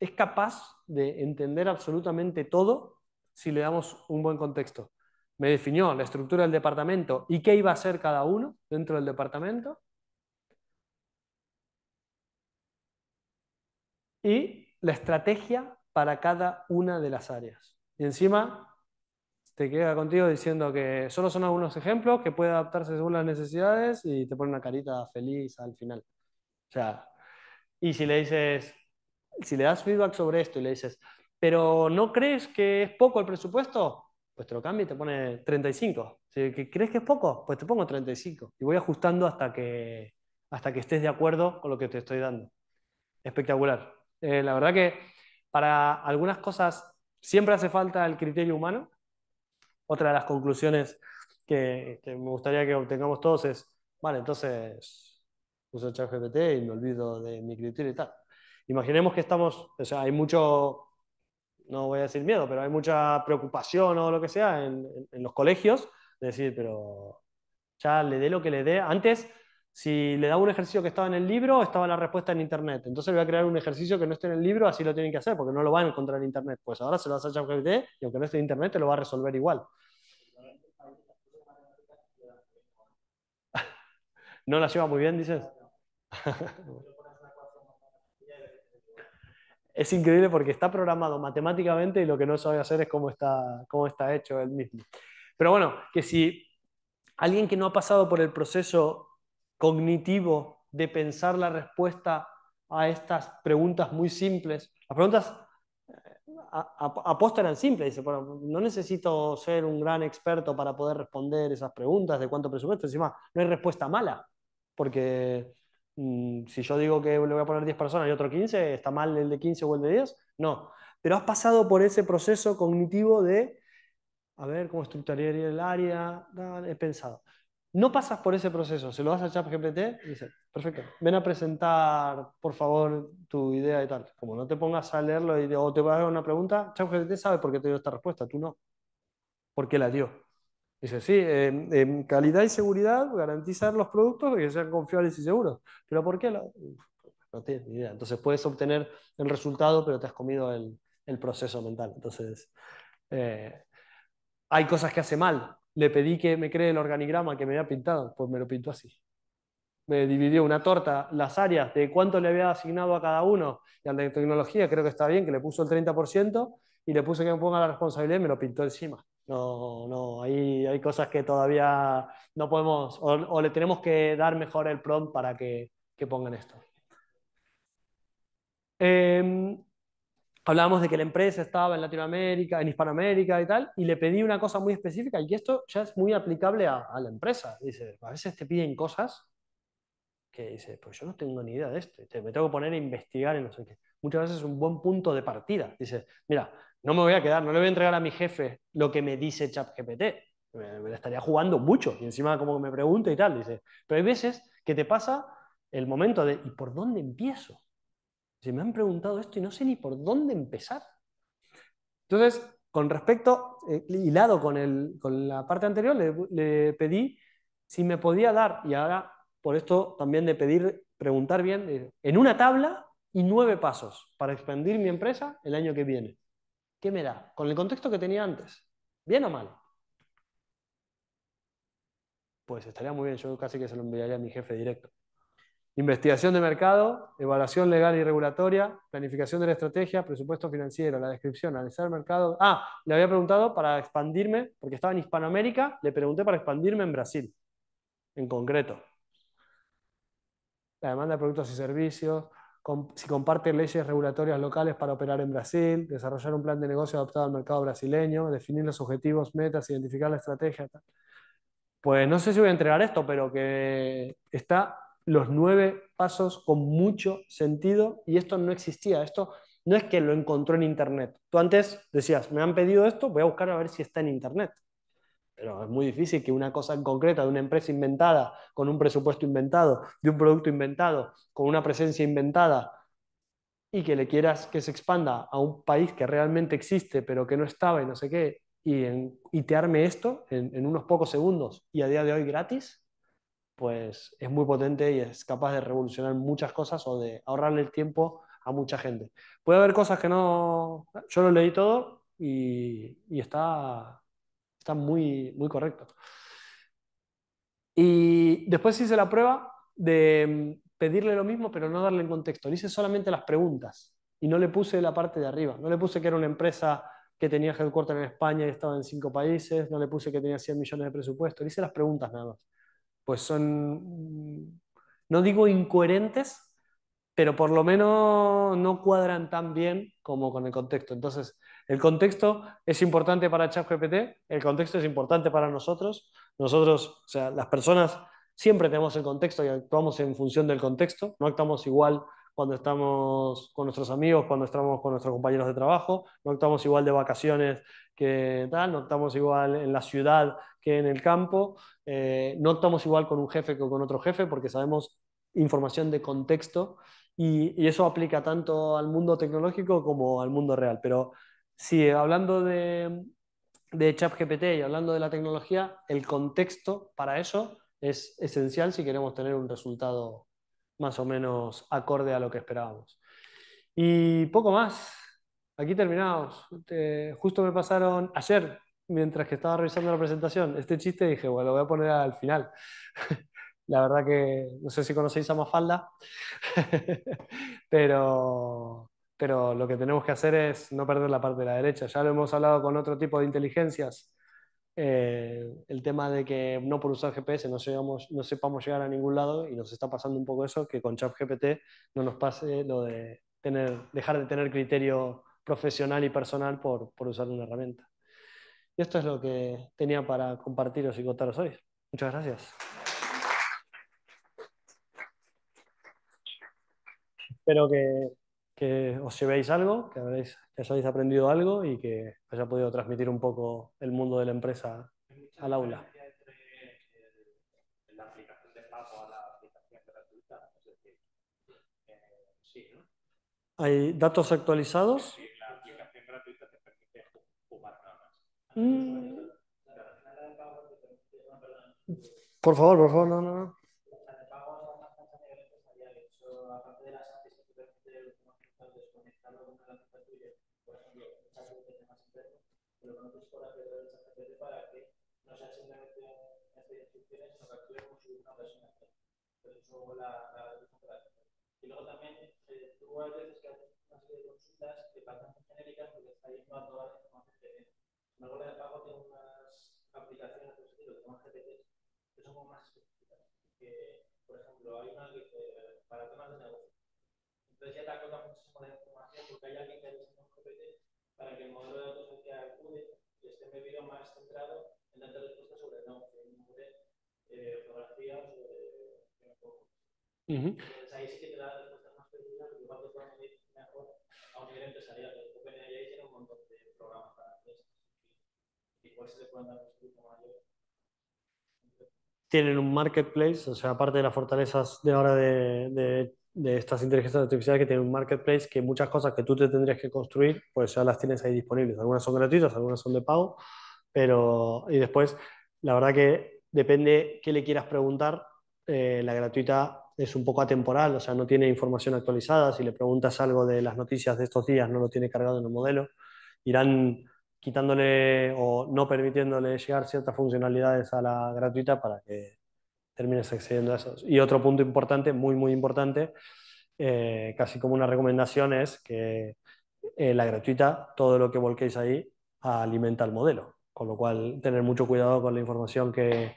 es capaz de entender absolutamente todo si le damos un buen contexto. Me definió la estructura del departamento y qué iba a hacer cada uno dentro del departamento. Y la estrategia para cada una de las áreas. Y encima te queda contigo diciendo que solo son algunos ejemplos, que puede adaptarse según las necesidades y te pone una carita feliz al final. O sea, y si le dices, si le das feedback sobre esto y le dices, pero ¿no crees que es poco el presupuesto? Pues te lo cambio y te pone 35. Si crees que es poco, pues te pongo 35. Y voy ajustando hasta que, hasta que estés de acuerdo con lo que te estoy dando. Espectacular. Eh, la verdad que para algunas cosas siempre hace falta el criterio humano. Otra de las conclusiones que, me gustaría que obtengamos todos es, vale, entonces uso GPT y me olvido de mi criterio y tal. Imaginemos que estamos, o sea, hay mucho, no voy a decir miedo, pero hay mucha preocupación o lo que sea en, los colegios, de decir, pero ya le dé lo que le dé. Antes, si le daba un ejercicio que estaba en el libro, estaba la respuesta en internet. Entonces voy a crear un ejercicio que no esté en el libro, así lo tienen que hacer, porque no lo van a encontrar en internet. Pues ahora se lo vas a ChatGPT y aunque no esté en internet, te lo va a resolver igual. ¿No la lleva muy bien, dices? es increíble porque está programado matemáticamente y lo que no sabe hacer es cómo está, cómo está hecho él mismo. Pero bueno, que si alguien que no ha pasado por el proceso cognitivo de pensar la respuesta a estas preguntas muy simples, las preguntas eh, aposta eran simples, dice, bueno, no necesito ser un gran experto para poder responder esas preguntas de cuánto presupuesto, encima no hay respuesta mala, porque Mm, si yo digo que le voy a poner 10 personas y otro 15, ¿está mal el de 15 o el de 10? No. Pero has pasado por ese proceso cognitivo de, a ver, cómo estructuraría el área, he pensado. No pasas por ese proceso, se lo das a ChatGPT y dice, perfecto, ven a presentar, por favor, tu idea y tal. Como no te pongas a leerlo o te va a dar una pregunta, ChatGPT sabe por qué te dio esta respuesta, tú no. Porque la dio. Dice, sí, calidad y seguridad, garantizar los productos que sean confiables y seguros. Pero ¿por qué? No tienes ni idea. Entonces puedes obtener el resultado, pero te has comido el, proceso mental. Entonces, eh, hay cosas que hace mal. Le pedí que me cree el organigrama que me había pintado, pues me lo pintó así. Me dividió una torta, las áreas de cuánto le había asignado a cada uno. Y a de tecnología creo que está bien, que le puso el 30% y le puse que me ponga la responsabilidad y me lo pintó encima. No, no, hay, hay cosas que todavía no podemos, o, le tenemos que dar mejor el prompt para que, pongan esto. Em, hablábamos de que la empresa estaba en Latinoamérica, en Hispanoamérica y tal, y le pedí una cosa muy específica, y esto ya es muy aplicable a, la empresa. Dice, a veces te piden cosas que dices, pues yo no tengo ni idea de esto, me tengo que poner a investigar en no sé Muchas veces es un buen punto de partida. Dice, mira, no me voy a quedar, no le voy a entregar a mi jefe lo que me dice ChatGPT. Me, estaría jugando mucho. Y encima como que me pregunta y tal, dice. Pero hay veces que te pasa el momento de, ¿y por dónde empiezo? Si me han preguntado esto y no sé ni por dónde empezar. Entonces, con respecto, eh, hilado con, la parte anterior, le, le, pedí si me podía dar, y ahora por esto también de pedir, preguntar bien, en una tabla y nueve pasos para expandir mi empresa el año que viene. ¿qué me da? Con el contexto que tenía antes, ¿bien o mal? Pues estaría muy bien, yo casi que se lo enviaría a mi jefe directo. Investigación de mercado, evaluación legal y regulatoria, planificación de la estrategia, presupuesto financiero, la descripción, analizar el mercado. Ah, le había preguntado para expandirme, porque estaba en Hispanoamérica, le pregunté para expandirme en Brasil, en concreto. La demanda de productos y servicios, si comparte leyes regulatorias locales para operar en Brasil, desarrollar un plan de negocio adaptado al mercado brasileño, definir los objetivos, metas, identificar la estrategia. Pues no sé si voy a entregar esto, pero que está los nueve pasos con mucho sentido y esto no existía. Esto no es que lo encontró en Internet. Tú antes decías, me han pedido esto, voy a buscar a ver si está en Internet. Pero es muy difícil que una cosa en concreta de una empresa inventada, con un presupuesto inventado, de un producto inventado, con una presencia inventada, y que le quieras que se expanda a un país que realmente existe, pero que no estaba y no sé qué, y, y te arme esto en, unos pocos segundos y a día de hoy gratis, pues es muy potente y es capaz de revolucionar muchas cosas o de ahorrarle el tiempo a mucha gente. Puede haber cosas que no... Yo lo leí todo y, y está, muy, muy correcto. Y después hice la prueba de mm, pedirle lo mismo, pero no darle en contexto. Le hice solamente las preguntas y no le puse la parte de arriba. No le puse que era una empresa que tenía headquarters en España y estaba en cinco países. No le puse que tenía 100 millones de presupuesto. Le hice las preguntas nada más. Pues son, mm, no digo incoherentes, pero por lo menos no cuadran tan bien como con el contexto. Entonces, el contexto es importante para ChatGPT, el contexto es importante para nosotros. Nosotros, o sea, las personas siempre tenemos el contexto y actuamos en función del contexto, no actuamos igual cuando estamos con nuestros amigos, cuando estamos con nuestros compañeros de trabajo, no actuamos igual de vacaciones que tal, no actuamos igual en la ciudad que en el campo, eh, no actuamos igual con un jefe que con otro jefe porque sabemos información de contexto y, y, eso aplica tanto al mundo tecnológico como al mundo real. Pero Sí, hablando de, de ChatGPT y hablando de la tecnología, el contexto para eso es esencial si queremos tener un resultado más o menos acorde a lo que esperábamos. Y poco más. Aquí terminamos. justo me pasaron ayer, mientras que estaba revisando la presentación, este chiste y dije, bueno, lo voy a poner al final. la verdad que no sé si conocéis a Mafalda, pero pero lo que tenemos que hacer es no perder la parte de la derecha. Ya lo hemos hablado con otro tipo de inteligencias, eh, el tema de que no por usar GPS no, no sepamos llegar a ningún lado y nos está pasando un poco eso, que con ChatGPT no nos pase lo de tener, dejar de tener criterio profesional y personal por, por usar una herramienta. Y esto es lo que tenía para compartiros y contaros hoy. Muchas gracias. Espero que que os llevéis algo, que, habréis, que habéis aprendido algo y que os haya podido transmitir un poco el mundo de la empresa al aula. ¿Hay datos actualizados? Mm. Por favor, por favor, no, no, no. o la, Y luego también, eh, hay veces que haces una de consultas que pasan genéricas porque está yendo a todas la cosas que tienes. Sin de pago tiene unas aplicaciones de estilo que son GPTs que son más específicas. Que, por ejemplo, hay una que eh, para temas de negocio. Entonces ya te acota muchísimo la información porque hay alguien que ha un GPT para que el modelo de datos sea que y esté medio más centrado en la respuesta sobre el negocio, eh, sobre eh, tienen un marketplace, o sea, aparte de las fortalezas de ahora de, de, estas inteligencias artificiales, que tienen un marketplace que muchas cosas que tú te tendrías que construir, pues ya las tienes ahí disponibles. Algunas son gratuitas, algunas son de pago, pero. Y después, la verdad que depende qué le quieras preguntar, eh, la gratuita es un poco atemporal, o sea, no tiene información actualizada. Si le preguntas algo de las noticias de estos días, no lo tiene cargado en el modelo. Irán quitándole o no permitiéndole llegar ciertas funcionalidades a la gratuita para que termines accediendo a esos. Y otro punto importante, muy, muy importante, eh, casi como una recomendación, es que eh, la gratuita, todo lo que volquéis ahí, alimenta el modelo. Con lo cual, tener mucho cuidado con la información que,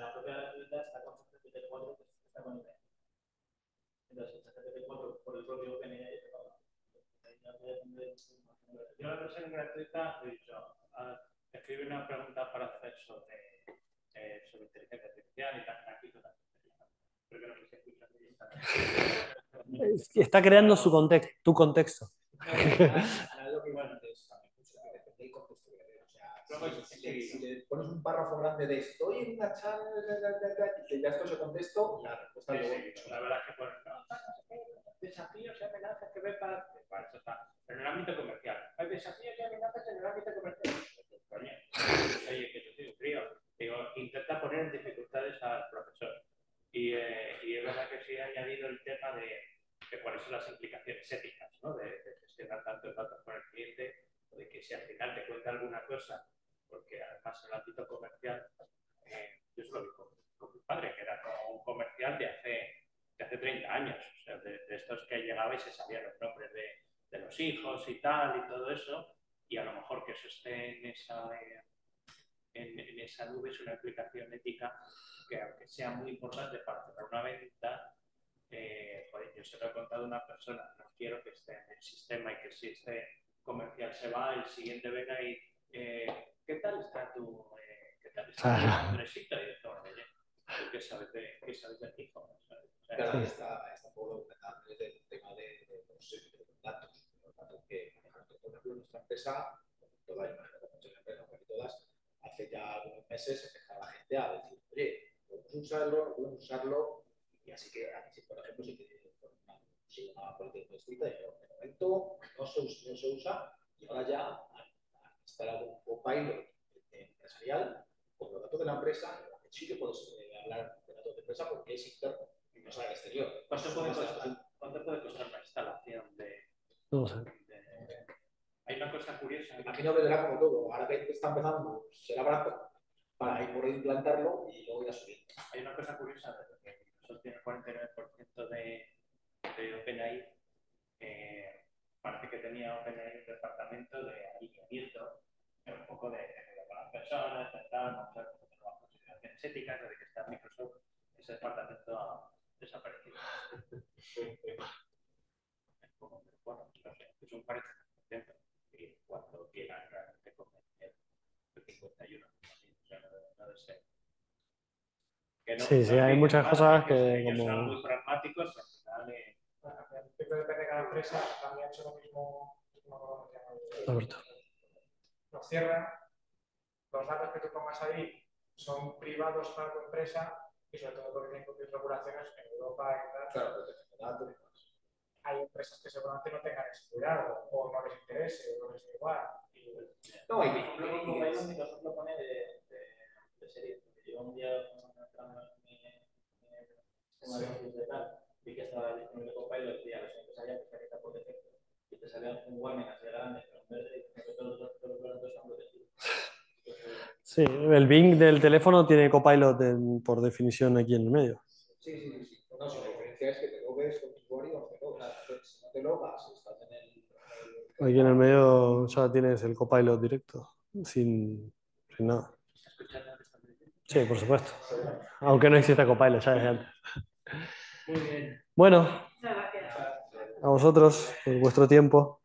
la propia gratuita está con ChatGPT 4, que pues, está con IBM. Entonces, ChatGPT 4 por el propio OpenAI está yo la versión gratuita he dicho, ah, escribe una pregunta para hacer sobre, eh, inteligencia artificial y tan aquí total. Está creando su contexto, tu contexto. si, le pones un párrafo grande de estoy en una charla y ya esto se contesto, la respuesta es La verdad que desafíos y amenazas que ve para. en el ámbito comercial. Hay desafíos y amenazas en el ámbito comercial. Coño, oye, que yo soy un frío. intenta poner en dificultades al profesor. Y, eh, y es verdad que sí ha añadido el tema de, cuáles son las implicaciones éticas ¿no? de, de gestionar tantos datos con el cliente, o de que si al final te cuenta alguna cosa porque además el ámbito comercial, eh, yo se lo vi con, mi padre, que era como un comercial de hace, hace 30 años, o sea, de, estos que llegaba y se sabían los nombres de, de, los hijos y tal y todo eso, y a lo mejor que eso esté en esa, eh, en, esa nube es una explicación ética que aunque sea muy importante para una venta, eh, yo se lo he contado a una persona, no quiero que esté en el sistema y que si este comercial se va, el siguiente venga y eh, ¿qué tal está tu, eh, ¿qué tal está ah. tu empresita? Y yo, no, ¿qué sabes de, qué sabes de ti? O sea, claro, está, está un poco comentando el tema de, de, los, de datos, los datos que manejamos. Por ejemplo, nuestra empresa, toda la imagen muchas empresas, casi todas, hace ya algunos meses empezaba la gente a decir, oye, podemos usarlo, no podemos usarlo, y así que, así, por ejemplo, si tiene una, si una política de y yo, de momento no se, no se usa, y ahora ya instalado un copilot este, empresarial con los datos de la empresa, sí que puedes eh, hablar de datos de empresa porque es interno y no sale al exterior. ¿Cuánto puede, costar, la instalación de, no Hay una cosa curiosa. Me imagino que será como todo. Ahora que está empezando, será barato para ir por implantarlo y luego ir a subir. Hay una cosa curiosa, porque Microsoft tiene 49% de, de OpenAI. Eh, parece que tenía OpenAI un departamento de alineamiento, un poco de, de con las personas, de tal, las consideraciones éticas, desde que está Microsoft, ese departamento ha desaparecido. bueno, no sé, es un 40%, y cuando quieran realmente convencer el 51%, o sea, no, no ser. No, sí, sí, hay muchas cosas que... Como... Son muy pragmáticos, al final... Eh, que depende de cada empresa, también ha hecho lo mismo, Alberto. Los cierra los datos que tú pongas ahí son privados para tu empresa y sobre todo porque tienen las regulaciones en Europa, en claro, datos. Hay empresas que seguramente no tengan ese cuidado o no les interese o no les da igual. Y... No, y por ejemplo, que hay un pone de, de, de serie, yo un día entrando en mi, en, el vi que estaba disponible Copilot y a versión que salía, que está por defecto, y te salía un warning así grande, pero en verde, y todos los datos están protegidos. Sí, el Bing del teléfono tiene Copilot en, por definición aquí en el medio. Sí, sí, sí. No, la diferencia es que te logues con tu usuario o no te logas, estás en el, Aquí en el medio ya tienes el Copilot directo, sin, sin nada. Sí, por supuesto. Aunque no exista Copilot, ya desde antes. Bueno, a vosotros por vuestro tiempo.